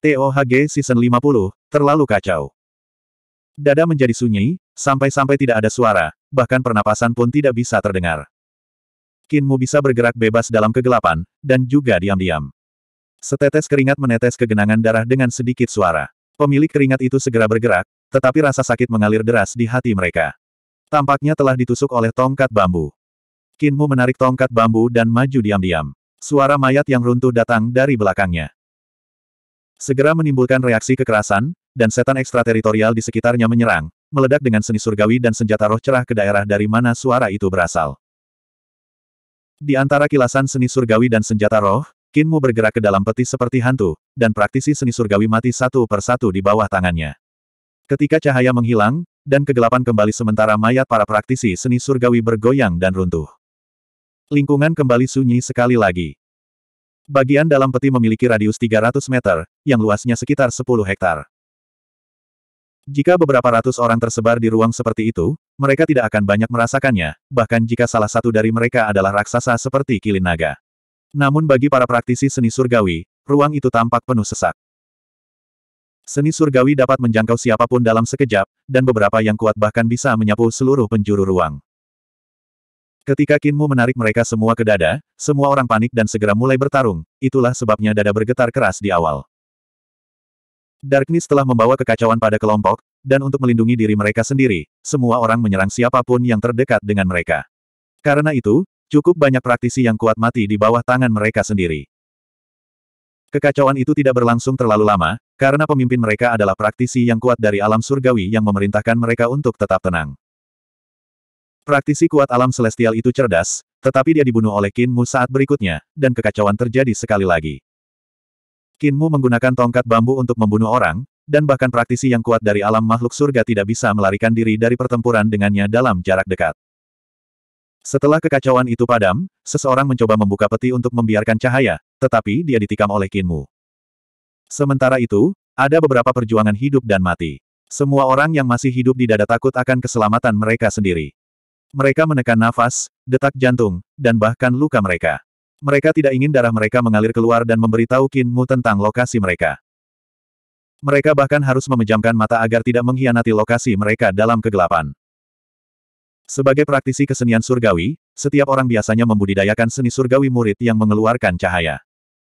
TOHG Season 50, terlalu kacau. Dada menjadi sunyi, sampai-sampai tidak ada suara, bahkan pernapasan pun tidak bisa terdengar. Kinmu bisa bergerak bebas dalam kegelapan, dan juga diam-diam. Setetes keringat menetes ke genangan darah dengan sedikit suara. Pemilik keringat itu segera bergerak, tetapi rasa sakit mengalir deras di hati mereka. Tampaknya telah ditusuk oleh tongkat bambu. Kinmu menarik tongkat bambu dan maju diam-diam. Suara mayat yang runtuh datang dari belakangnya. Segera menimbulkan reaksi kekerasan, dan setan ekstrateritorial di sekitarnya menyerang, meledak dengan seni surgawi dan senjata roh cerah ke daerah dari mana suara itu berasal. Di antara kilasan seni surgawi dan senjata roh, Kinmu bergerak ke dalam peti seperti hantu, dan praktisi seni surgawi mati satu per satu di bawah tangannya. Ketika cahaya menghilang, dan kegelapan kembali sementara mayat para praktisi seni surgawi bergoyang dan runtuh. Lingkungan kembali sunyi sekali lagi. Bagian dalam peti memiliki radius 300 meter, yang luasnya sekitar 10 hektar. Jika beberapa ratus orang tersebar di ruang seperti itu, mereka tidak akan banyak merasakannya, bahkan jika salah satu dari mereka adalah raksasa seperti kilin naga. Namun bagi para praktisi seni surgawi, ruang itu tampak penuh sesak. Seni surgawi dapat menjangkau siapapun dalam sekejap, dan beberapa yang kuat bahkan bisa menyapu seluruh penjuru ruang. Ketika Kinmu menarik mereka semua ke dada, semua orang panik dan segera mulai bertarung, itulah sebabnya dada bergetar keras di awal. Darkness telah membawa kekacauan pada kelompok, dan untuk melindungi diri mereka sendiri, semua orang menyerang siapapun yang terdekat dengan mereka. Karena itu, cukup banyak praktisi yang kuat mati di bawah tangan mereka sendiri. Kekacauan itu tidak berlangsung terlalu lama, karena pemimpin mereka adalah praktisi yang kuat dari alam surgawi yang memerintahkan mereka untuk tetap tenang. Praktisi kuat alam celestial itu cerdas, tetapi dia dibunuh oleh Kinmu saat berikutnya, dan kekacauan terjadi sekali lagi. Kinmu menggunakan tongkat bambu untuk membunuh orang, dan bahkan praktisi yang kuat dari alam makhluk surga tidak bisa melarikan diri dari pertempuran dengannya dalam jarak dekat. Setelah kekacauan itu padam, seseorang mencoba membuka peti untuk membiarkan cahaya, tetapi dia ditikam oleh Kinmu. Sementara itu, ada beberapa perjuangan hidup dan mati. Semua orang yang masih hidup di dada takut akan keselamatan mereka sendiri. Mereka menekan nafas, detak jantung, dan bahkan luka mereka. Mereka tidak ingin darah mereka mengalir keluar dan memberitahu Mu tentang lokasi mereka. Mereka bahkan harus memejamkan mata agar tidak mengkhianati lokasi mereka dalam kegelapan. Sebagai praktisi kesenian surgawi, setiap orang biasanya membudidayakan seni surgawi murid yang mengeluarkan cahaya.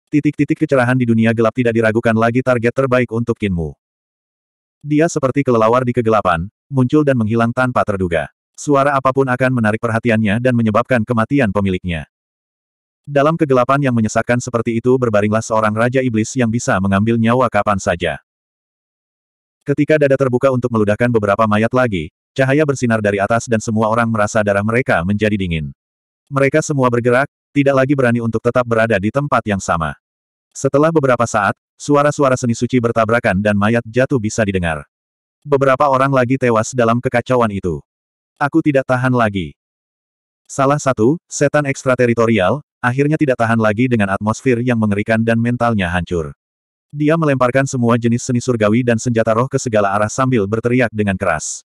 Titik-titik kecerahan di dunia gelap tidak diragukan lagi target terbaik untuk Kinmu. Dia seperti kelelawar di kegelapan, muncul dan menghilang tanpa terduga. Suara apapun akan menarik perhatiannya dan menyebabkan kematian pemiliknya. Dalam kegelapan yang menyesakkan seperti itu berbaringlah seorang Raja Iblis yang bisa mengambil nyawa kapan saja. Ketika dada terbuka untuk meludahkan beberapa mayat lagi, cahaya bersinar dari atas dan semua orang merasa darah mereka menjadi dingin. Mereka semua bergerak, tidak lagi berani untuk tetap berada di tempat yang sama. Setelah beberapa saat, suara-suara seni suci bertabrakan dan mayat jatuh bisa didengar. Beberapa orang lagi tewas dalam kekacauan itu. Aku tidak tahan lagi. Salah satu, setan ekstrateritorial, akhirnya tidak tahan lagi dengan atmosfer yang mengerikan dan mentalnya hancur. Dia melemparkan semua jenis seni surgawi dan senjata roh ke segala arah sambil berteriak dengan keras.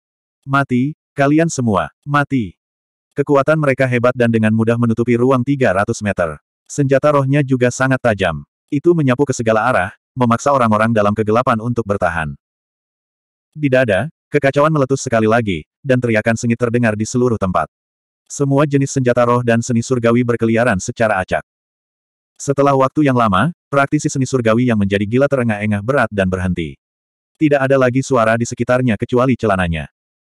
Mati, kalian semua, mati. Kekuatan mereka hebat dan dengan mudah menutupi ruang 300 meter. Senjata rohnya juga sangat tajam. Itu menyapu ke segala arah, memaksa orang-orang dalam kegelapan untuk bertahan. Di dada, Kekacauan meletus sekali lagi, dan teriakan sengit terdengar di seluruh tempat. Semua jenis senjata roh dan seni surgawi berkeliaran secara acak. Setelah waktu yang lama, praktisi seni surgawi yang menjadi gila terengah-engah berat dan berhenti. Tidak ada lagi suara di sekitarnya kecuali celananya.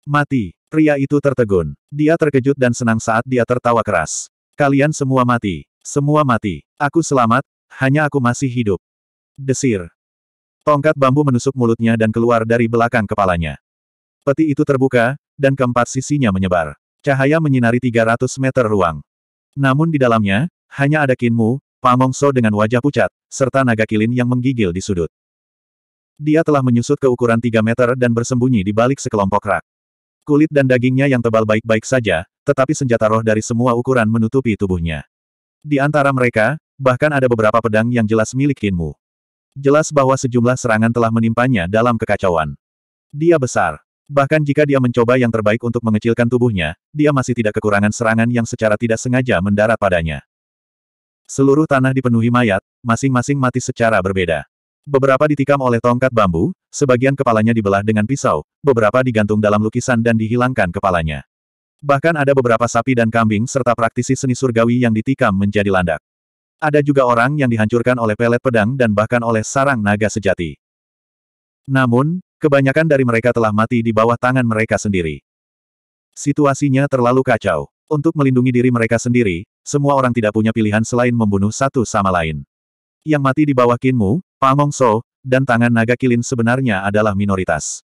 Mati, pria itu tertegun. Dia terkejut dan senang saat dia tertawa keras. Kalian semua mati. Semua mati. Aku selamat, hanya aku masih hidup. Desir. Tongkat bambu menusuk mulutnya dan keluar dari belakang kepalanya. Peti itu terbuka, dan keempat sisinya menyebar. Cahaya menyinari 300 meter ruang. Namun di dalamnya, hanya ada Kinmu, Pamongso dengan wajah pucat, serta naga kilin yang menggigil di sudut. Dia telah menyusut ke ukuran 3 meter dan bersembunyi di balik sekelompok rak. Kulit dan dagingnya yang tebal baik-baik saja, tetapi senjata roh dari semua ukuran menutupi tubuhnya. Di antara mereka, bahkan ada beberapa pedang yang jelas milik Kinmu. Jelas bahwa sejumlah serangan telah menimpanya dalam kekacauan. Dia besar. Bahkan jika dia mencoba yang terbaik untuk mengecilkan tubuhnya, dia masih tidak kekurangan serangan yang secara tidak sengaja mendarat padanya. Seluruh tanah dipenuhi mayat, masing-masing mati secara berbeda. Beberapa ditikam oleh tongkat bambu, sebagian kepalanya dibelah dengan pisau, beberapa digantung dalam lukisan dan dihilangkan kepalanya. Bahkan ada beberapa sapi dan kambing serta praktisi seni surgawi yang ditikam menjadi landak. Ada juga orang yang dihancurkan oleh pelet pedang dan bahkan oleh sarang naga sejati. Namun, Kebanyakan dari mereka telah mati di bawah tangan mereka sendiri. Situasinya terlalu kacau. Untuk melindungi diri mereka sendiri, semua orang tidak punya pilihan selain membunuh satu sama lain. Yang mati di bawah Kinmu, Pamong So, dan tangan naga kilin sebenarnya adalah minoritas.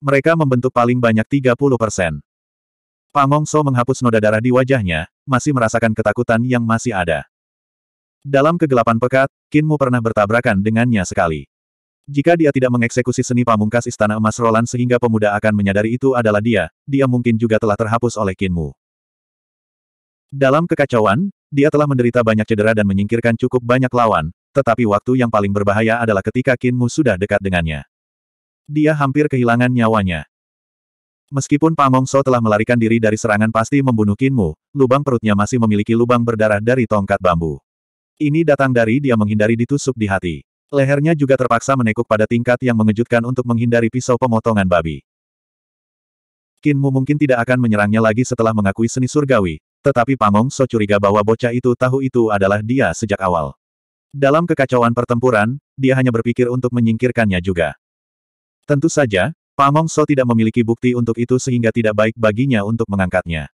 Mereka membentuk paling banyak 30 persen. Pamong So menghapus noda darah di wajahnya, masih merasakan ketakutan yang masih ada. Dalam kegelapan pekat, Kinmu pernah bertabrakan dengannya sekali. Jika dia tidak mengeksekusi seni pamungkas Istana Emas Roland sehingga pemuda akan menyadari itu adalah dia, dia mungkin juga telah terhapus oleh Kinmu. Dalam kekacauan, dia telah menderita banyak cedera dan menyingkirkan cukup banyak lawan, tetapi waktu yang paling berbahaya adalah ketika Kinmu sudah dekat dengannya. Dia hampir kehilangan nyawanya. Meskipun Pamongso So telah melarikan diri dari serangan pasti membunuh Kinmu, lubang perutnya masih memiliki lubang berdarah dari tongkat bambu. Ini datang dari dia menghindari ditusuk di hati. Lehernya juga terpaksa menekuk pada tingkat yang mengejutkan untuk menghindari pisau pemotongan babi. Kinmu mungkin tidak akan menyerangnya lagi setelah mengakui seni surgawi, tetapi Pamong So curiga bahwa bocah itu tahu itu adalah dia sejak awal. Dalam kekacauan pertempuran, dia hanya berpikir untuk menyingkirkannya juga. Tentu saja, Pamong So tidak memiliki bukti untuk itu sehingga tidak baik baginya untuk mengangkatnya.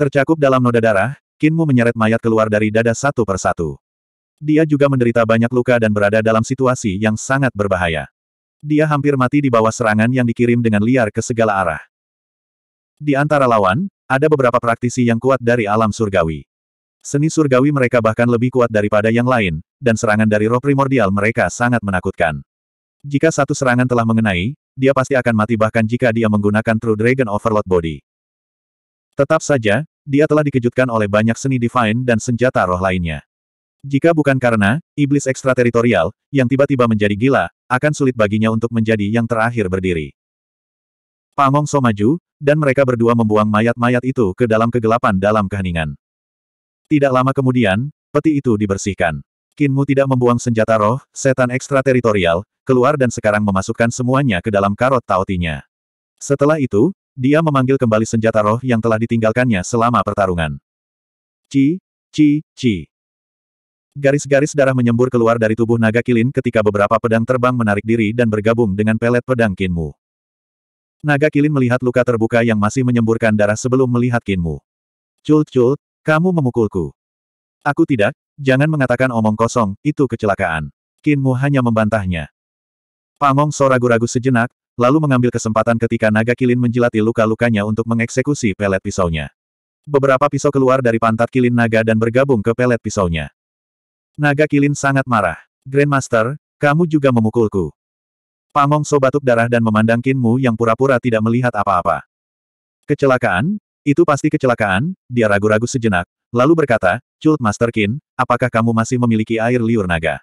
Tercakup dalam noda darah, Kinmu menyeret mayat keluar dari dada satu persatu. Dia juga menderita banyak luka dan berada dalam situasi yang sangat berbahaya. Dia hampir mati di bawah serangan yang dikirim dengan liar ke segala arah. Di antara lawan, ada beberapa praktisi yang kuat dari alam surgawi. Seni surgawi mereka bahkan lebih kuat daripada yang lain, dan serangan dari roh primordial mereka sangat menakutkan. Jika satu serangan telah mengenai, dia pasti akan mati bahkan jika dia menggunakan True Dragon Overload Body. Tetap saja, dia telah dikejutkan oleh banyak seni divine dan senjata roh lainnya. Jika bukan karena, iblis ekstrateritorial, yang tiba-tiba menjadi gila, akan sulit baginya untuk menjadi yang terakhir berdiri. Pamong So maju, dan mereka berdua membuang mayat-mayat itu ke dalam kegelapan dalam keheningan. Tidak lama kemudian, peti itu dibersihkan. Kinmu tidak membuang senjata roh, setan ekstrateritorial, keluar dan sekarang memasukkan semuanya ke dalam karot taotinya. Setelah itu, dia memanggil kembali senjata roh yang telah ditinggalkannya selama pertarungan. Ci, ci, ci. Garis-garis darah menyembur keluar dari tubuh naga kilin ketika beberapa pedang terbang menarik diri dan bergabung dengan pelet pedang Kinmu. Naga kilin melihat luka terbuka yang masih menyemburkan darah sebelum melihat Kinmu. Cult-cult, kamu memukulku. Aku tidak, jangan mengatakan omong kosong, itu kecelakaan. Kinmu hanya membantahnya. Pangong So ragu-ragu sejenak, lalu mengambil kesempatan ketika naga kilin menjilati luka-lukanya untuk mengeksekusi pelet pisaunya. Beberapa pisau keluar dari pantat kilin naga dan bergabung ke pelet pisaunya. Naga Kilin sangat marah. Grandmaster, kamu juga memukulku. Pamong So batuk darah dan memandang Kinmu yang pura-pura tidak melihat apa-apa. Kecelakaan? Itu pasti kecelakaan, dia ragu-ragu sejenak, lalu berkata, Cult Master Kin, apakah kamu masih memiliki air liur naga?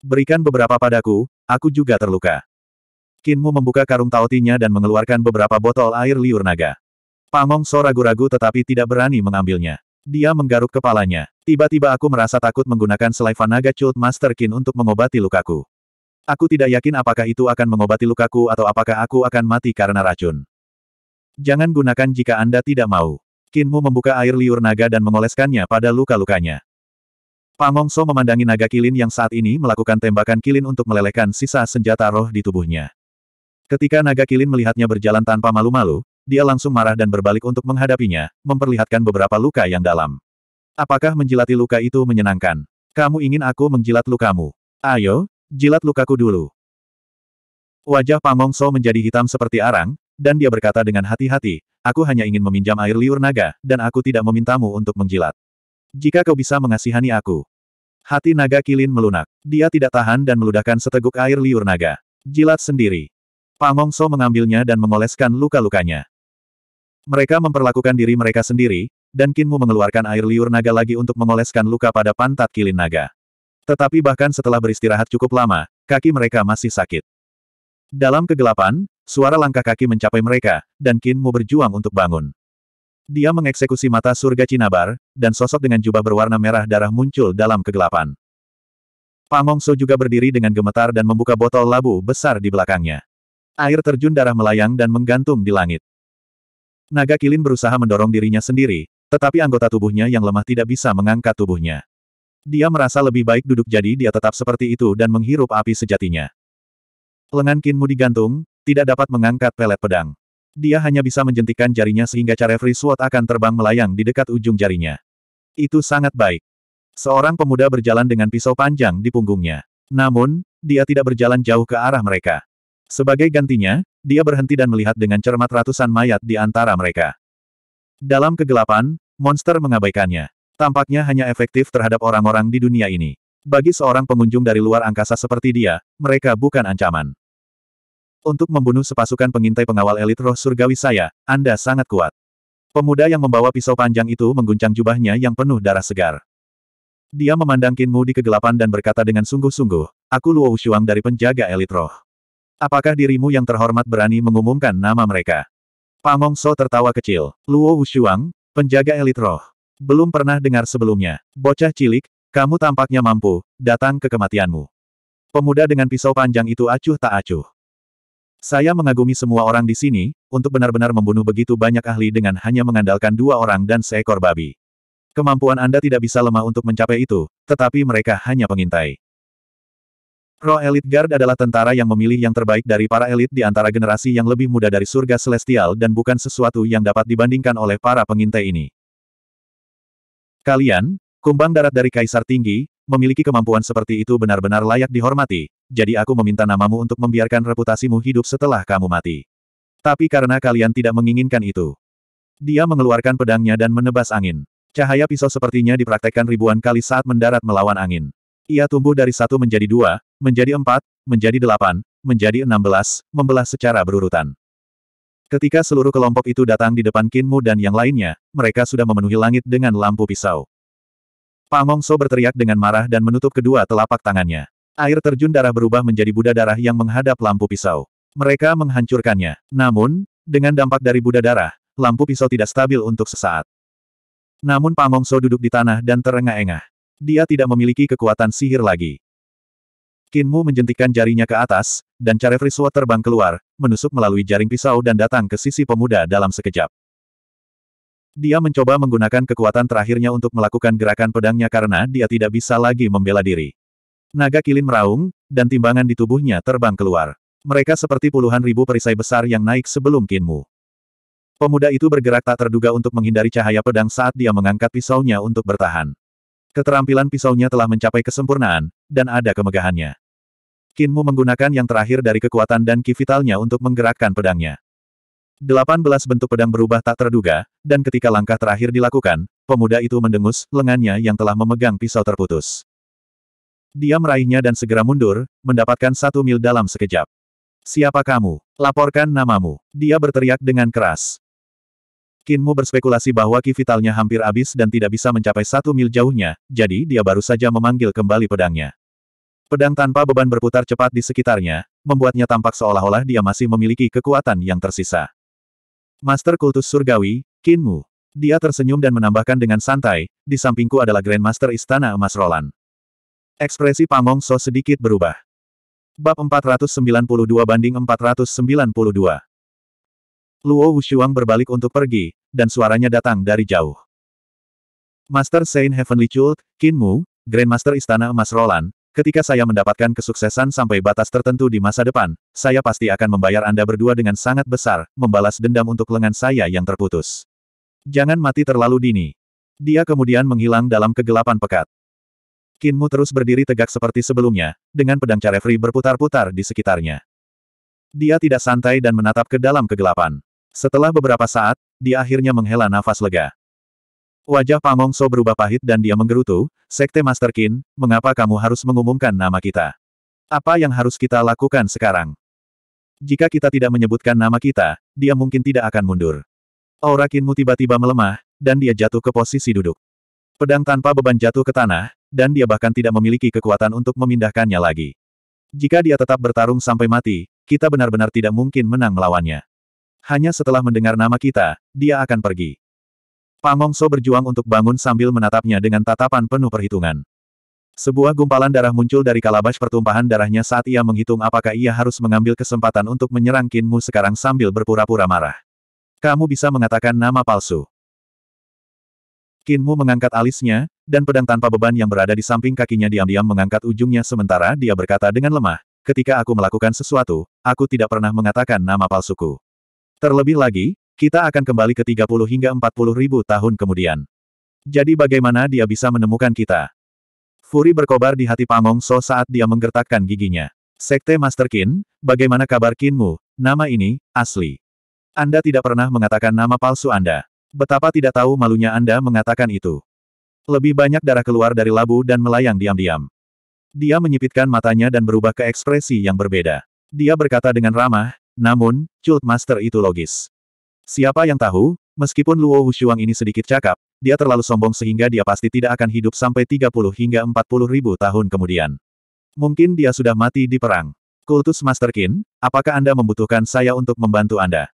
Berikan beberapa padaku, aku juga terluka. Kinmu membuka karung tautinya dan mengeluarkan beberapa botol air liur naga. Pamong So ragu-ragu tetapi tidak berani mengambilnya. Dia menggaruk kepalanya. Tiba-tiba aku merasa takut menggunakan Saliva Naga Chult Master Kin untuk mengobati lukaku. Aku tidak yakin apakah itu akan mengobati lukaku atau apakah aku akan mati karena racun. Jangan gunakan jika Anda tidak mau. Kinmu membuka air liur naga dan mengoleskannya pada luka-lukanya. Pangongso memandangi naga kilin yang saat ini melakukan tembakan kilin untuk melelehkan sisa senjata roh di tubuhnya. Ketika naga kilin melihatnya berjalan tanpa malu-malu, dia langsung marah dan berbalik untuk menghadapinya, memperlihatkan beberapa luka yang dalam. Apakah menjilati luka itu menyenangkan? Kamu ingin aku menjilat lukamu? Ayo, jilat lukaku dulu. Wajah Pangongso So menjadi hitam seperti arang, dan dia berkata dengan hati-hati, aku hanya ingin meminjam air liur naga, dan aku tidak memintamu untuk menjilat. Jika kau bisa mengasihani aku. Hati naga kilin melunak. Dia tidak tahan dan meludahkan seteguk air liur naga. Jilat sendiri. Pangongso So mengambilnya dan mengoleskan luka-lukanya. Mereka memperlakukan diri mereka sendiri, dan Kinmu mengeluarkan air liur naga lagi untuk mengoleskan luka pada pantat kilin naga. Tetapi bahkan setelah beristirahat cukup lama, kaki mereka masih sakit. Dalam kegelapan, suara langkah kaki mencapai mereka, dan Kinmu berjuang untuk bangun. Dia mengeksekusi mata surga Cinabar, dan sosok dengan jubah berwarna merah darah muncul dalam kegelapan. Pangongso juga berdiri dengan gemetar dan membuka botol labu besar di belakangnya. Air terjun darah melayang dan menggantung di langit. Naga Kilin berusaha mendorong dirinya sendiri, tetapi anggota tubuhnya yang lemah tidak bisa mengangkat tubuhnya. Dia merasa lebih baik duduk jadi dia tetap seperti itu dan menghirup api sejatinya. Lengan Kinmu digantung, tidak dapat mengangkat pelet pedang. Dia hanya bisa menjentikan jarinya sehingga Carefree Sword akan terbang melayang di dekat ujung jarinya. Itu sangat baik. Seorang pemuda berjalan dengan pisau panjang di punggungnya. Namun, dia tidak berjalan jauh ke arah mereka. Sebagai gantinya, dia berhenti dan melihat dengan cermat ratusan mayat di antara mereka. Dalam kegelapan, Monster mengabaikannya. Tampaknya hanya efektif terhadap orang-orang di dunia ini. Bagi seorang pengunjung dari luar angkasa seperti dia, mereka bukan ancaman. Untuk membunuh sepasukan pengintai pengawal elit roh surgawi saya, Anda sangat kuat. Pemuda yang membawa pisau panjang itu mengguncang jubahnya yang penuh darah segar. Dia memandang Kinmu di kegelapan dan berkata dengan sungguh-sungguh, Aku Luo Shuang dari penjaga elit roh. Apakah dirimu yang terhormat berani mengumumkan nama mereka? Pangong So tertawa kecil. Luo Wushuang, Penjaga elit roh. Belum pernah dengar sebelumnya. Bocah cilik, kamu tampaknya mampu, datang ke kematianmu. Pemuda dengan pisau panjang itu acuh tak acuh. Saya mengagumi semua orang di sini, untuk benar-benar membunuh begitu banyak ahli dengan hanya mengandalkan dua orang dan seekor babi. Kemampuan Anda tidak bisa lemah untuk mencapai itu, tetapi mereka hanya pengintai. Roh Elite Guard adalah tentara yang memilih yang terbaik dari para elit di antara generasi yang lebih muda dari surga celestial dan bukan sesuatu yang dapat dibandingkan oleh para pengintai ini. Kalian, kumbang darat dari Kaisar Tinggi, memiliki kemampuan seperti itu benar-benar layak dihormati, jadi aku meminta namamu untuk membiarkan reputasimu hidup setelah kamu mati. Tapi karena kalian tidak menginginkan itu. Dia mengeluarkan pedangnya dan menebas angin. Cahaya pisau sepertinya dipraktekkan ribuan kali saat mendarat melawan angin. Ia tumbuh dari satu menjadi dua, menjadi empat, menjadi delapan, menjadi enam belas, membelah secara berurutan. Ketika seluruh kelompok itu datang di depan Kinmu dan yang lainnya, mereka sudah memenuhi langit dengan lampu pisau. Pangongso berteriak dengan marah dan menutup kedua telapak tangannya. Air terjun darah berubah menjadi Buddha darah yang menghadap lampu pisau. Mereka menghancurkannya. Namun, dengan dampak dari Buddha darah, lampu pisau tidak stabil untuk sesaat. Namun Pangongso duduk di tanah dan terengah-engah. Dia tidak memiliki kekuatan sihir lagi. Kinmu menjentikan jarinya ke atas, dan Charet friswa terbang keluar, menusuk melalui jaring pisau dan datang ke sisi pemuda dalam sekejap. Dia mencoba menggunakan kekuatan terakhirnya untuk melakukan gerakan pedangnya karena dia tidak bisa lagi membela diri. Naga kilin meraung, dan timbangan di tubuhnya terbang keluar. Mereka seperti puluhan ribu perisai besar yang naik sebelum Kinmu. Pemuda itu bergerak tak terduga untuk menghindari cahaya pedang saat dia mengangkat pisaunya untuk bertahan. Keterampilan pisaunya telah mencapai kesempurnaan, dan ada kemegahannya. Kinmu menggunakan yang terakhir dari kekuatan dan ki untuk menggerakkan pedangnya. Delapan belas bentuk pedang berubah tak terduga, dan ketika langkah terakhir dilakukan, pemuda itu mendengus, lengannya yang telah memegang pisau terputus. Dia meraihnya dan segera mundur, mendapatkan satu mil dalam sekejap. Siapa kamu? Laporkan namamu. Dia berteriak dengan keras. Kinmu berspekulasi bahwa ki vitalnya hampir habis dan tidak bisa mencapai satu mil jauhnya, jadi dia baru saja memanggil kembali pedangnya. Pedang tanpa beban berputar cepat di sekitarnya, membuatnya tampak seolah-olah dia masih memiliki kekuatan yang tersisa. Master Kultus Surgawi, Kinmu. Dia tersenyum dan menambahkan dengan santai, di sampingku adalah Grandmaster Istana Emas Roland. Ekspresi Pamong So sedikit berubah. Bab 492 banding 492 Luo Wushuang berbalik untuk pergi, dan suaranya datang dari jauh. Master Saint Heavenly Chult, Qin Mu, Grandmaster Istana Emas Roland, ketika saya mendapatkan kesuksesan sampai batas tertentu di masa depan, saya pasti akan membayar Anda berdua dengan sangat besar, membalas dendam untuk lengan saya yang terputus. Jangan mati terlalu dini. Dia kemudian menghilang dalam kegelapan pekat. Mu terus berdiri tegak seperti sebelumnya, dengan pedang Carefree berputar-putar di sekitarnya. Dia tidak santai dan menatap ke dalam kegelapan. Setelah beberapa saat, dia akhirnya menghela nafas lega. Wajah Pamongso berubah pahit dan dia menggerutu, Sekte Master Qin, mengapa kamu harus mengumumkan nama kita? Apa yang harus kita lakukan sekarang? Jika kita tidak menyebutkan nama kita, dia mungkin tidak akan mundur. Aura Qinmu tiba-tiba melemah, dan dia jatuh ke posisi duduk. Pedang tanpa beban jatuh ke tanah, dan dia bahkan tidak memiliki kekuatan untuk memindahkannya lagi. Jika dia tetap bertarung sampai mati, kita benar-benar tidak mungkin menang melawannya hanya setelah mendengar nama kita, dia akan pergi. Pamongso berjuang untuk bangun sambil menatapnya dengan tatapan penuh perhitungan. Sebuah gumpalan darah muncul dari kalabash pertumpahan darahnya saat ia menghitung apakah ia harus mengambil kesempatan untuk menyerang Kinmu sekarang sambil berpura-pura marah. Kamu bisa mengatakan nama palsu. Kinmu mengangkat alisnya, dan pedang tanpa beban yang berada di samping kakinya diam-diam mengangkat ujungnya sementara dia berkata dengan lemah, ketika aku melakukan sesuatu, aku tidak pernah mengatakan nama palsuku. Terlebih lagi, kita akan kembali ke 30 hingga 40 ribu tahun kemudian. Jadi bagaimana dia bisa menemukan kita? Furi berkobar di hati Pamong So saat dia menggertakkan giginya. Sekte Master Kin, bagaimana kabar Kinmu? Nama ini, asli. Anda tidak pernah mengatakan nama palsu Anda. Betapa tidak tahu malunya Anda mengatakan itu. Lebih banyak darah keluar dari labu dan melayang diam-diam. Dia menyipitkan matanya dan berubah ke ekspresi yang berbeda. Dia berkata dengan ramah, namun, Cult Master itu logis. Siapa yang tahu, meskipun Luo Wushuang ini sedikit cakap, dia terlalu sombong sehingga dia pasti tidak akan hidup sampai 30 hingga 40 ribu tahun kemudian. Mungkin dia sudah mati di perang. Kultus Master Qin, apakah Anda membutuhkan saya untuk membantu Anda?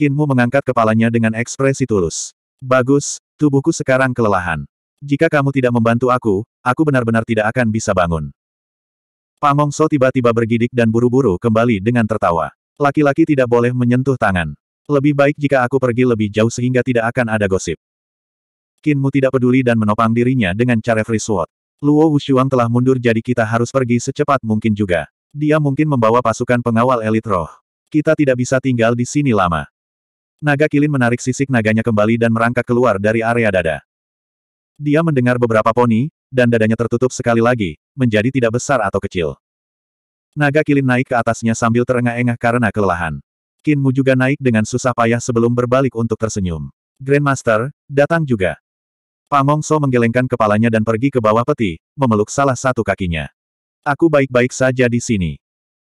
Qinmu mengangkat kepalanya dengan ekspresi tulus. Bagus, tubuhku sekarang kelelahan. Jika kamu tidak membantu aku, aku benar-benar tidak akan bisa bangun. Pamongso tiba-tiba bergidik dan buru-buru kembali dengan tertawa. Laki-laki tidak boleh menyentuh tangan. Lebih baik jika aku pergi lebih jauh sehingga tidak akan ada gosip. Kinmu tidak peduli dan menopang dirinya dengan cara free sword. Luo Wushuang telah mundur jadi kita harus pergi secepat mungkin juga. Dia mungkin membawa pasukan pengawal elit roh. Kita tidak bisa tinggal di sini lama. Naga Kilin menarik sisik naganya kembali dan merangkak keluar dari area dada. Dia mendengar beberapa poni, dan dadanya tertutup sekali lagi, menjadi tidak besar atau kecil. Naga Kilin naik ke atasnya sambil terengah-engah karena kelelahan. Kinmu juga naik dengan susah payah sebelum berbalik untuk tersenyum. Grandmaster, datang juga. Pamongso menggelengkan kepalanya dan pergi ke bawah peti, memeluk salah satu kakinya. Aku baik-baik saja di sini.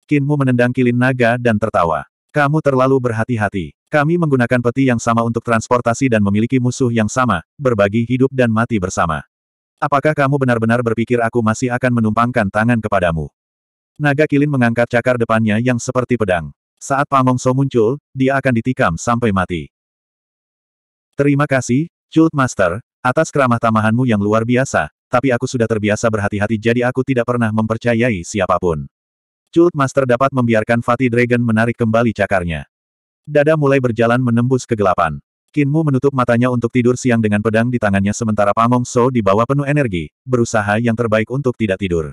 Kinmu menendang kilin naga dan tertawa. Kamu terlalu berhati-hati. Kami menggunakan peti yang sama untuk transportasi dan memiliki musuh yang sama, berbagi hidup dan mati bersama. Apakah kamu benar-benar berpikir aku masih akan menumpangkan tangan kepadamu? Naga Kilin mengangkat cakar depannya yang seperti pedang. Saat So muncul, dia akan ditikam sampai mati. Terima kasih, Cult Master, atas keramah tamahanmu yang luar biasa, tapi aku sudah terbiasa berhati-hati jadi aku tidak pernah mempercayai siapapun. Cult Master dapat membiarkan Fatih Dragon menarik kembali cakarnya. Dada mulai berjalan menembus kegelapan. Kinmu menutup matanya untuk tidur siang dengan pedang di tangannya sementara Pangong So di bawah penuh energi, berusaha yang terbaik untuk tidak tidur.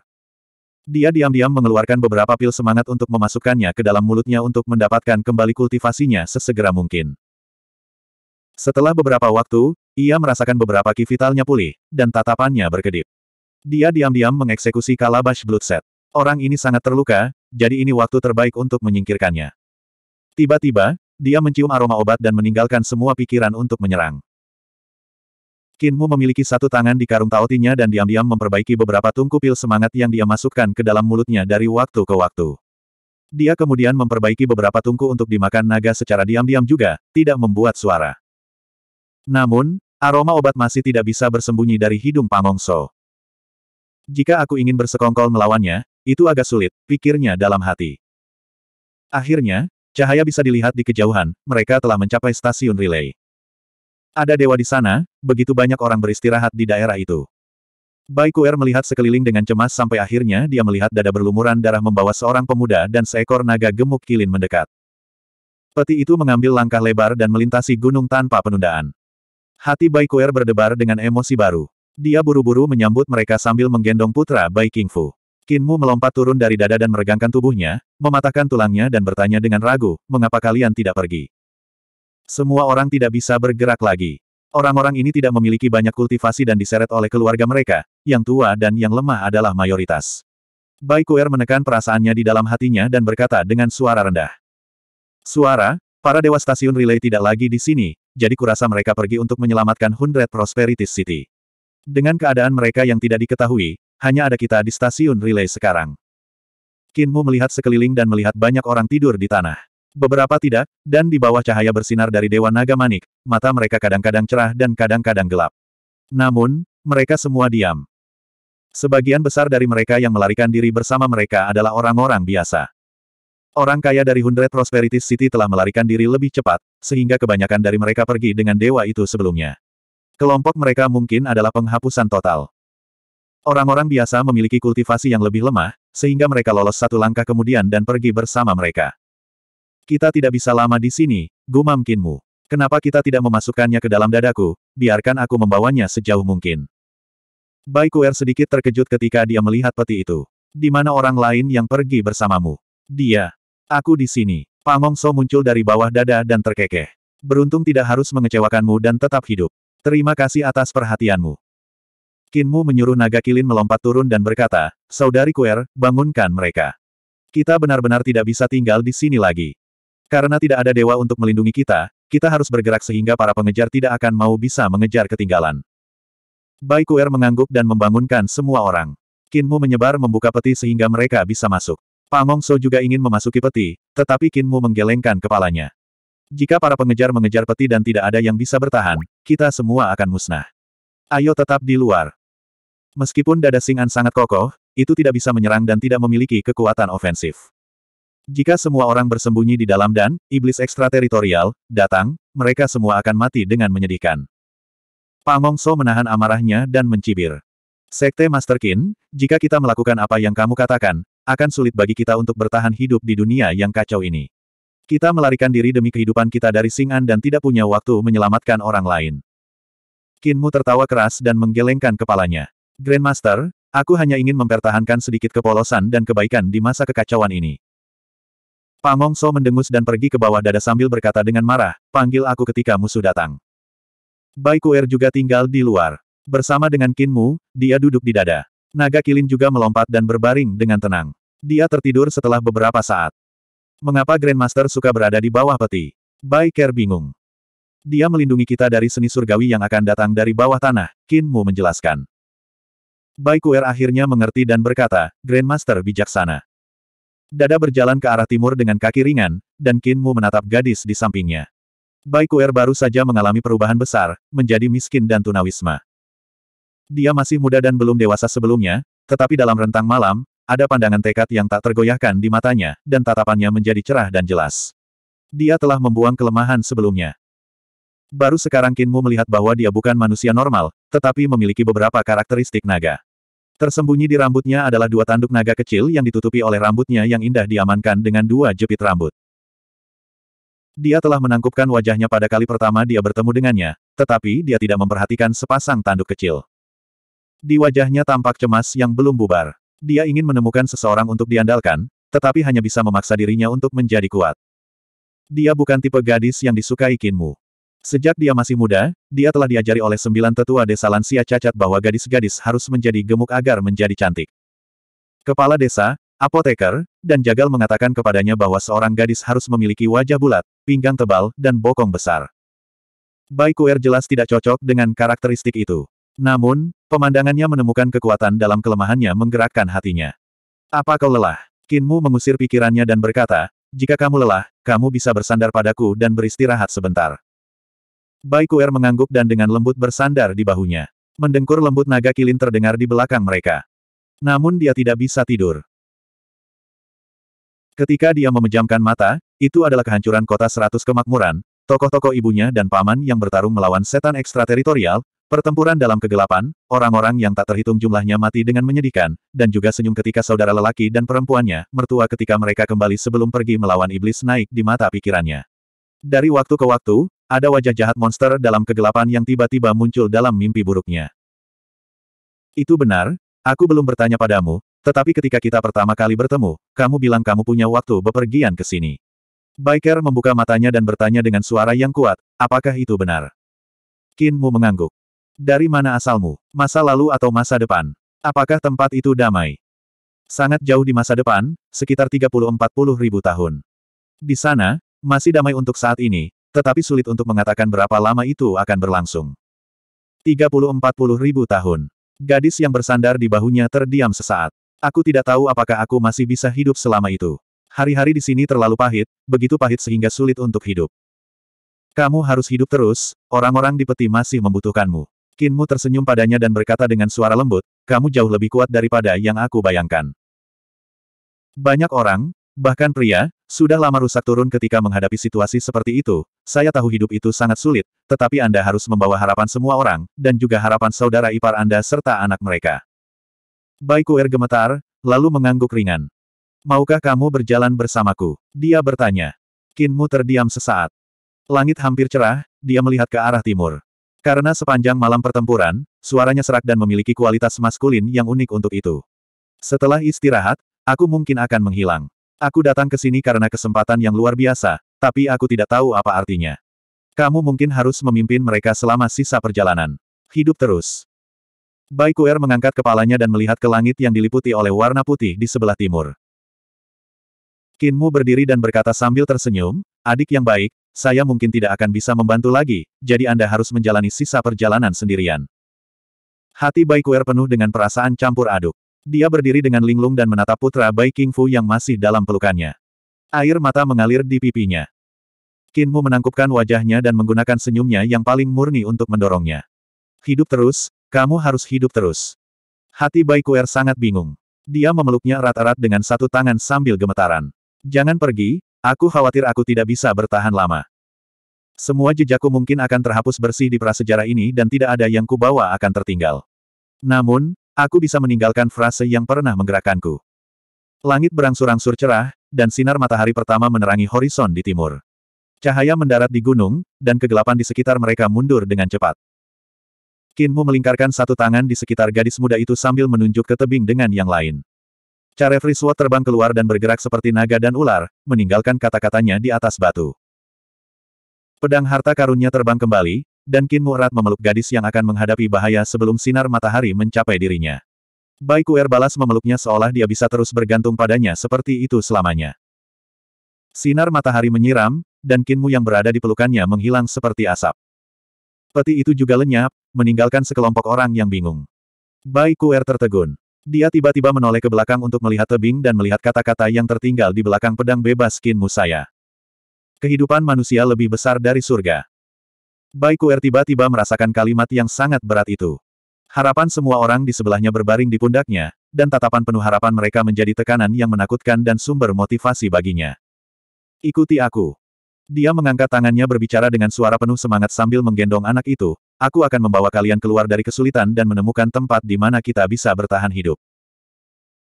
Dia diam-diam mengeluarkan beberapa pil semangat untuk memasukkannya ke dalam mulutnya untuk mendapatkan kembali kultivasinya sesegera mungkin. Setelah beberapa waktu, ia merasakan beberapa ki vitalnya pulih, dan tatapannya berkedip. Dia diam-diam mengeksekusi Kalabash Bloodset. Orang ini sangat terluka, jadi ini waktu terbaik untuk menyingkirkannya. Tiba-tiba, dia mencium aroma obat dan meninggalkan semua pikiran untuk menyerang. Kinmu memiliki satu tangan di karung taotinya dan diam-diam memperbaiki beberapa tungku pil semangat yang dia masukkan ke dalam mulutnya dari waktu ke waktu. Dia kemudian memperbaiki beberapa tungku untuk dimakan naga secara diam-diam juga, tidak membuat suara. Namun, aroma obat masih tidak bisa bersembunyi dari hidung Pangongso. Jika aku ingin bersekongkol melawannya, itu agak sulit, pikirnya dalam hati. Akhirnya, cahaya bisa dilihat di kejauhan, mereka telah mencapai stasiun relay. Ada dewa di sana, begitu banyak orang beristirahat di daerah itu. Bai Kuer melihat sekeliling dengan cemas sampai akhirnya dia melihat dada berlumuran darah membawa seorang pemuda dan seekor naga gemuk kilin mendekat. Peti itu mengambil langkah lebar dan melintasi gunung tanpa penundaan. Hati Bai Kuer berdebar dengan emosi baru. Dia buru-buru menyambut mereka sambil menggendong putra Bai Kingfu. Kinmu melompat turun dari dada dan meregangkan tubuhnya, mematahkan tulangnya dan bertanya dengan ragu, mengapa kalian tidak pergi? Semua orang tidak bisa bergerak lagi. Orang-orang ini tidak memiliki banyak kultivasi dan diseret oleh keluarga mereka, yang tua dan yang lemah adalah mayoritas. Bai Kuer menekan perasaannya di dalam hatinya dan berkata dengan suara rendah. Suara, para dewa stasiun relay tidak lagi di sini, jadi kurasa mereka pergi untuk menyelamatkan Hundred Prosperity City. Dengan keadaan mereka yang tidak diketahui, hanya ada kita di stasiun relay sekarang. Kinmu melihat sekeliling dan melihat banyak orang tidur di tanah beberapa tidak, dan di bawah cahaya bersinar dari Dewa Naga Manik, mata mereka kadang-kadang cerah dan kadang-kadang gelap. Namun, mereka semua diam. Sebagian besar dari mereka yang melarikan diri bersama mereka adalah orang-orang biasa. Orang kaya dari Hundred Prosperity City telah melarikan diri lebih cepat, sehingga kebanyakan dari mereka pergi dengan dewa itu sebelumnya. Kelompok mereka mungkin adalah penghapusan total. Orang-orang biasa memiliki kultivasi yang lebih lemah, sehingga mereka lolos satu langkah kemudian dan pergi bersama mereka. Kita tidak bisa lama di sini, gumam Kinmu. Kenapa kita tidak memasukkannya ke dalam dadaku, biarkan aku membawanya sejauh mungkin. Bai Kuer sedikit terkejut ketika dia melihat peti itu. Di mana orang lain yang pergi bersamamu? Dia. Aku di sini. Pangong So muncul dari bawah dada dan terkekeh. Beruntung tidak harus mengecewakanmu dan tetap hidup. Terima kasih atas perhatianmu. Kinmu menyuruh naga kilin melompat turun dan berkata, Saudari Kuer, bangunkan mereka. Kita benar-benar tidak bisa tinggal di sini lagi. Karena tidak ada dewa untuk melindungi kita, kita harus bergerak sehingga para pengejar tidak akan mau bisa mengejar ketinggalan. Bai Kuer mengangguk dan membangunkan semua orang. Kinmu menyebar membuka peti sehingga mereka bisa masuk. Pangong So juga ingin memasuki peti, tetapi Kinmu menggelengkan kepalanya. Jika para pengejar mengejar peti dan tidak ada yang bisa bertahan, kita semua akan musnah. Ayo tetap di luar. Meskipun dada Sing'an sangat kokoh, itu tidak bisa menyerang dan tidak memiliki kekuatan ofensif. Jika semua orang bersembunyi di dalam dan, iblis ekstrateritorial, datang, mereka semua akan mati dengan menyedihkan. Pangongso menahan amarahnya dan mencibir. Sekte Master Qin, jika kita melakukan apa yang kamu katakan, akan sulit bagi kita untuk bertahan hidup di dunia yang kacau ini. Kita melarikan diri demi kehidupan kita dari Sing'an dan tidak punya waktu menyelamatkan orang lain. Kinmu tertawa keras dan menggelengkan kepalanya. Grandmaster, aku hanya ingin mempertahankan sedikit kepolosan dan kebaikan di masa kekacauan ini. Pak mendengus dan pergi ke bawah dada sambil berkata dengan marah, panggil aku ketika musuh datang. Bai Kuer juga tinggal di luar. Bersama dengan Kinmu, dia duduk di dada. Naga Kilin juga melompat dan berbaring dengan tenang. Dia tertidur setelah beberapa saat. Mengapa Grandmaster suka berada di bawah peti? Bai Ker bingung. Dia melindungi kita dari seni surgawi yang akan datang dari bawah tanah, Kinmu menjelaskan. Bai Kuer akhirnya mengerti dan berkata, Grandmaster bijaksana. Dada berjalan ke arah timur dengan kaki ringan, dan Kinmu menatap gadis di sampingnya. Bai Kuer baru saja mengalami perubahan besar, menjadi miskin dan tunawisma. Dia masih muda dan belum dewasa sebelumnya, tetapi dalam rentang malam, ada pandangan tekad yang tak tergoyahkan di matanya, dan tatapannya menjadi cerah dan jelas. Dia telah membuang kelemahan sebelumnya. Baru sekarang Kinmu melihat bahwa dia bukan manusia normal, tetapi memiliki beberapa karakteristik naga. Tersembunyi di rambutnya adalah dua tanduk naga kecil yang ditutupi oleh rambutnya yang indah diamankan dengan dua jepit rambut. Dia telah menangkupkan wajahnya pada kali pertama dia bertemu dengannya, tetapi dia tidak memperhatikan sepasang tanduk kecil. Di wajahnya tampak cemas yang belum bubar. Dia ingin menemukan seseorang untuk diandalkan, tetapi hanya bisa memaksa dirinya untuk menjadi kuat. Dia bukan tipe gadis yang disukai Kinmu. Sejak dia masih muda, dia telah diajari oleh sembilan tetua desa lansia cacat bahwa gadis-gadis harus menjadi gemuk agar menjadi cantik. Kepala desa, apoteker, dan jagal mengatakan kepadanya bahwa seorang gadis harus memiliki wajah bulat, pinggang tebal, dan bokong besar. Baikuer jelas tidak cocok dengan karakteristik itu. Namun, pemandangannya menemukan kekuatan dalam kelemahannya menggerakkan hatinya. Apa kau lelah? Kinmu mengusir pikirannya dan berkata, jika kamu lelah, kamu bisa bersandar padaku dan beristirahat sebentar. Bai Kuer mengangguk dan dengan lembut bersandar di bahunya. Mendengkur lembut naga kilin terdengar di belakang mereka. Namun dia tidak bisa tidur. Ketika dia memejamkan mata, itu adalah kehancuran kota seratus kemakmuran, tokoh-tokoh ibunya dan paman yang bertarung melawan setan ekstrateritorial, pertempuran dalam kegelapan, orang-orang yang tak terhitung jumlahnya mati dengan menyedihkan, dan juga senyum ketika saudara lelaki dan perempuannya, mertua ketika mereka kembali sebelum pergi melawan iblis naik di mata pikirannya. Dari waktu ke waktu, ada wajah jahat monster dalam kegelapan yang tiba-tiba muncul dalam mimpi buruknya. Itu benar, aku belum bertanya padamu, tetapi ketika kita pertama kali bertemu, kamu bilang kamu punya waktu bepergian ke sini. Biker membuka matanya dan bertanya dengan suara yang kuat, apakah itu benar? Kinmu mengangguk. Dari mana asalmu? Masa lalu atau masa depan? Apakah tempat itu damai? Sangat jauh di masa depan, sekitar 30-40 ribu tahun. Di sana, masih damai untuk saat ini, tetapi sulit untuk mengatakan berapa lama itu akan berlangsung. 30-40 ribu tahun. Gadis yang bersandar di bahunya terdiam sesaat. Aku tidak tahu apakah aku masih bisa hidup selama itu. Hari-hari di sini terlalu pahit, begitu pahit sehingga sulit untuk hidup. Kamu harus hidup terus, orang-orang di peti masih membutuhkanmu. Kinmu tersenyum padanya dan berkata dengan suara lembut, kamu jauh lebih kuat daripada yang aku bayangkan. Banyak orang, bahkan pria, sudah lama rusak turun ketika menghadapi situasi seperti itu, saya tahu hidup itu sangat sulit, tetapi Anda harus membawa harapan semua orang, dan juga harapan saudara ipar Anda serta anak mereka. Baikuer gemetar, lalu mengangguk ringan. Maukah kamu berjalan bersamaku? Dia bertanya. Kinmu terdiam sesaat. Langit hampir cerah, dia melihat ke arah timur. Karena sepanjang malam pertempuran, suaranya serak dan memiliki kualitas maskulin yang unik untuk itu. Setelah istirahat, aku mungkin akan menghilang. Aku datang ke sini karena kesempatan yang luar biasa, tapi aku tidak tahu apa artinya. Kamu mungkin harus memimpin mereka selama sisa perjalanan. Hidup terus. Baikuer mengangkat kepalanya dan melihat ke langit yang diliputi oleh warna putih di sebelah timur. Kinmu berdiri dan berkata sambil tersenyum, adik yang baik, saya mungkin tidak akan bisa membantu lagi, jadi Anda harus menjalani sisa perjalanan sendirian. Hati Baikuer penuh dengan perasaan campur aduk. Dia berdiri dengan linglung dan menatap putra Bai Qingfu yang masih dalam pelukannya. Air mata mengalir di pipinya. Kinmu menangkupkan wajahnya dan menggunakan senyumnya yang paling murni untuk mendorongnya. Hidup terus, kamu harus hidup terus. Hati Bai Kuer sangat bingung. Dia memeluknya erat-erat dengan satu tangan sambil gemetaran. Jangan pergi, aku khawatir aku tidak bisa bertahan lama. Semua jejakku mungkin akan terhapus bersih di prasejarah ini dan tidak ada yang kubawa akan tertinggal. Namun, Aku bisa meninggalkan frase yang pernah menggerakkanku. Langit berangsur-angsur cerah, dan sinar matahari pertama menerangi horizon di timur. Cahaya mendarat di gunung, dan kegelapan di sekitar mereka mundur dengan cepat. Kinmu melingkarkan satu tangan di sekitar gadis muda itu sambil menunjuk ke tebing dengan yang lain. Carefree Sword terbang keluar dan bergerak seperti naga dan ular, meninggalkan kata-katanya di atas batu. Pedang harta karunnya terbang kembali, dan Qin Murat memeluk gadis yang akan menghadapi bahaya sebelum sinar matahari mencapai dirinya. Bai Kuer balas memeluknya seolah dia bisa terus bergantung padanya seperti itu selamanya. Sinar matahari menyiram, dan Kinmu yang berada di pelukannya menghilang seperti asap. Peti itu juga lenyap, meninggalkan sekelompok orang yang bingung. Bai Kuer tertegun. Dia tiba-tiba menoleh ke belakang untuk melihat tebing dan melihat kata-kata yang tertinggal di belakang pedang bebas Kinmu saya. Kehidupan manusia lebih besar dari surga. Baikuer tiba-tiba merasakan kalimat yang sangat berat itu. Harapan semua orang di sebelahnya berbaring di pundaknya, dan tatapan penuh harapan mereka menjadi tekanan yang menakutkan dan sumber motivasi baginya. Ikuti aku. Dia mengangkat tangannya berbicara dengan suara penuh semangat sambil menggendong anak itu, aku akan membawa kalian keluar dari kesulitan dan menemukan tempat di mana kita bisa bertahan hidup.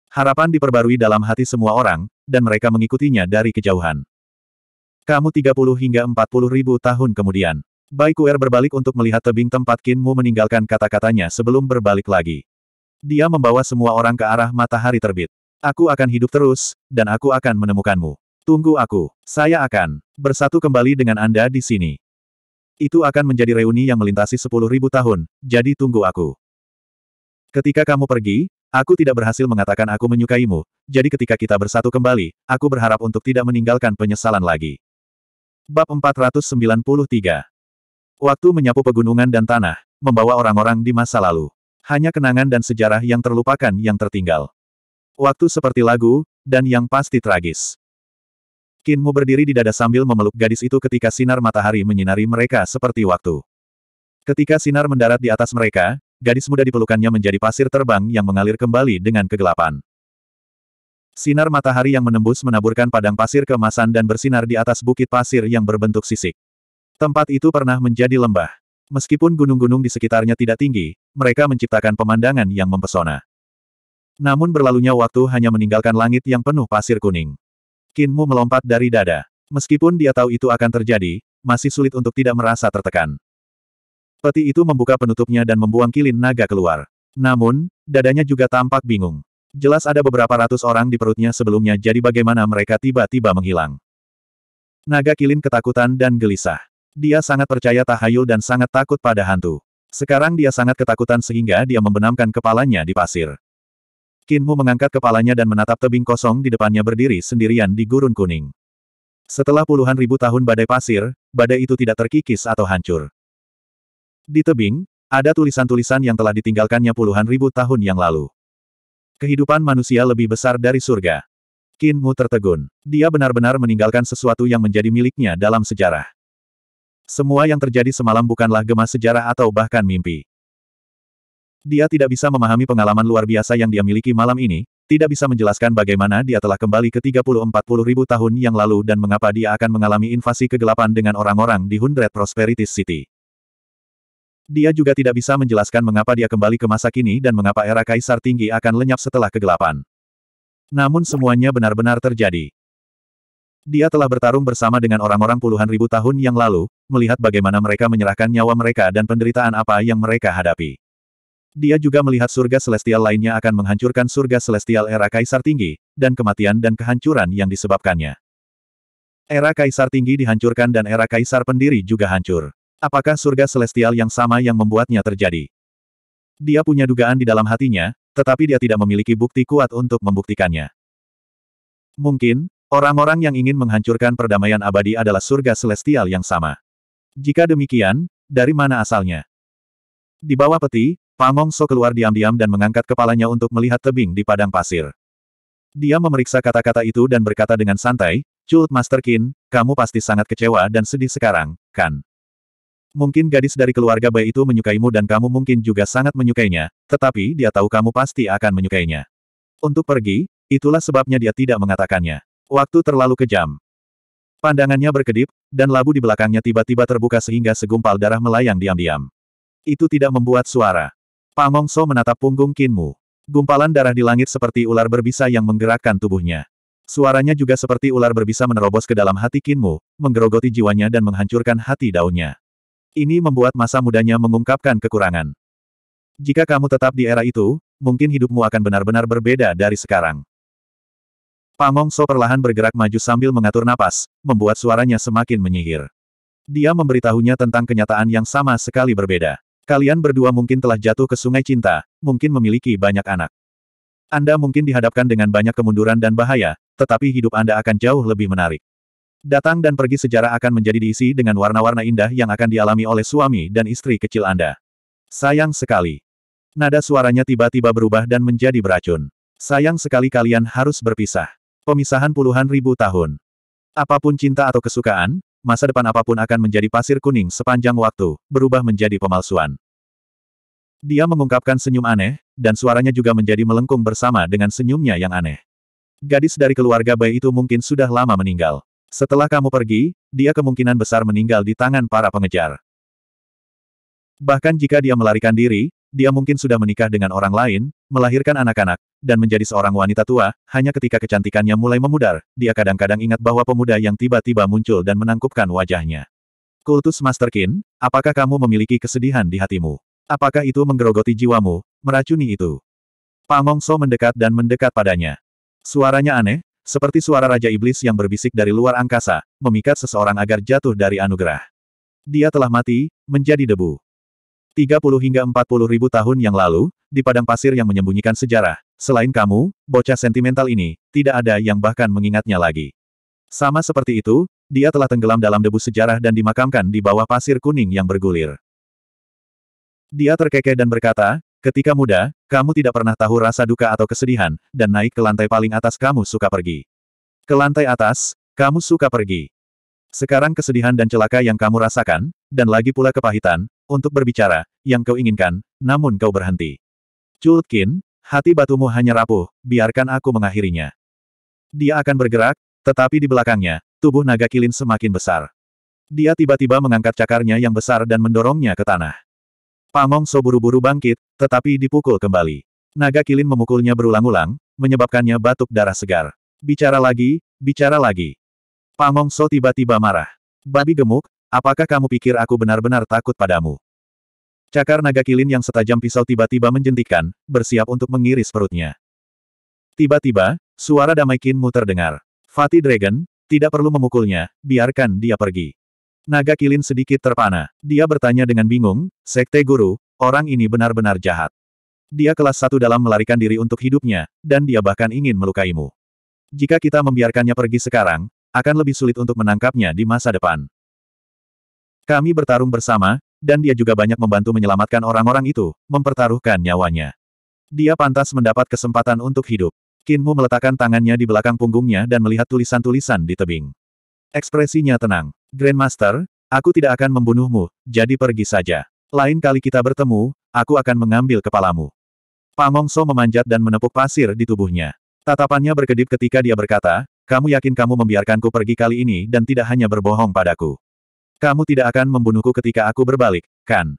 Harapan diperbarui dalam hati semua orang, dan mereka mengikutinya dari kejauhan. Kamu 30 hingga 40 ribu tahun kemudian. Bai Kuer berbalik untuk melihat tebing tempat Kinmu meninggalkan kata-katanya sebelum berbalik lagi. Dia membawa semua orang ke arah matahari terbit. Aku akan hidup terus, dan aku akan menemukanmu. Tunggu aku. Saya akan bersatu kembali dengan Anda di sini. Itu akan menjadi reuni yang melintasi sepuluh ribu tahun, jadi tunggu aku. Ketika kamu pergi, Aku tidak berhasil mengatakan aku menyukaimu, jadi ketika kita bersatu kembali, aku berharap untuk tidak meninggalkan penyesalan lagi. Bab 493 Waktu menyapu pegunungan dan tanah, membawa orang-orang di masa lalu. Hanya kenangan dan sejarah yang terlupakan yang tertinggal. Waktu seperti lagu, dan yang pasti tragis. Kinmu berdiri di dada sambil memeluk gadis itu ketika sinar matahari menyinari mereka seperti waktu. Ketika sinar mendarat di atas mereka, gadis muda dipelukannya menjadi pasir terbang yang mengalir kembali dengan kegelapan. Sinar matahari yang menembus menaburkan padang pasir keemasan dan bersinar di atas bukit pasir yang berbentuk sisik. Tempat itu pernah menjadi lembah. Meskipun gunung-gunung di sekitarnya tidak tinggi, mereka menciptakan pemandangan yang mempesona. Namun berlalunya waktu hanya meninggalkan langit yang penuh pasir kuning. Kinmu melompat dari dada. Meskipun dia tahu itu akan terjadi, masih sulit untuk tidak merasa tertekan. Peti itu membuka penutupnya dan membuang kilin naga keluar. Namun, dadanya juga tampak bingung. Jelas ada beberapa ratus orang di perutnya sebelumnya jadi bagaimana mereka tiba-tiba menghilang. Naga kilin ketakutan dan gelisah. Dia sangat percaya tahayul dan sangat takut pada hantu. Sekarang dia sangat ketakutan sehingga dia membenamkan kepalanya di pasir. Kinmu mengangkat kepalanya dan menatap tebing kosong di depannya berdiri sendirian di gurun kuning. Setelah puluhan ribu tahun badai pasir, badai itu tidak terkikis atau hancur. Di tebing, ada tulisan-tulisan yang telah ditinggalkannya puluhan ribu tahun yang lalu. Kehidupan manusia lebih besar dari surga. Kinmu tertegun. Dia benar-benar meninggalkan sesuatu yang menjadi miliknya dalam sejarah. Semua yang terjadi semalam bukanlah gemas sejarah atau bahkan mimpi. Dia tidak bisa memahami pengalaman luar biasa yang dia miliki malam ini, tidak bisa menjelaskan bagaimana dia telah kembali ke 30-40 ribu tahun yang lalu dan mengapa dia akan mengalami invasi kegelapan dengan orang-orang di Hundred Prosperity City. Dia juga tidak bisa menjelaskan mengapa dia kembali ke masa kini dan mengapa era Kaisar Tinggi akan lenyap setelah kegelapan. Namun semuanya benar-benar terjadi. Dia telah bertarung bersama dengan orang-orang puluhan ribu tahun yang lalu, melihat bagaimana mereka menyerahkan nyawa mereka dan penderitaan apa yang mereka hadapi. Dia juga melihat surga celestial lainnya akan menghancurkan surga celestial era Kaisar Tinggi, dan kematian dan kehancuran yang disebabkannya. Era Kaisar Tinggi dihancurkan dan era Kaisar Pendiri juga hancur. Apakah surga celestial yang sama yang membuatnya terjadi? Dia punya dugaan di dalam hatinya, tetapi dia tidak memiliki bukti kuat untuk membuktikannya. Mungkin, Orang-orang yang ingin menghancurkan perdamaian abadi adalah surga celestial yang sama. Jika demikian, dari mana asalnya? Di bawah peti, Pangong So keluar diam-diam dan mengangkat kepalanya untuk melihat tebing di padang pasir. Dia memeriksa kata-kata itu dan berkata dengan santai, Cult Master Qin, kamu pasti sangat kecewa dan sedih sekarang, kan? Mungkin gadis dari keluarga bayi itu menyukaimu dan kamu mungkin juga sangat menyukainya, tetapi dia tahu kamu pasti akan menyukainya. Untuk pergi, itulah sebabnya dia tidak mengatakannya. Waktu terlalu kejam. Pandangannya berkedip, dan labu di belakangnya tiba-tiba terbuka sehingga segumpal darah melayang diam-diam. Itu tidak membuat suara. So menatap punggung Kinmu. Gumpalan darah di langit seperti ular berbisa yang menggerakkan tubuhnya. Suaranya juga seperti ular berbisa menerobos ke dalam hati Kinmu, menggerogoti jiwanya dan menghancurkan hati daunnya. Ini membuat masa mudanya mengungkapkan kekurangan. Jika kamu tetap di era itu, mungkin hidupmu akan benar-benar berbeda dari sekarang. Pamong perlahan bergerak maju sambil mengatur napas, membuat suaranya semakin menyihir. Dia memberitahunya tentang kenyataan yang sama sekali berbeda. Kalian berdua mungkin telah jatuh ke sungai cinta, mungkin memiliki banyak anak. Anda mungkin dihadapkan dengan banyak kemunduran dan bahaya, tetapi hidup Anda akan jauh lebih menarik. Datang dan pergi sejarah akan menjadi diisi dengan warna-warna indah yang akan dialami oleh suami dan istri kecil Anda. Sayang sekali. Nada suaranya tiba-tiba berubah dan menjadi beracun. Sayang sekali kalian harus berpisah. Pemisahan puluhan ribu tahun. Apapun cinta atau kesukaan, masa depan apapun akan menjadi pasir kuning sepanjang waktu, berubah menjadi pemalsuan. Dia mengungkapkan senyum aneh, dan suaranya juga menjadi melengkung bersama dengan senyumnya yang aneh. Gadis dari keluarga Bai itu mungkin sudah lama meninggal. Setelah kamu pergi, dia kemungkinan besar meninggal di tangan para pengejar. Bahkan jika dia melarikan diri, dia mungkin sudah menikah dengan orang lain, melahirkan anak-anak, dan menjadi seorang wanita tua, hanya ketika kecantikannya mulai memudar, dia kadang-kadang ingat bahwa pemuda yang tiba-tiba muncul dan menangkupkan wajahnya. Kultus Master Qin, apakah kamu memiliki kesedihan di hatimu? Apakah itu menggerogoti jiwamu, meracuni itu? So mendekat dan mendekat padanya. Suaranya aneh, seperti suara Raja Iblis yang berbisik dari luar angkasa, memikat seseorang agar jatuh dari anugerah. Dia telah mati, menjadi debu. 30 hingga 40 ribu tahun yang lalu, di padang pasir yang menyembunyikan sejarah, selain kamu, bocah sentimental ini, tidak ada yang bahkan mengingatnya lagi. Sama seperti itu, dia telah tenggelam dalam debu sejarah dan dimakamkan di bawah pasir kuning yang bergulir. Dia terkekeh dan berkata, ketika muda, kamu tidak pernah tahu rasa duka atau kesedihan, dan naik ke lantai paling atas kamu suka pergi. Ke lantai atas, kamu suka pergi. Sekarang kesedihan dan celaka yang kamu rasakan, dan lagi pula kepahitan, untuk berbicara, yang kau inginkan, namun kau berhenti. Culkin, hati batumu hanya rapuh, biarkan aku mengakhirinya. Dia akan bergerak, tetapi di belakangnya, tubuh naga kilin semakin besar. Dia tiba-tiba mengangkat cakarnya yang besar dan mendorongnya ke tanah. so buru-buru bangkit, tetapi dipukul kembali. Naga kilin memukulnya berulang-ulang, menyebabkannya batuk darah segar. Bicara lagi, bicara lagi. Pamongso tiba-tiba marah. Babi gemuk, apakah kamu pikir aku benar-benar takut padamu? Cakar naga kilin yang setajam pisau tiba-tiba menjentikan, bersiap untuk mengiris perutnya. Tiba-tiba, suara damai Kinmu terdengar. Fatih Dragon, tidak perlu memukulnya, biarkan dia pergi. Naga kilin sedikit terpana. Dia bertanya dengan bingung, Sekte Guru, orang ini benar-benar jahat. Dia kelas satu dalam melarikan diri untuk hidupnya, dan dia bahkan ingin melukaimu. Jika kita membiarkannya pergi sekarang, akan lebih sulit untuk menangkapnya di masa depan. Kami bertarung bersama, dan dia juga banyak membantu menyelamatkan orang-orang itu, mempertaruhkan nyawanya. Dia pantas mendapat kesempatan untuk hidup. Kinmu meletakkan tangannya di belakang punggungnya dan melihat tulisan-tulisan di tebing. Ekspresinya tenang. Grandmaster, aku tidak akan membunuhmu, jadi pergi saja. Lain kali kita bertemu, aku akan mengambil kepalamu. Pamongso memanjat dan menepuk pasir di tubuhnya. Tatapannya berkedip ketika dia berkata, kamu yakin kamu membiarkanku pergi kali ini dan tidak hanya berbohong padaku? Kamu tidak akan membunuhku ketika aku berbalik, kan?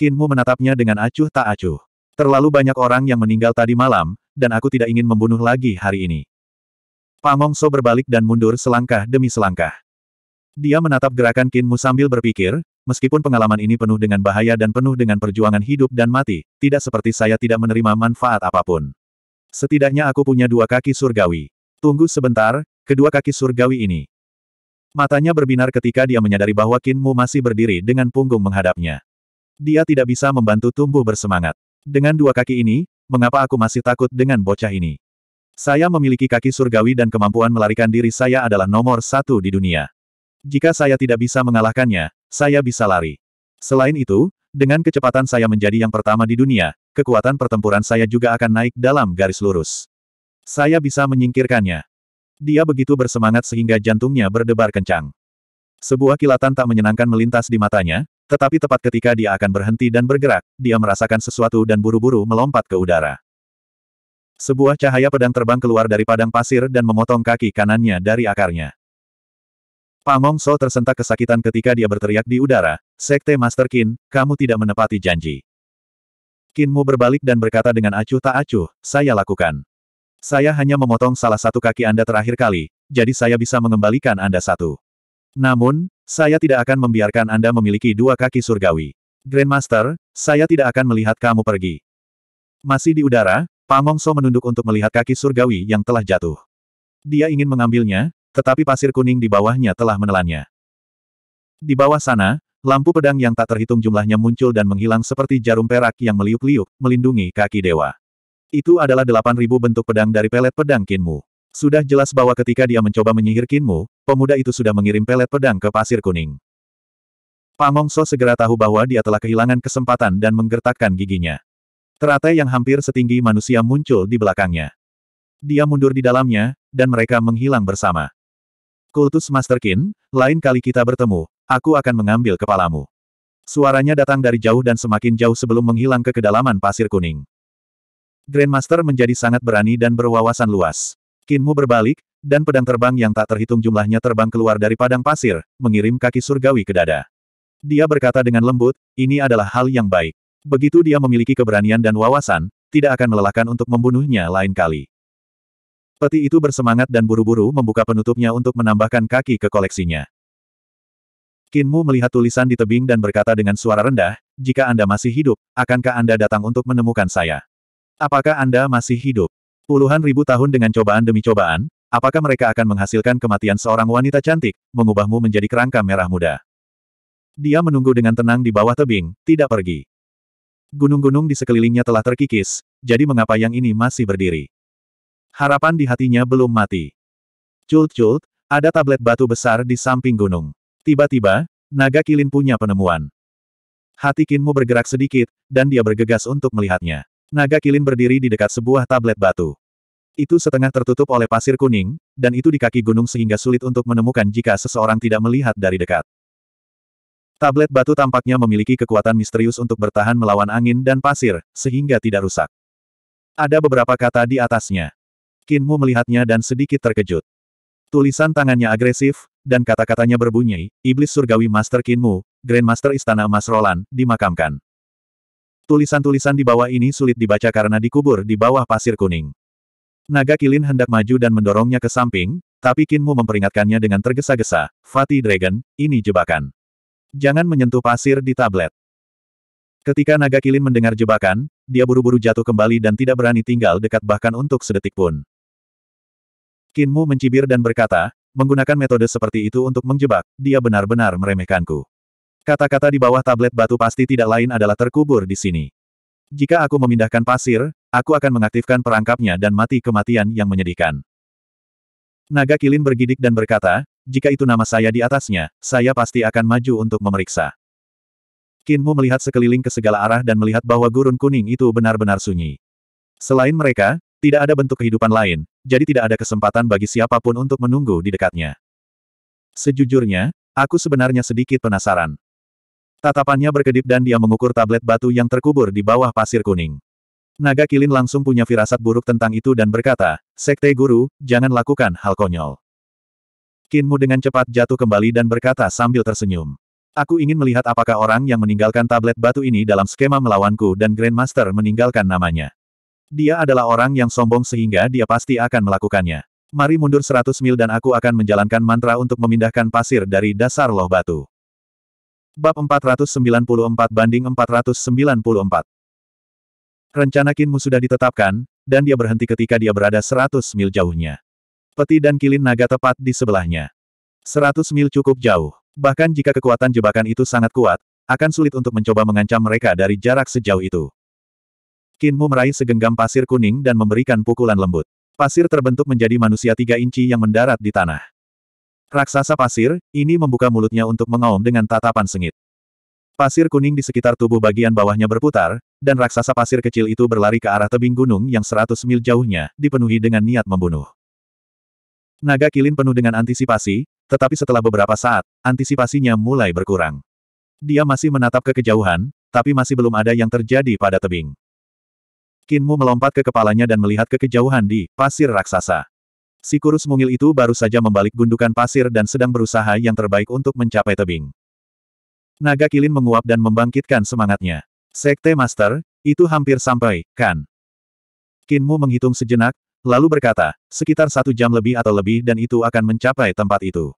Kinmu menatapnya dengan acuh tak acuh. Terlalu banyak orang yang meninggal tadi malam, dan aku tidak ingin membunuh lagi hari ini. Pamongso berbalik dan mundur selangkah demi selangkah. Dia menatap gerakan Kinmu sambil berpikir, meskipun pengalaman ini penuh dengan bahaya dan penuh dengan perjuangan hidup dan mati, tidak seperti saya tidak menerima manfaat apapun. Setidaknya aku punya dua kaki surgawi. Tunggu sebentar, kedua kaki surgawi ini. Matanya berbinar ketika dia menyadari bahwa Kinmu masih berdiri dengan punggung menghadapnya. Dia tidak bisa membantu tumbuh bersemangat. Dengan dua kaki ini, mengapa aku masih takut dengan bocah ini? Saya memiliki kaki surgawi dan kemampuan melarikan diri saya adalah nomor satu di dunia. Jika saya tidak bisa mengalahkannya, saya bisa lari. Selain itu, dengan kecepatan saya menjadi yang pertama di dunia, kekuatan pertempuran saya juga akan naik dalam garis lurus. Saya bisa menyingkirkannya. Dia begitu bersemangat sehingga jantungnya berdebar kencang. Sebuah kilatan tak menyenangkan melintas di matanya, tetapi tepat ketika dia akan berhenti dan bergerak, dia merasakan sesuatu dan buru-buru melompat ke udara. Sebuah cahaya pedang terbang keluar dari padang pasir dan memotong kaki kanannya dari akarnya. Pangong So tersentak kesakitan ketika dia berteriak di udara, Sekte Master Kin, kamu tidak menepati janji. Kinmu berbalik dan berkata dengan acuh tak acuh, saya lakukan. Saya hanya memotong salah satu kaki Anda terakhir kali, jadi saya bisa mengembalikan Anda satu. Namun, saya tidak akan membiarkan Anda memiliki dua kaki surgawi. Grandmaster, saya tidak akan melihat kamu pergi. Masih di udara, Pamongso menunduk untuk melihat kaki surgawi yang telah jatuh. Dia ingin mengambilnya, tetapi pasir kuning di bawahnya telah menelannya. Di bawah sana, lampu pedang yang tak terhitung jumlahnya muncul dan menghilang seperti jarum perak yang meliuk-liuk, melindungi kaki dewa. Itu adalah 8.000 bentuk pedang dari pelet pedang Kinmu. Sudah jelas bahwa ketika dia mencoba menyihir Kinmu, pemuda itu sudah mengirim pelet pedang ke pasir kuning. Pamongso segera tahu bahwa dia telah kehilangan kesempatan dan menggertakkan giginya. Teratai yang hampir setinggi manusia muncul di belakangnya. Dia mundur di dalamnya, dan mereka menghilang bersama. Kultus Master Kin, lain kali kita bertemu, aku akan mengambil kepalamu. Suaranya datang dari jauh dan semakin jauh sebelum menghilang ke kedalaman pasir kuning. Grandmaster menjadi sangat berani dan berwawasan luas. Kinmu berbalik, dan pedang terbang yang tak terhitung jumlahnya terbang keluar dari padang pasir, mengirim kaki surgawi ke dada. Dia berkata dengan lembut, ini adalah hal yang baik. Begitu dia memiliki keberanian dan wawasan, tidak akan melelahkan untuk membunuhnya lain kali. Peti itu bersemangat dan buru-buru membuka penutupnya untuk menambahkan kaki ke koleksinya. Kinmu melihat tulisan di tebing dan berkata dengan suara rendah, jika Anda masih hidup, akankah Anda datang untuk menemukan saya? Apakah Anda masih hidup? Puluhan ribu tahun dengan cobaan demi cobaan, apakah mereka akan menghasilkan kematian seorang wanita cantik, mengubahmu menjadi kerangka merah muda? Dia menunggu dengan tenang di bawah tebing, tidak pergi. Gunung-gunung di sekelilingnya telah terkikis, jadi mengapa yang ini masih berdiri? Harapan di hatinya belum mati. Cult-cult, ada tablet batu besar di samping gunung. Tiba-tiba, naga kilin punya penemuan. Hati Kinmu bergerak sedikit, dan dia bergegas untuk melihatnya. Naga Kilin berdiri di dekat sebuah tablet batu. Itu setengah tertutup oleh pasir kuning, dan itu di kaki gunung sehingga sulit untuk menemukan jika seseorang tidak melihat dari dekat. Tablet batu tampaknya memiliki kekuatan misterius untuk bertahan melawan angin dan pasir, sehingga tidak rusak. Ada beberapa kata di atasnya. Kinmu melihatnya dan sedikit terkejut. Tulisan tangannya agresif, dan kata-katanya berbunyi, Iblis Surgawi Master Kinmu, Grandmaster Istana Mas Roland, dimakamkan. Tulisan-tulisan di bawah ini sulit dibaca karena dikubur di bawah pasir kuning. Naga Kilin hendak maju dan mendorongnya ke samping, tapi Kinmu memperingatkannya dengan tergesa-gesa, Fatih Dragon, ini jebakan. Jangan menyentuh pasir di tablet. Ketika Naga Kilin mendengar jebakan, dia buru-buru jatuh kembali dan tidak berani tinggal dekat bahkan untuk sedetik pun. Kinmu mencibir dan berkata, menggunakan metode seperti itu untuk menjebak, dia benar-benar meremehkanku. Kata-kata di bawah tablet batu pasti tidak lain adalah terkubur di sini. Jika aku memindahkan pasir, aku akan mengaktifkan perangkapnya dan mati kematian yang menyedihkan. Naga Kilin bergidik dan berkata, jika itu nama saya di atasnya, saya pasti akan maju untuk memeriksa. Kinmu melihat sekeliling ke segala arah dan melihat bahwa gurun kuning itu benar-benar sunyi. Selain mereka, tidak ada bentuk kehidupan lain, jadi tidak ada kesempatan bagi siapapun untuk menunggu di dekatnya. Sejujurnya, aku sebenarnya sedikit penasaran. Tatapannya berkedip dan dia mengukur tablet batu yang terkubur di bawah pasir kuning. Naga Kilin langsung punya firasat buruk tentang itu dan berkata, Sekte Guru, jangan lakukan hal konyol. Kinmu dengan cepat jatuh kembali dan berkata sambil tersenyum. Aku ingin melihat apakah orang yang meninggalkan tablet batu ini dalam skema melawanku dan Grandmaster meninggalkan namanya. Dia adalah orang yang sombong sehingga dia pasti akan melakukannya. Mari mundur 100 mil dan aku akan menjalankan mantra untuk memindahkan pasir dari dasar loh batu. Bab 494 banding 494. Rencana Kinmu sudah ditetapkan, dan dia berhenti ketika dia berada 100 mil jauhnya. Peti dan kilin naga tepat di sebelahnya. 100 mil cukup jauh. Bahkan jika kekuatan jebakan itu sangat kuat, akan sulit untuk mencoba mengancam mereka dari jarak sejauh itu. Kinmu meraih segenggam pasir kuning dan memberikan pukulan lembut. Pasir terbentuk menjadi manusia tiga inci yang mendarat di tanah. Raksasa pasir, ini membuka mulutnya untuk mengaum dengan tatapan sengit. Pasir kuning di sekitar tubuh bagian bawahnya berputar, dan raksasa pasir kecil itu berlari ke arah tebing gunung yang 100 mil jauhnya, dipenuhi dengan niat membunuh. Naga kilin penuh dengan antisipasi, tetapi setelah beberapa saat, antisipasinya mulai berkurang. Dia masih menatap ke kejauhan, tapi masih belum ada yang terjadi pada tebing. Kinmu melompat ke kepalanya dan melihat ke kejauhan di pasir raksasa. Si kurus mungil itu baru saja membalik gundukan pasir dan sedang berusaha yang terbaik untuk mencapai tebing. Naga kilin menguap dan membangkitkan semangatnya. Sekte Master, itu hampir sampai, kan? Kinmu menghitung sejenak, lalu berkata, sekitar satu jam lebih atau lebih dan itu akan mencapai tempat itu.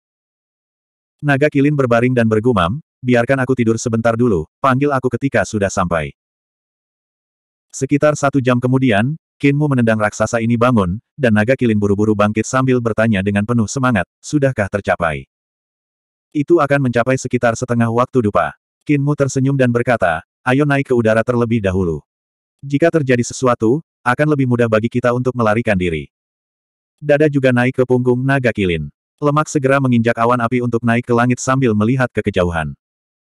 Naga kilin berbaring dan bergumam, biarkan aku tidur sebentar dulu, panggil aku ketika sudah sampai. Sekitar satu jam kemudian, Kinmu menendang raksasa ini bangun, dan naga kilin buru-buru bangkit sambil bertanya dengan penuh semangat, sudahkah tercapai? Itu akan mencapai sekitar setengah waktu dupa. Kinmu tersenyum dan berkata, ayo naik ke udara terlebih dahulu. Jika terjadi sesuatu, akan lebih mudah bagi kita untuk melarikan diri. Dada juga naik ke punggung naga kilin. Lemak segera menginjak awan api untuk naik ke langit sambil melihat ke kejauhan.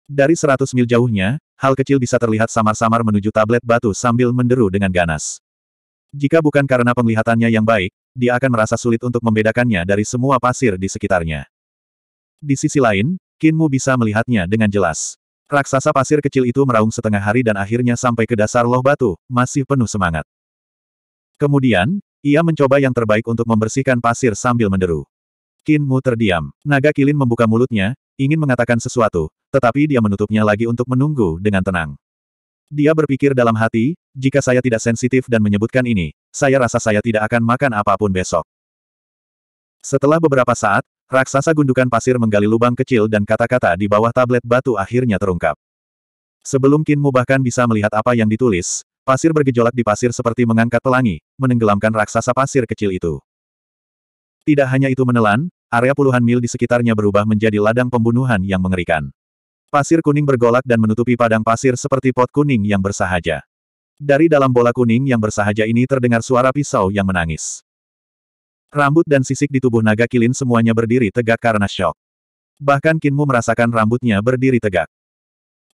Dari 100 mil jauhnya, hal kecil bisa terlihat samar-samar menuju tablet batu sambil menderu dengan ganas. Jika bukan karena penglihatannya yang baik, dia akan merasa sulit untuk membedakannya dari semua pasir di sekitarnya. Di sisi lain, Kinmu bisa melihatnya dengan jelas. Raksasa pasir kecil itu meraung setengah hari dan akhirnya sampai ke dasar loh batu, masih penuh semangat. Kemudian, ia mencoba yang terbaik untuk membersihkan pasir sambil menderu. Kinmu terdiam. Naga Kilin membuka mulutnya, ingin mengatakan sesuatu, tetapi dia menutupnya lagi untuk menunggu dengan tenang. Dia berpikir dalam hati, jika saya tidak sensitif dan menyebutkan ini, saya rasa saya tidak akan makan apapun besok. Setelah beberapa saat, raksasa gundukan pasir menggali lubang kecil dan kata-kata di bawah tablet batu akhirnya terungkap. Sebelum Kinmu bahkan bisa melihat apa yang ditulis, pasir bergejolak di pasir seperti mengangkat pelangi, menenggelamkan raksasa pasir kecil itu. Tidak hanya itu menelan, area puluhan mil di sekitarnya berubah menjadi ladang pembunuhan yang mengerikan. Pasir kuning bergolak dan menutupi padang pasir seperti pot kuning yang bersahaja. Dari dalam bola kuning yang bersahaja ini terdengar suara pisau yang menangis. Rambut dan sisik di tubuh naga kilin semuanya berdiri tegak karena shock. Bahkan Kinmu merasakan rambutnya berdiri tegak.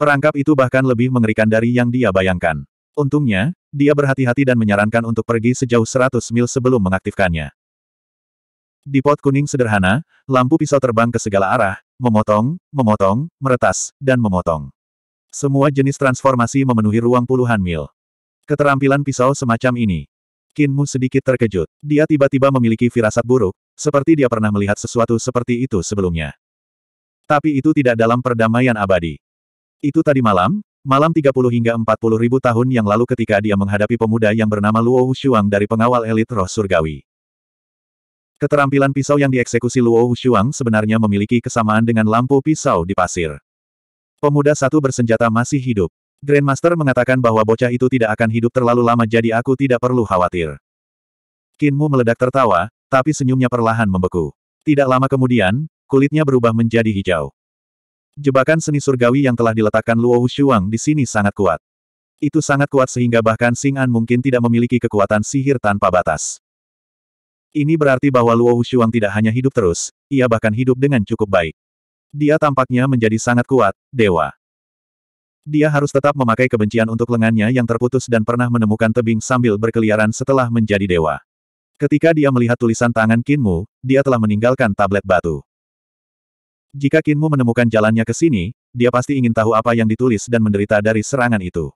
Perangkap itu bahkan lebih mengerikan dari yang dia bayangkan. Untungnya, dia berhati-hati dan menyarankan untuk pergi sejauh 100 mil sebelum mengaktifkannya. Di pot kuning sederhana, lampu pisau terbang ke segala arah, memotong, memotong, meretas, dan memotong. Semua jenis transformasi memenuhi ruang puluhan mil. Keterampilan pisau semacam ini. Kinmu sedikit terkejut. Dia tiba-tiba memiliki firasat buruk, seperti dia pernah melihat sesuatu seperti itu sebelumnya. Tapi itu tidak dalam perdamaian abadi. Itu tadi malam, malam 30 hingga 40 ribu tahun yang lalu ketika dia menghadapi pemuda yang bernama Luo Hushuang dari pengawal elit roh surgawi. Keterampilan pisau yang dieksekusi Luo Hushuang sebenarnya memiliki kesamaan dengan lampu pisau di pasir. Pemuda satu bersenjata masih hidup. Grandmaster mengatakan bahwa bocah itu tidak akan hidup terlalu lama jadi aku tidak perlu khawatir. Kinmu meledak tertawa, tapi senyumnya perlahan membeku. Tidak lama kemudian, kulitnya berubah menjadi hijau. Jebakan seni surgawi yang telah diletakkan Luo Shuang di sini sangat kuat. Itu sangat kuat sehingga bahkan Xing An mungkin tidak memiliki kekuatan sihir tanpa batas. Ini berarti bahwa Luo Shuang tidak hanya hidup terus, ia bahkan hidup dengan cukup baik. Dia tampaknya menjadi sangat kuat, dewa. Dia harus tetap memakai kebencian untuk lengannya yang terputus dan pernah menemukan tebing sambil berkeliaran setelah menjadi dewa. Ketika dia melihat tulisan tangan Kinmu, dia telah meninggalkan tablet batu. Jika Kinmu menemukan jalannya ke sini, dia pasti ingin tahu apa yang ditulis dan menderita dari serangan itu.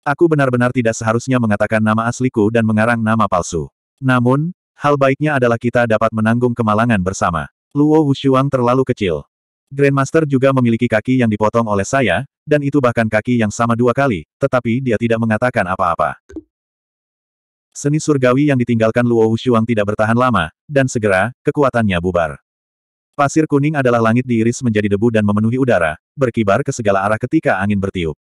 Aku benar-benar tidak seharusnya mengatakan nama asliku dan mengarang nama palsu. Namun, hal baiknya adalah kita dapat menanggung kemalangan bersama. Luo Wushuang terlalu kecil. Grandmaster juga memiliki kaki yang dipotong oleh saya, dan itu bahkan kaki yang sama dua kali, tetapi dia tidak mengatakan apa-apa. Seni surgawi yang ditinggalkan Luo Wushuang tidak bertahan lama, dan segera, kekuatannya bubar. Pasir kuning adalah langit diiris menjadi debu dan memenuhi udara, berkibar ke segala arah ketika angin bertiup.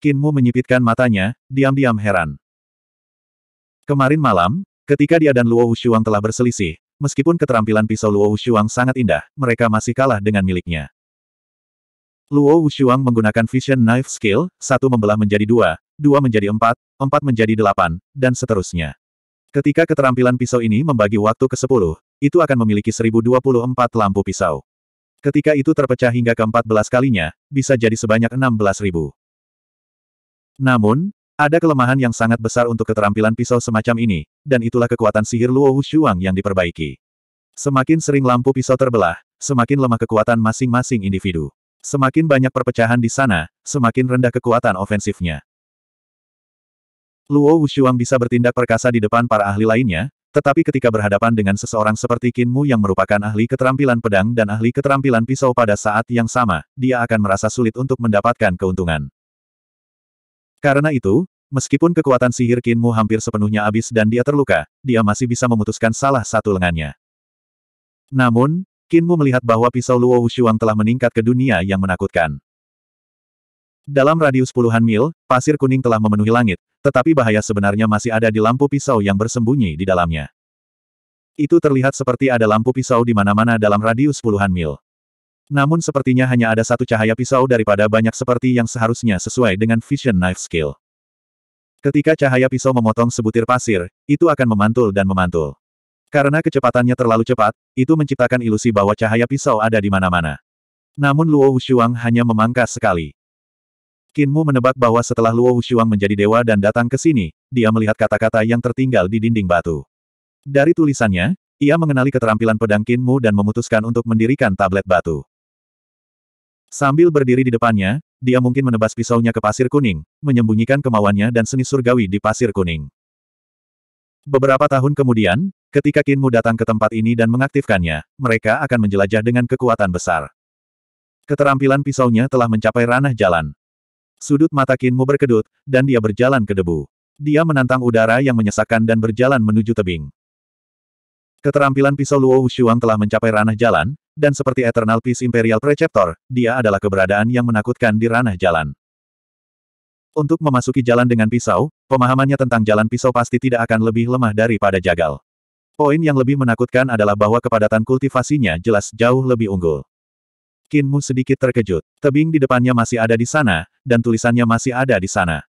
Kinmu menyipitkan matanya, diam-diam heran. Kemarin malam, Ketika dia dan Luo Wushuang telah berselisih, Meskipun keterampilan pisau Luo Wushuang sangat indah, mereka masih kalah dengan miliknya. Luo Wushuang menggunakan Vision Knife Skill, satu membelah menjadi dua, dua menjadi empat, empat menjadi delapan, dan seterusnya. Ketika keterampilan pisau ini membagi waktu ke sepuluh, itu akan memiliki 1024 lampu pisau. Ketika itu terpecah hingga ke-14 kalinya, bisa jadi sebanyak 16.000. Namun, ada kelemahan yang sangat besar untuk keterampilan pisau semacam ini, dan itulah kekuatan sihir Luo Wushuang yang diperbaiki. Semakin sering lampu pisau terbelah, semakin lemah kekuatan masing-masing individu. Semakin banyak perpecahan di sana, semakin rendah kekuatan ofensifnya. Luo Wushuang bisa bertindak perkasa di depan para ahli lainnya, tetapi ketika berhadapan dengan seseorang seperti Mu yang merupakan ahli keterampilan pedang dan ahli keterampilan pisau pada saat yang sama, dia akan merasa sulit untuk mendapatkan keuntungan. Karena itu, meskipun kekuatan sihir Kinmu hampir sepenuhnya habis dan dia terluka, dia masih bisa memutuskan salah satu lengannya. Namun, Kinmu melihat bahwa pisau Luo Wushuang telah meningkat ke dunia yang menakutkan. Dalam radius puluhan mil, pasir kuning telah memenuhi langit, tetapi bahaya sebenarnya masih ada di lampu pisau yang bersembunyi di dalamnya. Itu terlihat seperti ada lampu pisau di mana-mana dalam radius puluhan mil. Namun sepertinya hanya ada satu cahaya pisau daripada banyak seperti yang seharusnya sesuai dengan Vision Knife Skill. Ketika cahaya pisau memotong sebutir pasir, itu akan memantul dan memantul. Karena kecepatannya terlalu cepat, itu menciptakan ilusi bahwa cahaya pisau ada di mana-mana. Namun Luo Wushuang hanya memangkas sekali. Kinmu menebak bahwa setelah Luo Wushuang menjadi dewa dan datang ke sini, dia melihat kata-kata yang tertinggal di dinding batu. Dari tulisannya, ia mengenali keterampilan pedang Kinmu dan memutuskan untuk mendirikan tablet batu. Sambil berdiri di depannya, dia mungkin menebas pisaunya ke pasir kuning, menyembunyikan kemauannya dan seni surgawi di pasir kuning. Beberapa tahun kemudian, ketika Kinmu datang ke tempat ini dan mengaktifkannya, mereka akan menjelajah dengan kekuatan besar. Keterampilan pisaunya telah mencapai ranah jalan. Sudut mata Kinmu berkedut, dan dia berjalan ke debu. Dia menantang udara yang menyesakkan dan berjalan menuju tebing. Keterampilan pisau Luo Wushuang telah mencapai ranah jalan, dan seperti Eternal Peace Imperial Preceptor, dia adalah keberadaan yang menakutkan di ranah jalan. Untuk memasuki jalan dengan pisau, pemahamannya tentang jalan pisau pasti tidak akan lebih lemah daripada jagal. Poin yang lebih menakutkan adalah bahwa kepadatan kultivasinya jelas jauh lebih unggul. Kinmu sedikit terkejut. Tebing di depannya masih ada di sana, dan tulisannya masih ada di sana.